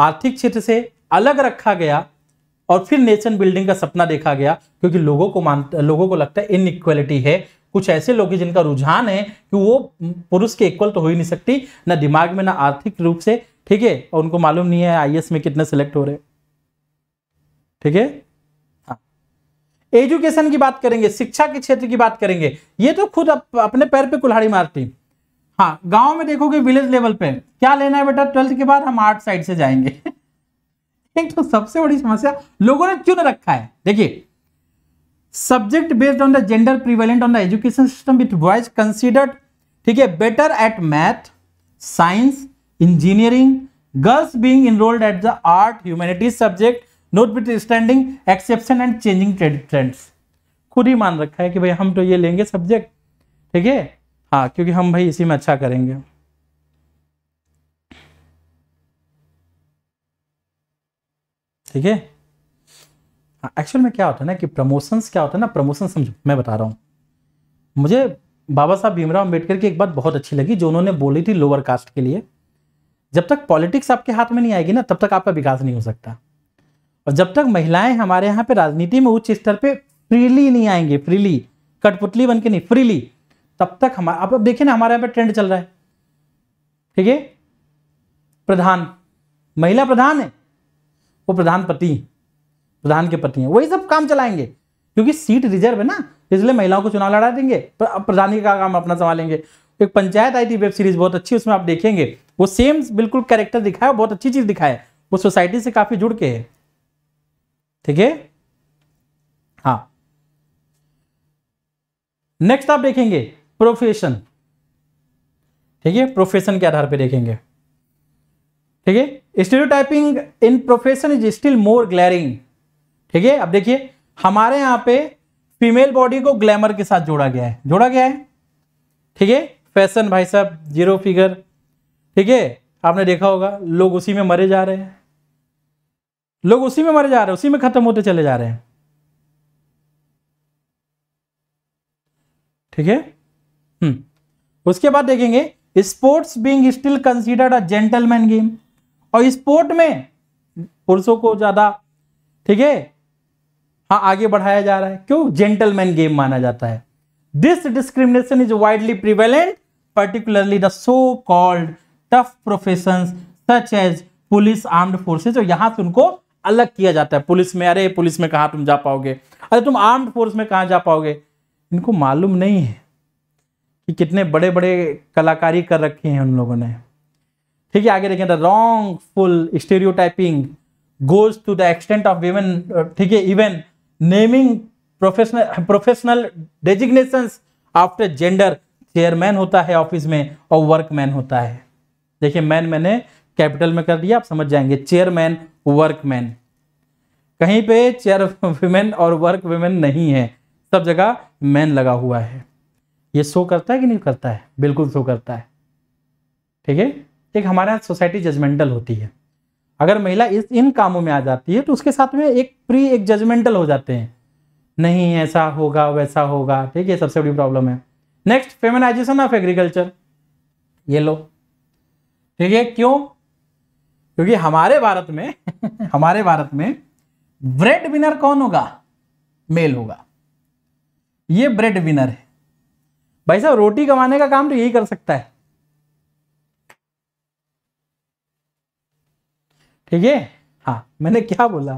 आर्थिक क्षेत्र से अलग रखा गया और फिर नेशन बिल्डिंग का सपना देखा गया क्योंकि लोगों को मान लोगों को लगता है इनइक्वलिटी है कुछ ऐसे लोग हैं जिनका रुझान है कि वो पुरुष के इक्वल तो हो ही नहीं सकती ना दिमाग में ना आर्थिक रूप से ठीक है और उनको मालूम नहीं है आई में कितने सिलेक्ट हो रहे ठीक है हाँ एजुकेशन की बात करेंगे शिक्षा के क्षेत्र की बात करेंगे ये तो खुद अप, अपने पैर पे कुल्हाड़ी मारती हाँ गांव में देखोगे विलेज लेवल पे क्या लेना है बेटा ट्वेल्थ के बाद हम आर्ट साइड से जाएंगे एक तो सबसे बड़ी समस्या लोगों ने चुन रखा है देखिए subject based on the gender prevalent on the education system with boys considered ठीक है better at math science engineering girls being enrolled at the art humanities subject not standing exception and changing trends खुद ही मान रखा है कि भाई हम तो ये लेंगे सब्जेक्ट ठीक है हाँ क्योंकि हम भाई इसी में अच्छा करेंगे ठीक है एक्चुअल हाँ, में क्या होता है ना कि प्रमोशंस क्या होता है ना प्रमोशन समझो मैं बता रहा हूँ मुझे बाबा साहब भीमराव अम्बेडकर की एक बात बहुत अच्छी लगी जो उन्होंने बोली थी लोअर कास्ट के लिए जब तक पॉलिटिक्स आपके हाथ में नहीं आएगी ना तब तक आपका विकास नहीं हो सकता और जब तक महिलाएं हमारे यहाँ पे राजनीति में उच्च स्तर पे फ्रीली नहीं आएंगे फ्रीली कठपुतली बन के नहीं फ्रीली तब तक हमारे आप देखिए ना हमारे यहाँ पे ट्रेंड चल रहा है ठीक है प्रधान महिला प्रधान है वो प्रधान पति प्रधान के पति हैं वही सब काम चलाएंगे क्योंकि सीट रिजर्व है ना इसलिए महिलाओं को चुनाव लड़ा देंगे प्रधान का काम अपना संभालेंगे एक पंचायत आई थी वेब सीरीज बहुत अच्छी उसमें आप देखेंगे वो सेम बिल्कुल कैरेक्टर दिखाया बहुत अच्छी चीज दिखाया वो सोसाइटी से काफी जुड़ के है ठीक है हाँ नेक्स्ट आप देखेंगे प्रोफेशन ठीक है प्रोफेशन के आधार पर देखेंगे ठीक है stereotyping in profession is still more glaring ठीक है अब देखिए हमारे यहां पे फीमेल बॉडी को ग्लैमर के साथ जोड़ा गया है जोड़ा गया है ठीक है फैशन भाई साहब जीरो फिगर ठीक है आपने देखा होगा लोग उसी में मरे जा रहे हैं लोग उसी में मरे जा रहे हैं उसी में खत्म होते चले जा रहे हैं ठीक है हम्म। उसके बाद देखेंगे sports being still considered a gentleman game और स्पोर्ट में पुरुषों को ज़्यादा ठीक है हाँ आगे बढ़ाया जा रहा है क्यों जेंटलमैन गेम माना जाता है this discrimination is widely prevalent particularly the so called tough profession such as police armed forces और यहां से उनको अलग किया जाता है पुलिस में अरे पुलिस में कहा तुम जा पाओगे अरे तुम आर्म्ड फोर्स में कहा जा पाओगे इनको मालूम नहीं है कि कितने बड़े बड़े कलाकारी कर रखे हैं उन लोगों ने ठीक है आगे देखें the wrongful stereotyping goes to the extent of even ठीक है even naming professional professional designation after gender chairman होता है ऑफिस में और वर्कमैन होता है देखिए मैन मैंने कैपिटल में कर दिया आप समझ जाएंगे चेयरमैन वर्कमैन कहीं पे चेयर वुमेन और वर्क वुमेन नहीं है सब जगह मैन लगा हुआ है ये शो करता है कि नहीं करता है बिल्कुल शो करता है ठीक है एक हमारे यहाँ सोसाइटी जजमेंटल होती है अगर महिला इस इन कामों में आ जाती है तो उसके साथ में एक प्री एक जजमेंटल हो जाते हैं नहीं ऐसा होगा वैसा होगा ठीक है सबसे बड़ी प्रॉब्लम है नेक्स्ट फेमनाइजेशन ऑफ एग्रीकल्चर ये लो ठीक है क्यों क्योंकि हमारे भारत में हमारे भारत में ब्रेड विनर कौन होगा मेल होगा ये ब्रेड विनर है भाई साहब रोटी कमाने का काम तो यही कर सकता है ठीक है हाँ मैंने क्या बोला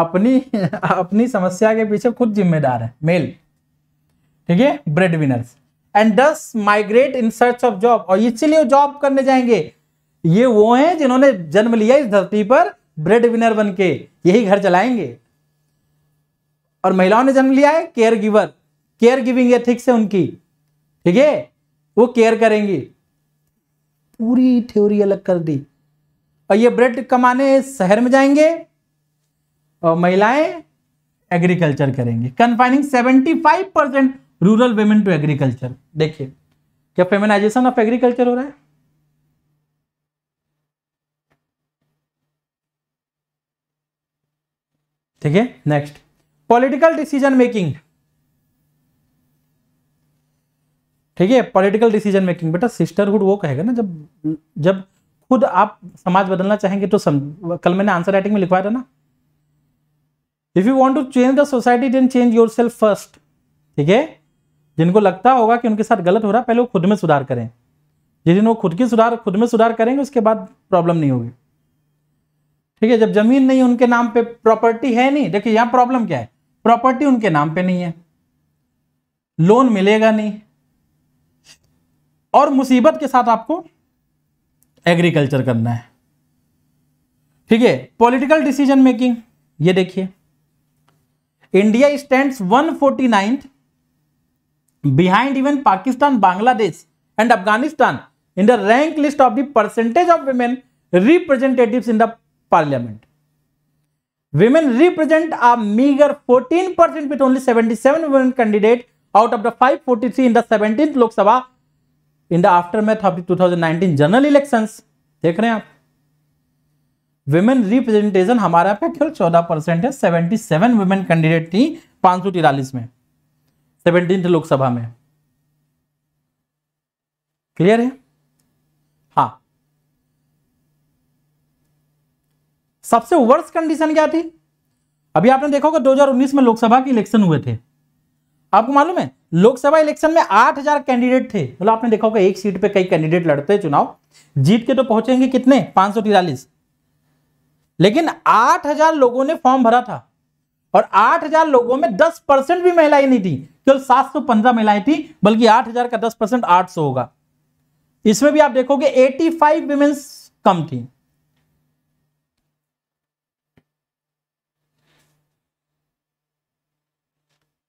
अपनी अपनी समस्या के पीछे खुद जिम्मेदार है मेल ठीक है breadwinners and thus migrate in search of job और इसीलिए जॉब करने जाएंगे ये वो हैं जिन्होंने जन्म लिया इस धरती पर ब्रेड विनर बन के यही घर चलाएंगे और महिलाओं ने जन्म लिया है caregiver caregiving ethics है उनकी ठीक है वो केयर करेंगी पूरी थ्योरी अलग कर दी और ये ब्रेड कमाने शहर में जाएंगे और महिलाएं एग्रीकल्चर करेंगे confining 75 percent rural women to agriculture देखिए क्या फेमेनाइजेशन ऑफ एग्रीकल्चर हो रहा है ठीक है नेक्स्ट पॉलिटिकल डिसीजन मेकिंग ठीक है पॉलिटिकल डिसीजन मेकिंग बेटा सिस्टरहुड वो कहेगा ना जब जब खुद आप समाज बदलना चाहेंगे तो सम... कल मैंने आंसर राइटिंग में लिखवाया था ना if you want to change the society then change yourself first ठीक है जिनको लगता होगा कि उनके साथ गलत हो रहा है पहले वो खुद में सुधार करें जिस दिन वो खुद की सुधार खुद में सुधार करेंगे उसके बाद प्रॉब्लम नहीं होगी ठीक है जब जमीन नहीं उनके नाम पे प्रॉपर्टी है नहीं देखिए यहां प्रॉब्लम क्या है प्रॉपर्टी उनके नाम पे नहीं है लोन मिलेगा नहीं और मुसीबत के साथ आपको एग्रीकल्चर करना है ठीक है पॉलिटिकल डिसीजन मेकिंग ये देखिए India stand one forty nine behind even Pakistan Bangladesh and Afghanistan in the rank list of percentage of women representative in the parliament women represent a meagre fourteen percent with only 77 seven candidate out of the five forty three in the seventeen Lok Sabha in the aftermath of the 2019 general elections देख रहे हैं आप women representation हमारे यहाँ पे केवल 14 percent है 77 women candidate थी पांच में सेवनटीन लोकसभा में क्लियर है हा सबसे वर्स्ट कंडीशन क्या थी अभी आपने देखा होगा 2019 में लोकसभा के इलेक्शन हुए थे आपको मालूम है लोकसभा इलेक्शन में 8000 कैंडिडेट थे मतलब आपने देखा होगा एक सीट पे कई कैंडिडेट लड़ते हैं चुनाव जीत के तो पहुंचेंगे कितने पांच लेकिन 8000 लोगों ने फॉर्म भरा था और 8000 लोगों में 10 परसेंट भी महिलाएं नहीं थी केवल 715 महिलाएं थी बल्कि 8000 का 10 परसेंट आठ होगा इसमें भी आप देखोगे एटी फाइव विमेन्स कम थी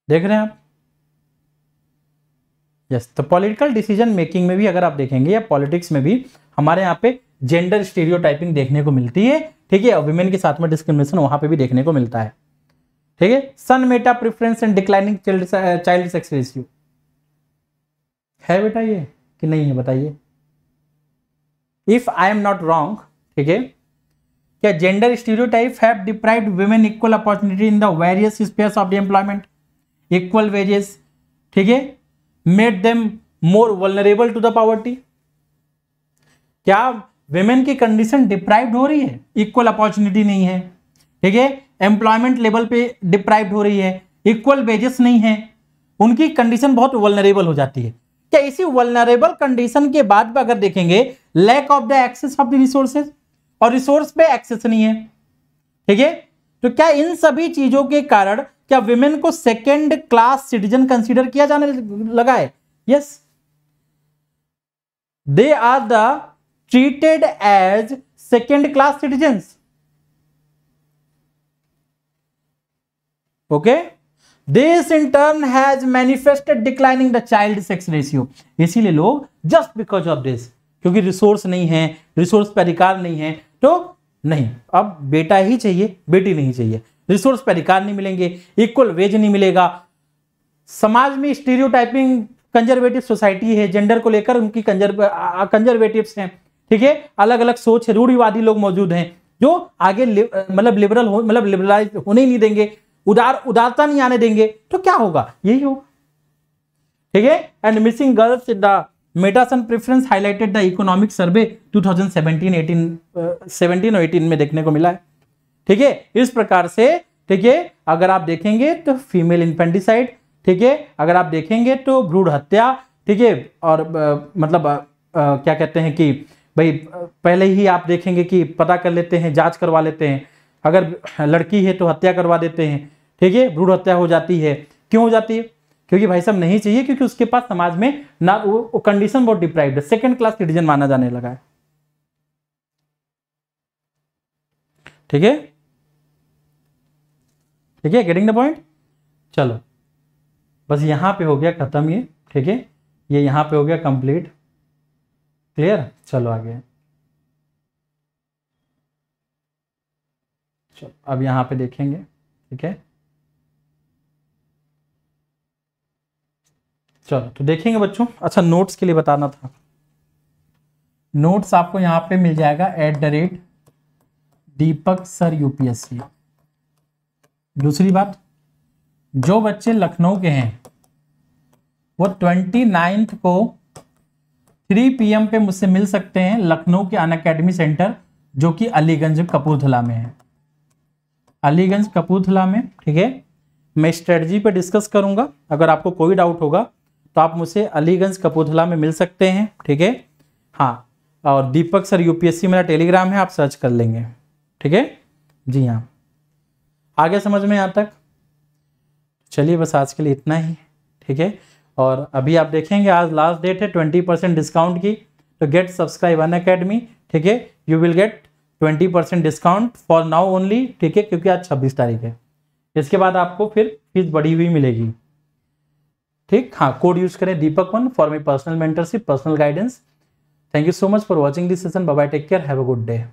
देख रहे हैं आप यस तो पॉलिटिकल डिसीजन मेकिंग में भी अगर आप देखेंगे या पॉलिटिक्स में भी हमारे यहाँ पे जेंडर स्टीरियो देखने को मिलती है ठीक है वुमेन के साथ में डिस्क्रिमिनेशन वहाँ पे भी देखने को मिलता है ठीक है son meta preference and declining child sex ratio है बेटा ये कि नहीं है बताइए if I am not wrong ठीक है क्या gender stereotype have deprived women equal opportunity in the various spheres of the employment equal wages ठीक है made them more vulnerable to the poverty क्या वेमेन की कंडीशन डिप्राइव्ड हो रही है इक्वल अपॉर्चुनिटी नहीं है ठीक है एम्प्लॉयमेंट लेवल पे डिप्राइव्ड हो रही है इक्वल वेजेस नहीं है उनकी कंडीशन बहुत वलनरेबल हो जाती है क्या इसी वलनरेबल कंडीशन के बाद भी अगर देखेंगे lack of the access of the resources और रिसोर्स पे एक्सेस नहीं है ठीक है तो क्या इन सभी चीजों के कारण क्या विमेन को सेकेंड क्लास सिटीजन कंसिडर किया जाने लगा है yes they are the treated as second class citizen okay this in turn has manifested declining the child sex ratio इसीलिए लोग जस्ट बिकॉज ऑफ दिस क्योंकि रिसोर्स नहीं है रिसोर्स पर अधिकार नहीं है तो नहीं अब बेटा ही चाहिए बेटी नहीं चाहिए रिसोर्स पर अधिकार नहीं मिलेंगे इक्वल वेज नहीं मिलेगा समाज में स्टीरियोटाइपिंग कंजर्वेटिव सोसाइटी है जेंडर को लेकर उनकी कंजर्वेटिव हैं ठीक है अलग अलग सोच है रूढ़ीवादी लोग मौजूद हैं जो आगे मतलब लिबरल हो मतलब लिबरलाइज होने ही नहीं देंगे उदार उदारता नहीं आने देंगे तो क्या होगा यही होगा ठीक है and missing girls the meta son preference highlighted the economic survey 2017 18 17 और 18 में देखने को मिला है ठीक है इस प्रकार से ठीक है अगर आप देखेंगे तो फीमेल इन्फेंटिसाइड ठीक है अगर आप देखेंगे तो भ्रूण हत्या ठीक है और आ, मतलब आ, आ, क्या कहते हैं कि भाई पहले ही आप देखेंगे कि पता कर लेते हैं जांच करवा लेते हैं अगर लड़की है तो हत्या करवा देते हैं ठीक है भ्रूण हत्या हो जाती है क्यों हो जाती है क्योंकि भाई साहब नहीं चाहिए क्योंकि उसके पास समाज में ना वो कंडीशन बहुत डिप्राइव्ड है सेकेंड क्लास सिटीजन माना जाने लगा है ठीक है ठीक है गेटिंग द पॉइंट चलो बस यहाँ पे हो गया ख़त्म ये ठीक है ये यहाँ पे हो गया कंप्लीट क्लियर चलो आगे चलो अब यहाँ पे देखेंगे ठीक है चलो तो देखेंगे बच्चों अच्छा नोट्स के लिए बताना था नोट्स आपको यहाँ पे मिल जाएगा at the rate Deepak sir UPSC दूसरी बात जो बच्चे लखनऊ के हैं वो ट्वेंटी नाइन्थ को थ्री पीएम पे मुझसे मिल सकते हैं लखनऊ के अन अकेडमी सेंटर जो कि अलीगंज कपूरथला में है अलीगंज कपूरथला में ठीक है मैं स्ट्रेटजी पे डिस्कस करूंगा अगर आपको कोई डाउट होगा तो आप मुझसे अलीगंज कपूरथला में मिल सकते हैं ठीक है हाँ और दीपक सर यूपीएससी मेरा टेलीग्राम है आप सर्च कर लेंगे ठीक है जी हाँ आगे समझ में यहाँ तक चलिए बस आज के लिए इतना ही ठीक है और अभी आप देखेंगे आज लास्ट डेट है ट्वेंटी परसेंट डिस्काउंट की तो गेट सब्सक्राइब अन अकेडमी ठीक है you will get twenty percent discount for now only ठीक है क्योंकि आज छब्बीस तारीख है इसके बाद आपको फिर फीस बढ़ी हुई मिलेगी ठीक हाँ कोड यूज करें Deepak one for my personal mentorship personal guidance thank you so much for watching this session bye take care have a good day